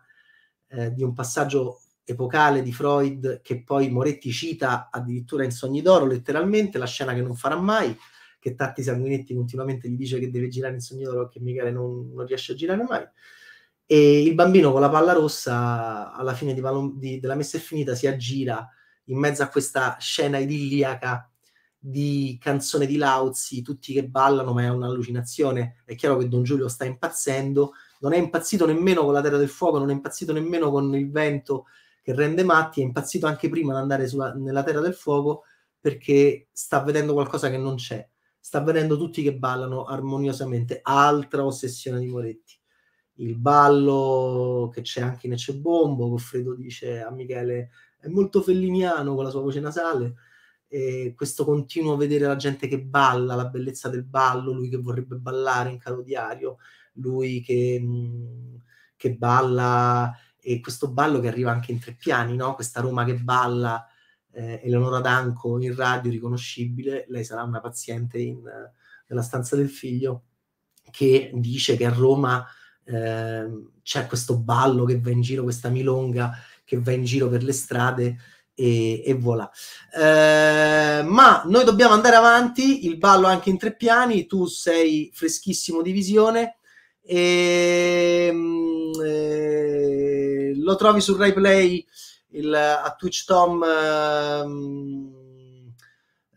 eh, di un passaggio epocale di Freud che poi Moretti cita addirittura in Sogni d'oro, letteralmente, la scena che non farà mai, che Tatti Sanguinetti continuamente gli dice che deve girare in Sogni d'oro che Michele non, non riesce a girare mai e il bambino con la palla rossa alla fine di di, della messa è finita si aggira in mezzo a questa scena idilliaca di canzone di Lauzi, tutti che ballano, ma è un'allucinazione. È chiaro che Don Giulio sta impazzendo, non è impazzito nemmeno con la terra del fuoco, non è impazzito nemmeno con il vento che rende matti, è impazzito anche prima di andare sulla, nella terra del fuoco perché sta vedendo qualcosa che non c'è, sta vedendo tutti che ballano armoniosamente, altra ossessione di Moretti il ballo che c'è anche in Eccebombo, Goffredo dice a Michele è molto felliniano con la sua voce nasale, e questo continuo vedere la gente che balla, la bellezza del ballo, lui che vorrebbe ballare in caro diario, lui che, che balla e questo ballo che arriva anche in tre piani, no? questa Roma che balla, eh, Eleonora Danco in radio riconoscibile, lei sarà una paziente in, nella stanza del figlio che dice che a Roma Ehm, c'è questo ballo che va in giro, questa milonga che va in giro per le strade e, e voilà. Eh, ma noi dobbiamo andare avanti, il ballo anche in tre piani, tu sei freschissimo di visione e, ehm, e eh, lo trovi su Rai Play a Twitch Tom.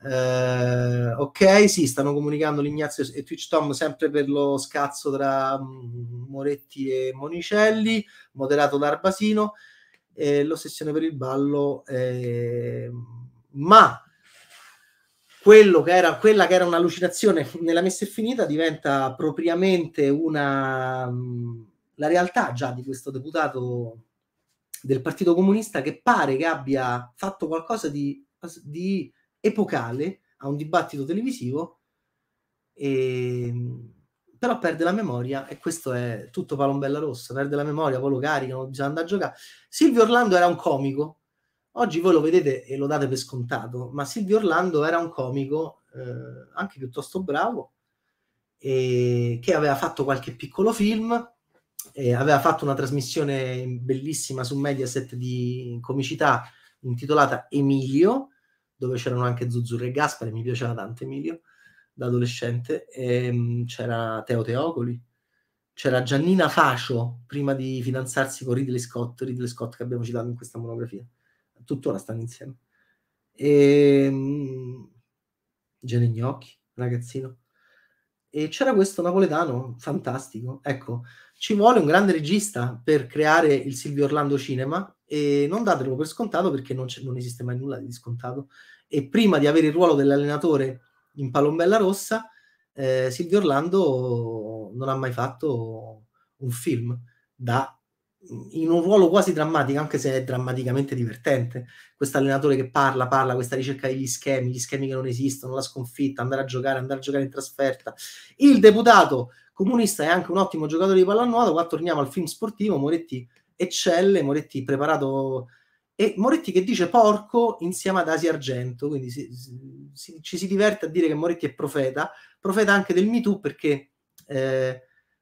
Eh, ok, sì, stanno comunicando l'Ignazio e Twitch Tom sempre per lo scazzo tra mm, Moretti e Monicelli, moderato da Arbasino, eh, l'ossessione per il ballo, eh, ma che era, quella che era un'allucinazione nella messa è finita diventa propriamente una, mm, la realtà già di questo deputato del Partito Comunista che pare che abbia fatto qualcosa di, di epocale a un dibattito televisivo, e, ehm, però perde la memoria e questo è tutto Palombella Rossa, perde la memoria, poi lo caricano, bisogna andare a giocare. Silvio Orlando era un comico, oggi voi lo vedete e lo date per scontato, ma Silvio Orlando era un comico eh, anche piuttosto bravo, eh, che aveva fatto qualche piccolo film, eh, aveva fatto una trasmissione bellissima su Mediaset di comicità intitolata Emilio, dove c'erano anche Zuzzurro e Gaspari, mi piaceva tanto Emilio da adolescente, e, ehm, c'era Teo Teocoli, c'era Giannina Facio prima di fidanzarsi con Ridley Scott, Ridley Scott che abbiamo citato in questa monografia, tuttora stanno insieme. E, ehm, Gene Gnocchi, ragazzino. E c'era questo napoletano fantastico, ecco, ci vuole un grande regista per creare il Silvio Orlando Cinema e non datelo per scontato perché non, non, esiste mai nulla di scontato. E prima di avere il ruolo dell'allenatore in Palombella Rossa, eh, Silvio Orlando non ha mai fatto un film da in un ruolo quasi drammatico, anche se è drammaticamente divertente. Questo allenatore che parla, parla, questa ricerca degli schemi, gli schemi che non esistono, la sconfitta, andare a giocare, andare a giocare in trasferta. Il deputato comunista è anche un ottimo giocatore di pallanuoto. Qua torniamo al film sportivo, Moretti eccelle, Moretti preparato e Moretti che dice porco insieme ad Asi Argento, quindi si, si, ci si diverte a dire che Moretti è profeta, profeta anche del MeToo perché, eh,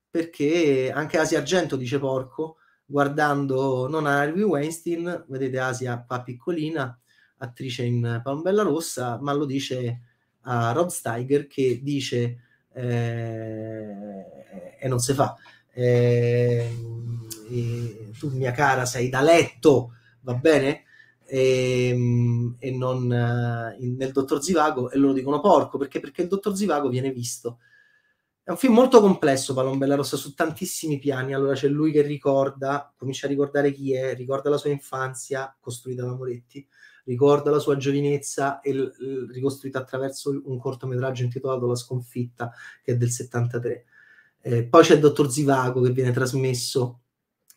perché anche Asi Argento dice porco, guardando non Harvey Weinstein, vedete Asia qua piccolina, attrice in Pambella Rossa, ma lo dice a Rob Steiger che dice eh, e non si fa eh, eh tu mia cara sei da letto, va bene? E, ehm, e non eh, nel dottor Zivago e loro dicono porco perché? Perché il dottor Zivago viene visto è un film molto complesso, Palombella Rossa, su tantissimi piani. Allora c'è lui che ricorda, comincia a ricordare chi è, ricorda la sua infanzia costruita da Moretti, ricorda la sua giovinezza e l- l- ricostruita attraverso un cortometraggio intitolato La sconfitta, che è del 73. Eh, poi c'è il dottor Zivago che viene trasmesso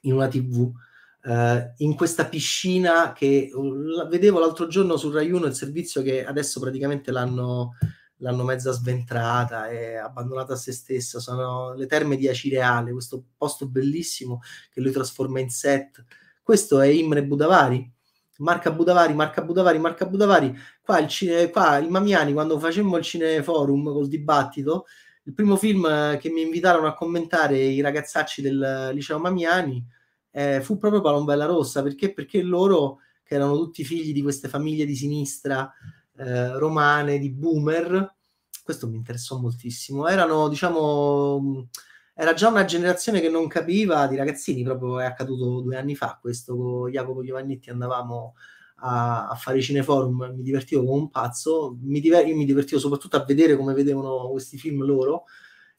in una tv Uh, eh, in questa piscina che uh, vedevo l'altro giorno su Rai 1 il servizio che adesso praticamente l'hanno l'hanno mezza sventrata e abbandonata a se stessa. Sono le terme di Acireale, questo posto bellissimo che lui trasforma in set. Questo è Imre Budavari. Marca Budavari, Marca Budavari, Marca Budavari. Qua il, cine, qua il Mamiani, quando facemmo il cineforum col dibattito, il primo film che mi invitarono a commentare i ragazzacci del liceo Mamiani eh, fu proprio Palombella Rossa. Perché? Perché loro, che erano tutti figli di queste famiglie di sinistra, eh, romane di boomer, questo mi interessò moltissimo, erano diciamo era già una generazione che non capiva di ragazzini, proprio è accaduto due anni fa questo, con Jacopo Giovannitti andavamo a, a fare cineforum, mi divertivo come un pazzo, mi diver- io mi divertivo soprattutto a vedere come vedevano questi film loro,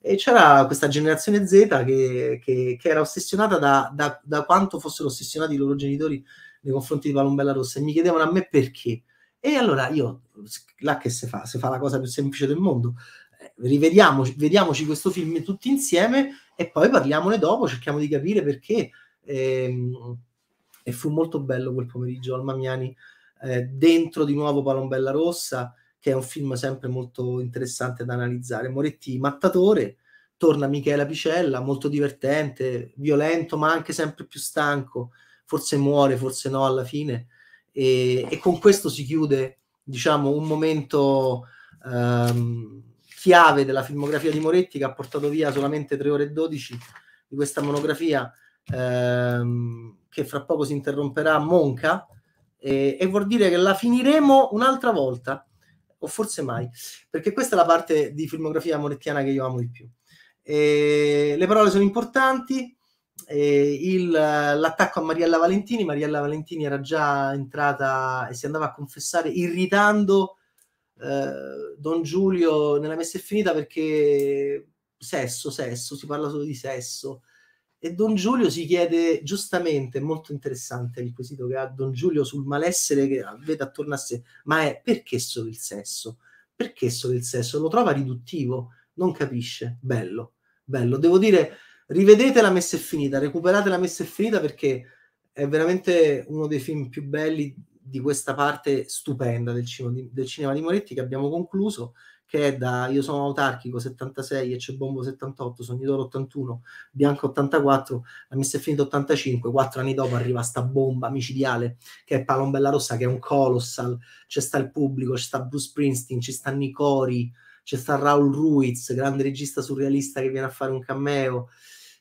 e c'era questa generazione Z che, che, che era ossessionata da, da, da, quanto fossero ossessionati i loro genitori nei confronti di Palombella Rossa e mi chiedevano a me perché. E allora io, là che si fa? Si fa la cosa più semplice del mondo. Eh, rivediamoci, vediamoci questo film tutti insieme e poi parliamone dopo, cerchiamo di capire perché. Ehm, e fu molto bello quel pomeriggio al Mamiani, eh, dentro di nuovo Palombella Rossa, che è un film sempre molto interessante da analizzare. Moretti Mattatore, torna Michela Picella, molto divertente, violento ma anche sempre più stanco, forse muore, forse no alla fine, e, e con questo si chiude diciamo un momento ehm, chiave della filmografia di Moretti che ha portato via solamente 3 ore e 12 di questa monografia ehm, che fra poco si interromperà Monca e, e vuol dire che la finiremo un'altra volta o forse mai perché questa è la parte di filmografia morettiana che io amo di più e le parole sono importanti eh, il, l'attacco a Mariella Valentini. Mariella Valentini era già entrata e si andava a confessare irritando eh, Don Giulio nella messa è finita perché sesso, sesso, si parla solo di sesso. E Don Giulio si chiede giustamente, molto interessante il quesito che ha Don Giulio sul malessere che vede attorno a sé, ma è perché solo il sesso? Perché solo il sesso? Lo trova riduttivo, non capisce. Bello, bello. Devo dire, rivedete La messa è finita, recuperate La messa è finita perché è veramente uno dei film più belli di questa parte stupenda del, cin- del cinema di Moretti che abbiamo concluso che è da Io sono autarchico 76 e c'è Bombo 78, Sogni d'oro 81, Bianco 84, la messa è finita 85, quattro anni dopo arriva sta bomba micidiale che è Palombella Rossa, che è un colossal, c'è sta il pubblico, c'è sta Bruce Springsteen, ci stanno i cori, c'è sta Raul Ruiz, grande regista surrealista che viene a fare un cameo,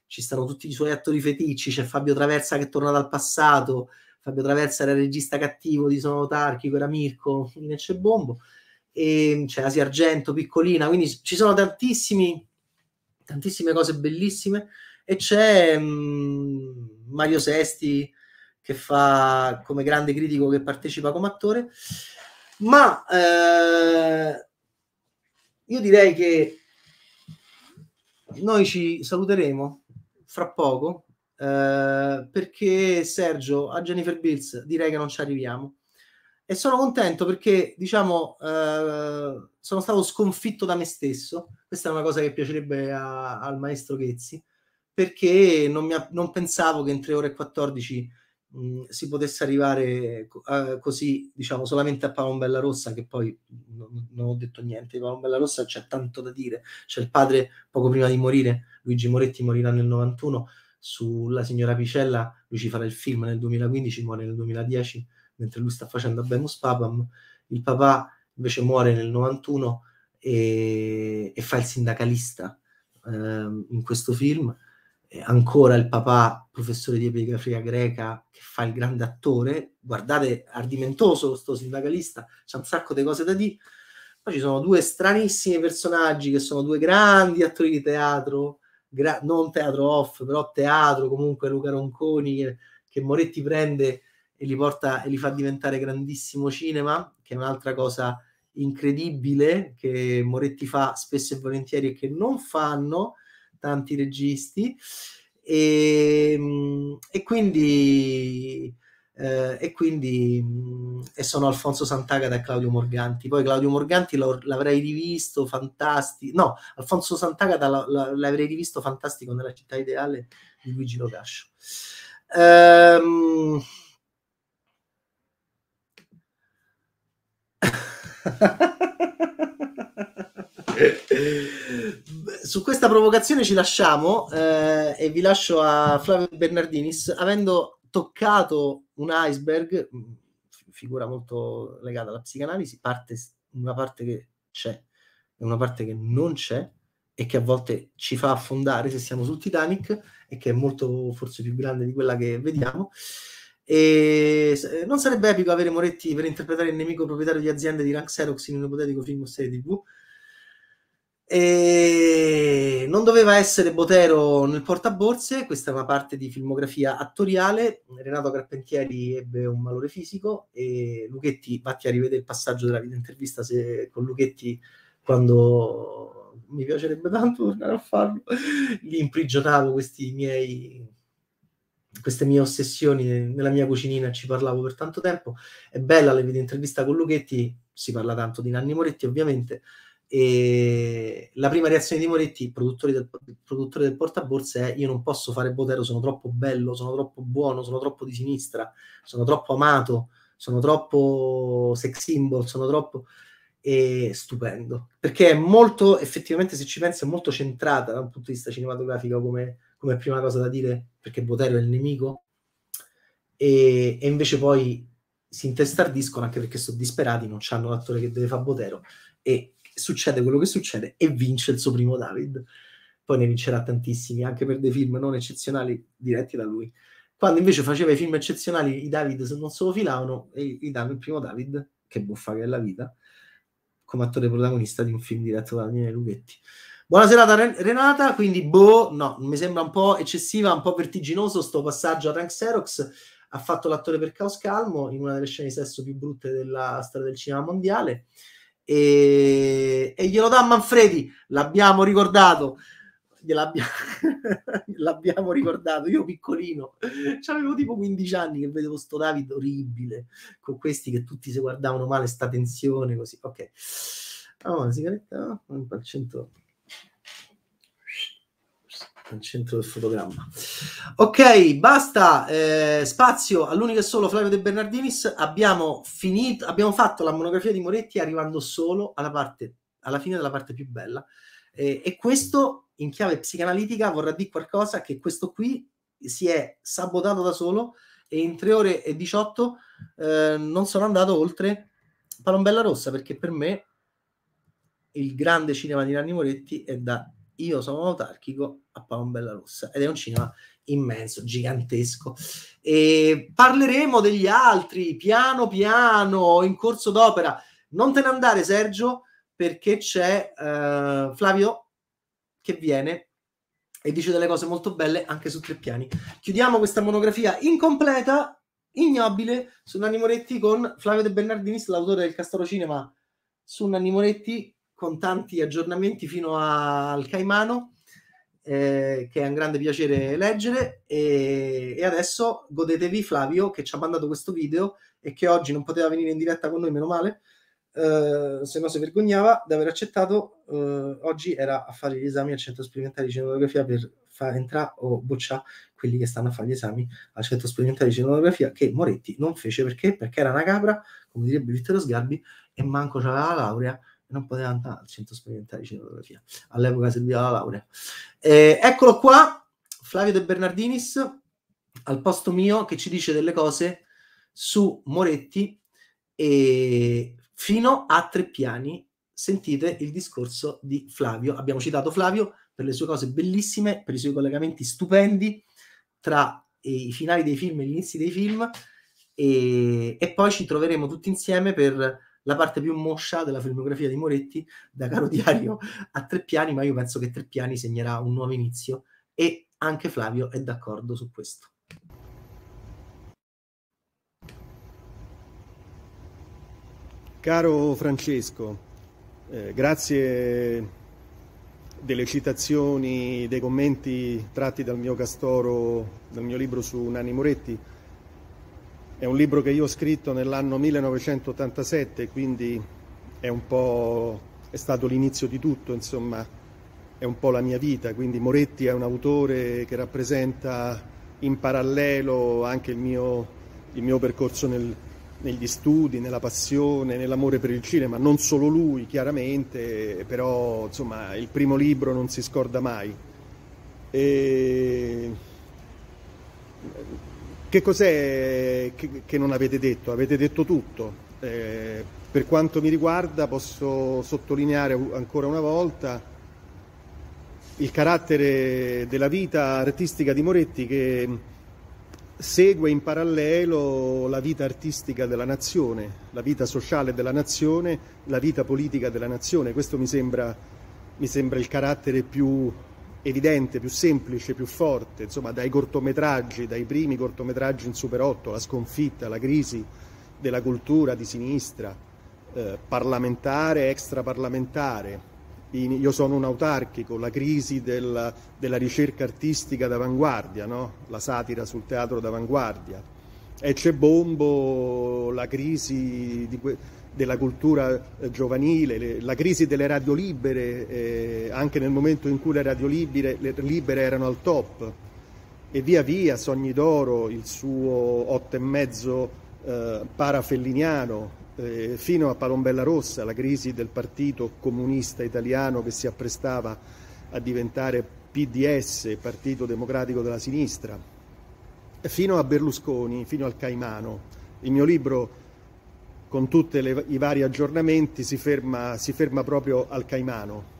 ci stanno tutti i suoi attori feticci, c'è Fabio Traversa che torna dal passato, Fabio Traversa era il regista cattivo di Sono Tarchico, era Mirko, c'è Bombo, e ehm, c'è Asia Argento, Piccolina, quindi ci sono tantissime cose bellissime, e c'è mh, mm, Mario Sesti che fa come grande critico che partecipa come attore, ma eh, io direi che noi ci saluteremo fra poco eh, perché Sergio a Jennifer Bills direi che non ci arriviamo e sono contento perché diciamo eh, sono stato sconfitto da me stesso questa è una cosa che piacerebbe a, al maestro Chezzi perché non, ha, non, pensavo che in 3 ore e 14 si potesse arrivare a, così, diciamo, solamente a Paolo Bella Rossa, che poi non, non ho detto niente. Di Paolo Bella Rossa c'è tanto da dire. C'è il padre poco prima di morire, Luigi Moretti morirà nel 91, sulla signora Picella, lui ci farà il film nel 2015, muore nel 2010, mentre lui sta facendo Abemus Papam. Il papà invece muore nel 91 e, e fa il sindacalista eh, in questo film eh, ancora il papà professore di epigrafia greca che fa il grande attore, guardate ardimentoso sto sindacalista, c'è un sacco di cose da dire, poi ci sono due stranissimi personaggi che sono due grandi attori di teatro, gra- non teatro off, però teatro comunque Luca Ronconi che, che Moretti prende e li porta e li fa diventare grandissimo cinema, che è un'altra cosa incredibile che Moretti fa spesso e volentieri e che non fanno, tanti registi e, ehm, e quindi eh, e quindi mm, e sono Alfonso Sant'Agata e Claudio Morganti. Poi Claudio Morganti l'avrei rivisto fantastico, no, Alfonso Sant'Agata l'avrei rivisto fantastico nella città ideale di Luigi Locascio. Um... Su questa provocazione ci lasciamo eh, e vi lascio a Flavio Bernardinis, avendo toccato un iceberg, mm, figura molto legata alla psicanalisi, parte, una parte che c'è e una parte che non c'è e che a volte ci fa affondare se siamo sul Titanic e che è molto forse più grande di quella che vediamo. E eh, non sarebbe epico avere Moretti per interpretare il nemico proprietario di aziende di Rank Xerox in un ipotetico film o serie TV? E non doveva essere Botero nel portaborse, questa è una parte di filmografia attoriale. Renato Carpentieri ebbe un malore fisico e Luchetti, vatti a rivedere il passaggio della videointervista se, con Luchetti quando mi piacerebbe tanto tornare a farlo, li imprigionavo questi miei queste mie ossessioni nella mia cucinina ci parlavo per tanto tempo è bella la videointervista con Luchetti si parla tanto di Nanni Moretti ovviamente e la prima reazione di Moretti, produttore del, produttore del portaborse, è io non posso fare Botero, sono troppo bello, sono troppo buono, sono troppo di sinistra, sono troppo amato, sono troppo sex symbol, sono troppo... E stupendo, perché è molto, effettivamente se ci pensi, è molto centrata da un punto di vista cinematografico come, come prima cosa da dire, perché Botero è il nemico, e, e invece poi si intestardiscono anche perché sono disperati, non hanno l'attore che deve fare Botero, e succede quello che succede e vince il suo primo David. Poi ne vincerà tantissimi, anche per dei film non eccezionali diretti da lui. Quando invece faceva i film eccezionali, i David non se lo filavano e gli danno il primo David, che buffa che è la vita, come attore protagonista di un film diretto da Daniele Lughetti. Buonasera Ren- Renata, quindi boh, no, mi sembra un po' eccessiva, un po' vertiginoso sto passaggio a Rank Xerox, ha fatto l'attore per Caos Calmo in una delle scene di sesso più brutte della storia del cinema mondiale e, e glielo dà Manfredi, l'abbiamo ricordato, l'abbiamo ricordato, io piccolino, avevo tipo 15 anni che vedevo sto David orribile, con questi che tutti si guardavano male, sta tensione così, ok. Ah, oh, una sigaretta? Un per cento al centro del fotogramma. Ok, basta. Eh, spazio all'unico e solo Flavio De Bernardinis. Abbiamo finito, abbiamo fatto la monografia di Moretti arrivando solo alla, parte, alla fine della parte più bella. Eh, e questo in chiave psicanalitica vorrà dire qualcosa che questo qui si è sabotato da solo e in 3 ore e 18 eh, non sono andato oltre Palombella Rossa perché per me il grande cinema di Nanni Moretti è da io sono autarchico a Palon Bella Rossa ed è un cinema immenso, gigantesco. E parleremo degli altri piano piano, in corso d'opera. Non te ne andare, Sergio, perché c'è uh, Flavio che viene e dice delle cose molto belle anche su tre piani. Chiudiamo questa monografia incompleta, ignobile, su Nanni Moretti con Flavio De Bernardini, l'autore del Castoro Cinema su Nanni Moretti, con tanti aggiornamenti fino al Caimano, eh, che è un grande piacere leggere. E, e, adesso godetevi Flavio che ci ha mandato questo video e che oggi non poteva venire in diretta con noi, meno male, eh, se no si vergognava di aver accettato. Eh, oggi era a fare gli esami al centro sperimentale di cinematografia per far entrare o bocciare quelli che stanno a fare gli esami al centro sperimentale di cinematografia che Moretti non fece perché? Perché era una capra, come direbbe Vittorio Sgarbi, e manco c'aveva la laurea non poteva andare al centro sperimentale di cinematografia. All'epoca serviva la laurea. Eh, eccolo qua, Flavio De Bernardinis, al posto mio, che ci dice delle cose su Moretti e fino a tre piani. Sentite il discorso di Flavio. Abbiamo citato Flavio per le sue cose bellissime, per i suoi collegamenti stupendi tra i finali dei film e gli inizi dei film. E, e poi ci troveremo tutti insieme per la parte più moscia della filmografia di Moretti, da Caro Diario a Tre Piani, ma io penso che Tre Piani segnerà un nuovo inizio e anche Flavio è d'accordo su questo. Caro Francesco, eh, grazie delle citazioni, dei commenti tratti dal mio castoro, dal mio libro su Nanni Moretti. È un libro che io ho scritto nell'anno 1987, quindi è, è stato l'inizio di tutto, insomma, è un po' la mia vita, quindi Moretti è un autore che rappresenta in parallelo anche il mio, il mio percorso nel, negli studi, nella passione, nell'amore per il cinema, non solo lui chiaramente, però insomma il primo libro non si scorda mai. E... Che cos'è che, non avete detto? Avete detto tutto. Eh, per quanto mi riguarda posso sottolineare ancora una volta il carattere della vita artistica di Moretti che segue in parallelo la vita artistica della nazione, la vita sociale della nazione, la vita politica della nazione. Questo mi sembra, mi sembra il carattere più evidente, più semplice, più forte, insomma dai cortometraggi, dai primi cortometraggi in Super 8, la sconfitta, la crisi della cultura di sinistra, eh, parlamentare, extraparlamentare, in, io sono un autarchico, la crisi del, della ricerca artistica d'avanguardia, no? la satira sul teatro d'avanguardia, e c'è Bombo, la crisi di... Que- della cultura eh, giovanile, le, la crisi delle radio libere, eh, anche nel momento in cui le radio libere, le libere erano al top, e via via Sogni d'Oro, il suo otto e mezzo eh, parafelliniano, eh, fino a Palombella Rossa, la crisi del partito comunista italiano che si apprestava a diventare PDS, Partito Democratico della Sinistra, fino a Berlusconi, fino al Caimano. Il mio libro con tutti i vari aggiornamenti si ferma, si ferma proprio al Caimano.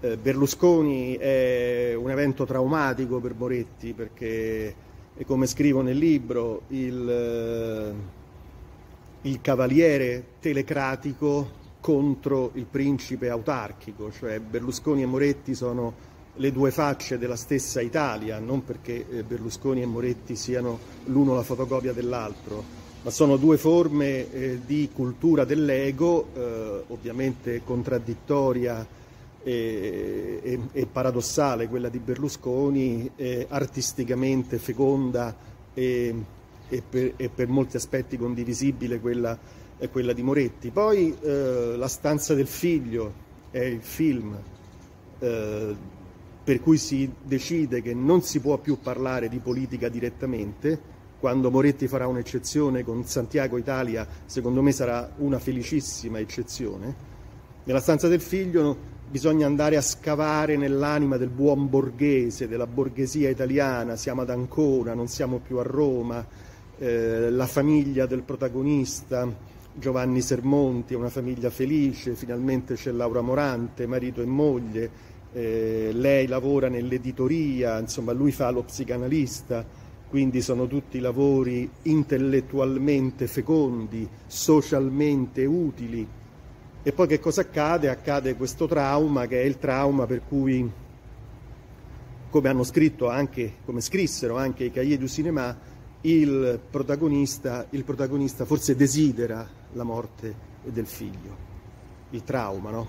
Eh, Berlusconi è un evento traumatico per Moretti perché, come scrivo nel libro, il, eh, il cavaliere telecratico contro il principe autarchico, cioè Berlusconi e Moretti sono le due facce della stessa Italia, non perché eh, Berlusconi e Moretti siano l'uno la fotocopia dell'altro ma sono due forme eh, di cultura dell'ego, eh, ovviamente contraddittoria e, e, e, paradossale, quella di Berlusconi, eh, artisticamente feconda e per, e, per, molti aspetti condivisibile quella, eh, quella di Moretti. Poi eh, La stanza del figlio è il film eh, per cui si decide che non si può più parlare di politica direttamente, quando Moretti farà un'eccezione con Santiago Italia, secondo me sarà una felicissima eccezione. Nella stanza del figlio bisogna andare a scavare nell'anima del buon borghese, della borghesia italiana, siamo ad Ancona, non siamo più a Roma, eh, la famiglia del protagonista, Giovanni Sermonti, è una famiglia felice, finalmente c'è Laura Morante, marito e moglie, eh, lei lavora nell'editoria, insomma lui fa lo psicanalista quindi sono tutti lavori intellettualmente fecondi, socialmente utili. E poi che cosa accade? Accade questo trauma che è il trauma per cui, come hanno scritto anche, come scrissero anche i Cahiers du Cinéma, il protagonista, il protagonista forse desidera la morte del figlio, il trauma, no?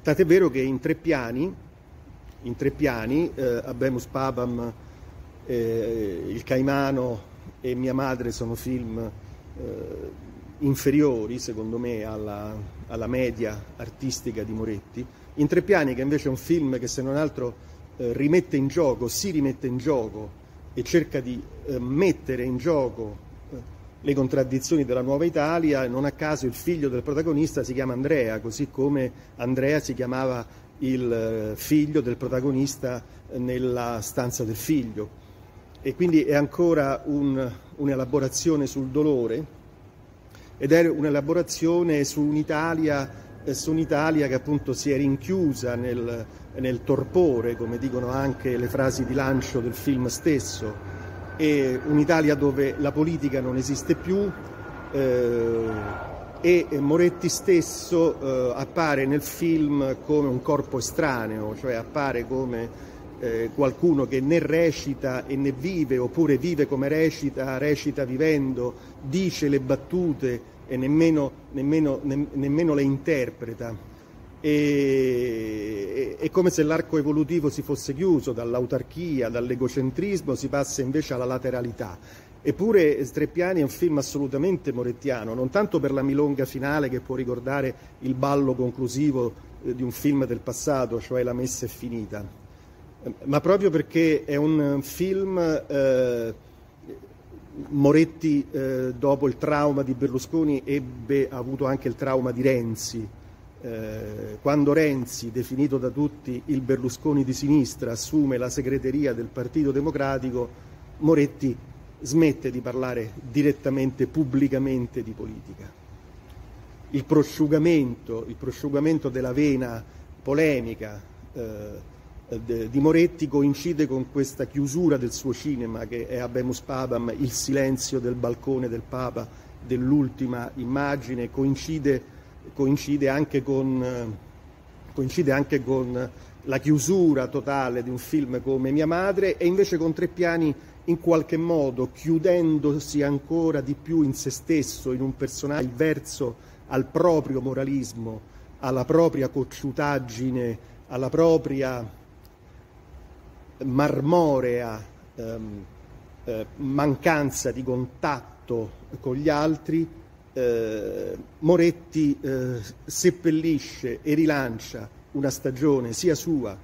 Tant'è vero che in tre piani, in tre piani, eh, Abemus Papam eh, Il Caimano e Mia Madre sono film eh, inferiori, secondo me, alla, alla, media artistica di Moretti. In Tre Piani, che invece è un film che se non altro eh, rimette in gioco, si rimette in gioco e cerca di eh, mettere in gioco eh, le contraddizioni della nuova Italia, non a caso il figlio del protagonista si chiama Andrea, così come Andrea si chiamava il eh, figlio del protagonista nella stanza del figlio e quindi è ancora un'elaborazione sul dolore ed è un'elaborazione su un'Italia eh, un che appunto si è rinchiusa nel, nel torpore, come dicono anche le frasi di lancio del film stesso, e un'Italia dove la politica non esiste più eh, e Moretti stesso eh, appare nel film come un corpo estraneo, cioè appare come eh, qualcuno che né recita e né vive, oppure vive come recita, recita vivendo, dice le battute e nemmeno, nemmeno, ne, nemmeno le interpreta. E, è come se l'arco evolutivo si fosse chiuso dall'autarchia, dall'egocentrismo, si passa invece alla lateralità. Eppure Streppiani è un film assolutamente morettiano, non tanto per la milonga finale che può ricordare il ballo conclusivo eh, di un film del passato, cioè La messa è finita, ma proprio perché è un film eh, Moretti eh, dopo il trauma di Berlusconi ebbe avuto anche il trauma di Renzi. Eh, quando Renzi, definito da tutti il Berlusconi di sinistra, assume la segreteria del Partito Democratico, Moretti smette di parlare direttamente, pubblicamente di politica. Il prosciugamento, il prosciugamento della vena polemica eh, di Moretti coincide con questa chiusura del suo cinema che è Abemus Papam, il silenzio del balcone del Papa dell'ultima immagine, coincide, coincide, anche con, coincide, anche con, la chiusura totale di un film come Mia madre e invece con tre piani in qualche modo chiudendosi ancora di più in se stesso, in un personaggio verso al proprio moralismo, alla propria cocciutaggine, alla propria marmorea ehm, eh, mancanza di contatto con gli altri, eh, Moretti eh, seppellisce e rilancia una stagione sia sua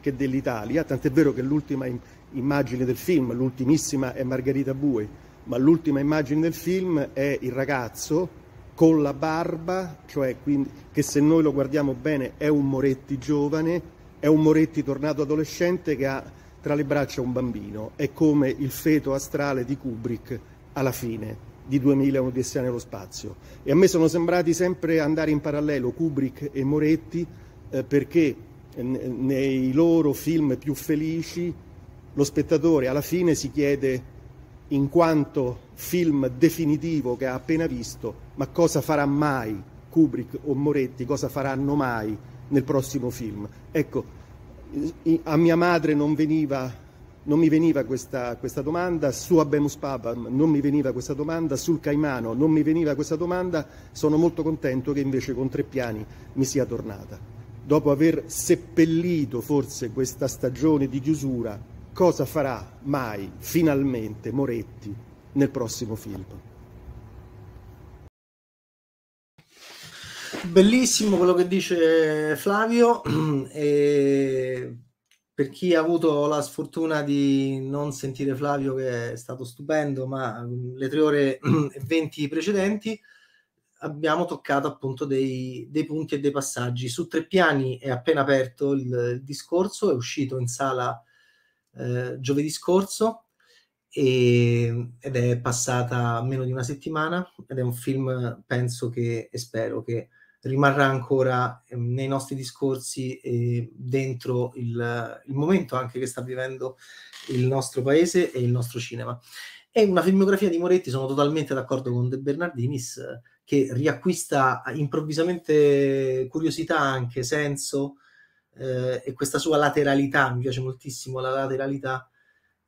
che dell'Italia, tant'è vero che l'ultima immagine del film, l'ultimissima è Margherita Bue, ma l'ultima immagine del film è il ragazzo con la barba, cioè quindi, che se noi lo guardiamo bene è un Moretti giovane, è un Moretti tornato adolescente che ha tra le braccia un bambino, è come il feto astrale di Kubrick alla fine di 2000 Un'Odissea nello spazio. E a me sono sembrati sempre andare in parallelo Kubrick e Moretti eh, perché eh, nei loro film più felici lo spettatore alla fine si chiede in quanto film definitivo che ha appena visto, ma cosa farà mai Kubrick o Moretti, cosa faranno mai nel prossimo film. Ecco, a mia madre non, veniva, non mi veniva questa, questa, domanda, su Abemus Papam non mi veniva questa domanda, sul Caimano non mi veniva questa domanda, sono molto contento che invece con tre piani mi sia tornata. Dopo aver seppellito forse questa stagione di chiusura, cosa farà mai finalmente Moretti nel prossimo film? Bellissimo quello che dice Flavio. E per chi ha avuto la sfortuna di non sentire Flavio, che è stato stupendo, ma mm, le tre ore e venti precedenti abbiamo toccato appunto dei, dei, punti e dei passaggi. Su tre piani è appena aperto il, il discorso, è uscito in sala eh, giovedì scorso e, ed è passata meno di una settimana ed è un film, penso che e spero che rimarrà ancora ehm, nei nostri discorsi e dentro il, il, momento anche che sta vivendo il nostro paese e il nostro cinema. E una filmografia di Moretti, sono totalmente d'accordo con De Bernardinis, che riacquista eh, improvvisamente curiosità anche, senso, eh, e questa sua lateralità, mi piace moltissimo la lateralità.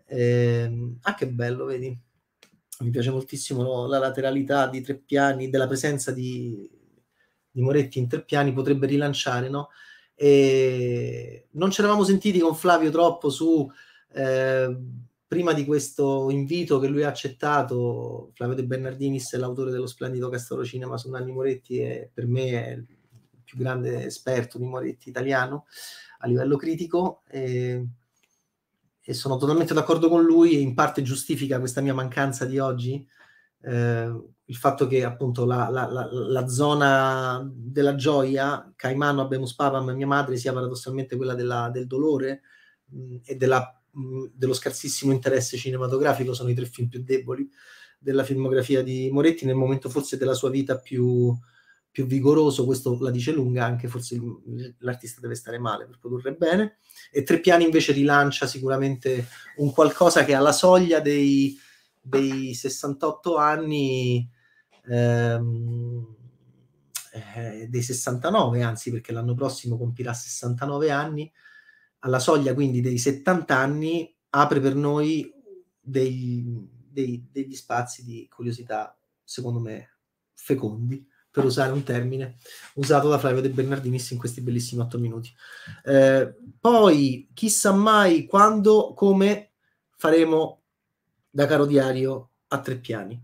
Ehm, ah, che bello, vedi? Mi piace moltissimo no? la lateralità di tre piani, della presenza di di Moretti Interpiani potrebbe rilanciare, no? E non ci eravamo sentiti con Flavio troppo su eh, prima di questo invito che lui ha accettato. Flavio De Bernardinis è l'autore dello splendido Castoro Cinema su Nanni Moretti e per me è il più grande esperto di Moretti italiano a livello critico. E, e sono totalmente d'accordo con lui e in parte giustifica questa mia mancanza di oggi. Eh, il fatto che appunto la, la, la, la zona della gioia, Caimano, Abemus Papam, mia madre, sia paradossalmente quella della, del dolore mh, mm, e della, mh, mm, dello scarsissimo interesse cinematografico, sono i tre film più deboli della filmografia di Moretti nel momento forse della sua vita più, più vigoroso, questo la dice lunga, anche forse l'artista deve stare male per produrre bene, e Tre Piani invece rilancia sicuramente un qualcosa che alla soglia dei, dei 68 anni ehm, eh, dei 69, anzi perché l'anno prossimo compirà 69 anni, alla soglia quindi dei 70 anni apre per noi dei, dei, degli spazi di curiosità, secondo me, fecondi per usare un termine usato da Flavio De Bernardinis in questi bellissimi 8 minuti. Eh, poi, chissà mai quando, come faremo da caro diario a tre piani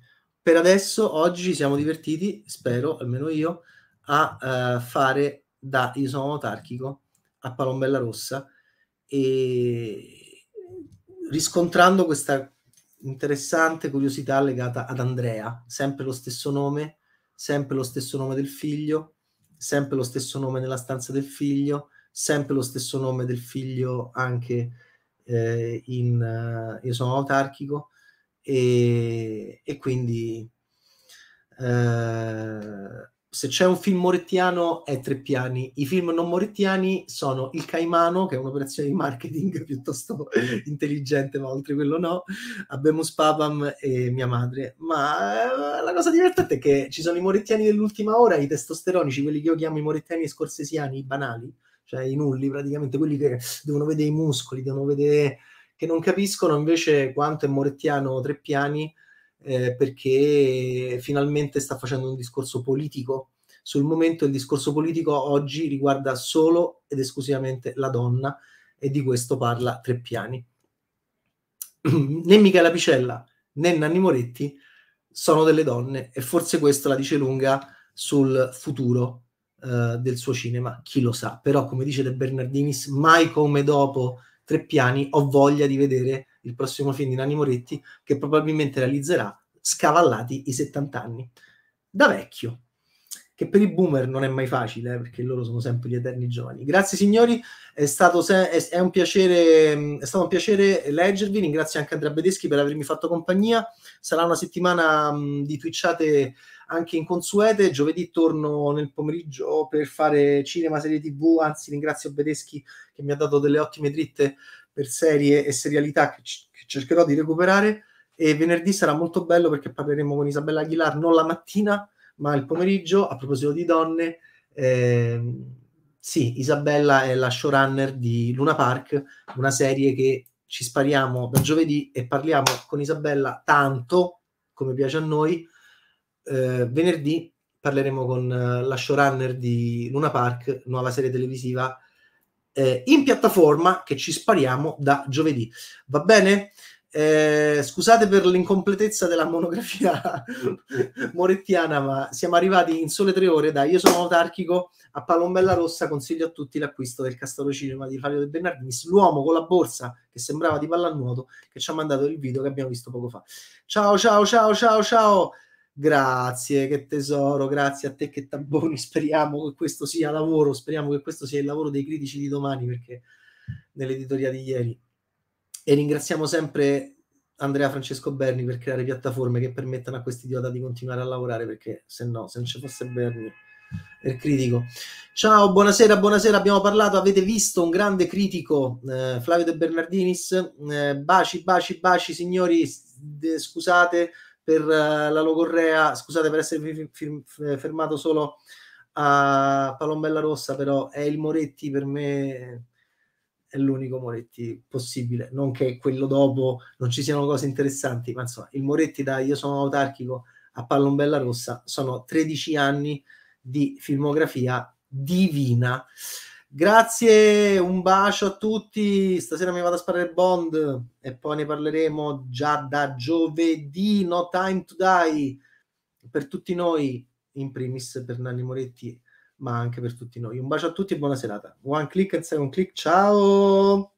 per adesso, oggi ci siamo divertiti, spero, almeno io, a uh, fare da Io sono autarchico a Palombella Rossa e riscontrando questa interessante curiosità legata ad Andrea, sempre lo stesso nome, sempre lo stesso nome del figlio, sempre lo stesso nome nella stanza del figlio, sempre lo stesso nome del figlio anche eh, in uh, Io sono autarchico e, e quindi eh, se c'è un film morettiano è tre piani, i film non morettiani sono Il Caimano, che è un'operazione di marketing piuttosto intelligente, ma oltre quello no, Abemus Papam e mia madre, ma eh, la cosa divertente è che ci sono i morettiani dell'ultima ora, i testosteronici, quelli che io chiamo i morettiani scorsesiani, i banali, cioè i nulli praticamente, quelli che devono vedere i muscoli, devono vedere che non capiscono invece quanto è Morettiano Treppiani eh, perché finalmente sta facendo un discorso politico. Sul momento il discorso politico oggi riguarda solo ed esclusivamente la donna e di questo parla Treppiani. né Michela Picella né Nanni Moretti sono delle donne e forse questo la dice lunga sul futuro eh, del suo cinema, chi lo sa, però come dice De Bernardinis, mai come dopo tre piani, ho voglia di vedere il prossimo film di Nanni Moretti che probabilmente realizzerà scavallati i 70 anni. Da vecchio, che per i boomer non è mai facile, eh, perché loro sono sempre gli eterni giovani. Grazie signori, è stato, se- è, è piacere, mm, è stato un piacere leggervi, ringrazio anche Andrea Bedeschi per avermi fatto compagnia, sarà una settimana mh, mm, di twitchate anche inconsuete. Giovedì torno nel pomeriggio per fare cinema, serie TV, anzi ringrazio Bedeschi che mi ha dato delle ottime dritte per serie e serialità che, c- che cercherò di recuperare. E venerdì sarà molto bello perché parleremo con Isabella Aguilar non la mattina, ma il pomeriggio. A proposito di donne, ehm, sì, Isabella è la showrunner di Luna Park, una serie che ci spariamo da giovedì e parliamo con Isabella tanto come piace a noi eh, venerdì parleremo con eh, la showrunner di Luna Park, nuova serie televisiva eh, in piattaforma che ci spariamo da giovedì. Va bene? Eh, scusate per l'incompletezza della monografia morettiana, ma siamo arrivati in sole tre ore. Dai, io sono autarchico a Palombella Rossa. Consiglio a tutti l'acquisto del Castello Cinema di Fabio De Bernardinis, l'uomo con la borsa che sembrava di pallanuoto che ci ha mandato il video che abbiamo visto poco fa. Ciao, ciao, ciao, ciao, ciao. Grazie, che tesoro, grazie a te che tamponi. Speriamo che questo sia lavoro, speriamo che questo sia il lavoro dei critici di domani, perché nell'editoria di ieri. E ringraziamo sempre Andrea Francesco Berni per creare piattaforme che permettano a questi idiota di continuare a lavorare, perché se no, se non ci fosse Berni, è critico. Ciao, buonasera, buonasera, abbiamo parlato, avete visto un grande critico, eh, Flavio De Bernardinis. Eh, baci, baci, baci, signori, de, scusate per uh, la logorrea, scusate per essere fir- fir- eh, fermato solo a Palombella Rossa, però è il Moretti per me è l'unico Moretti possibile, non che quello dopo non ci siano cose interessanti, ma insomma, il Moretti da Io sono autarchico a Palombella Rossa sono 13 anni di filmografia divina. Grazie, un bacio a tutti. Stasera mi vado a sparare Bond e poi ne parleremo già da giovedì. No time to die per tutti noi, in primis per Nanni Moretti, ma anche per tutti noi. Un bacio a tutti e buona serata. One click and second click. Ciao.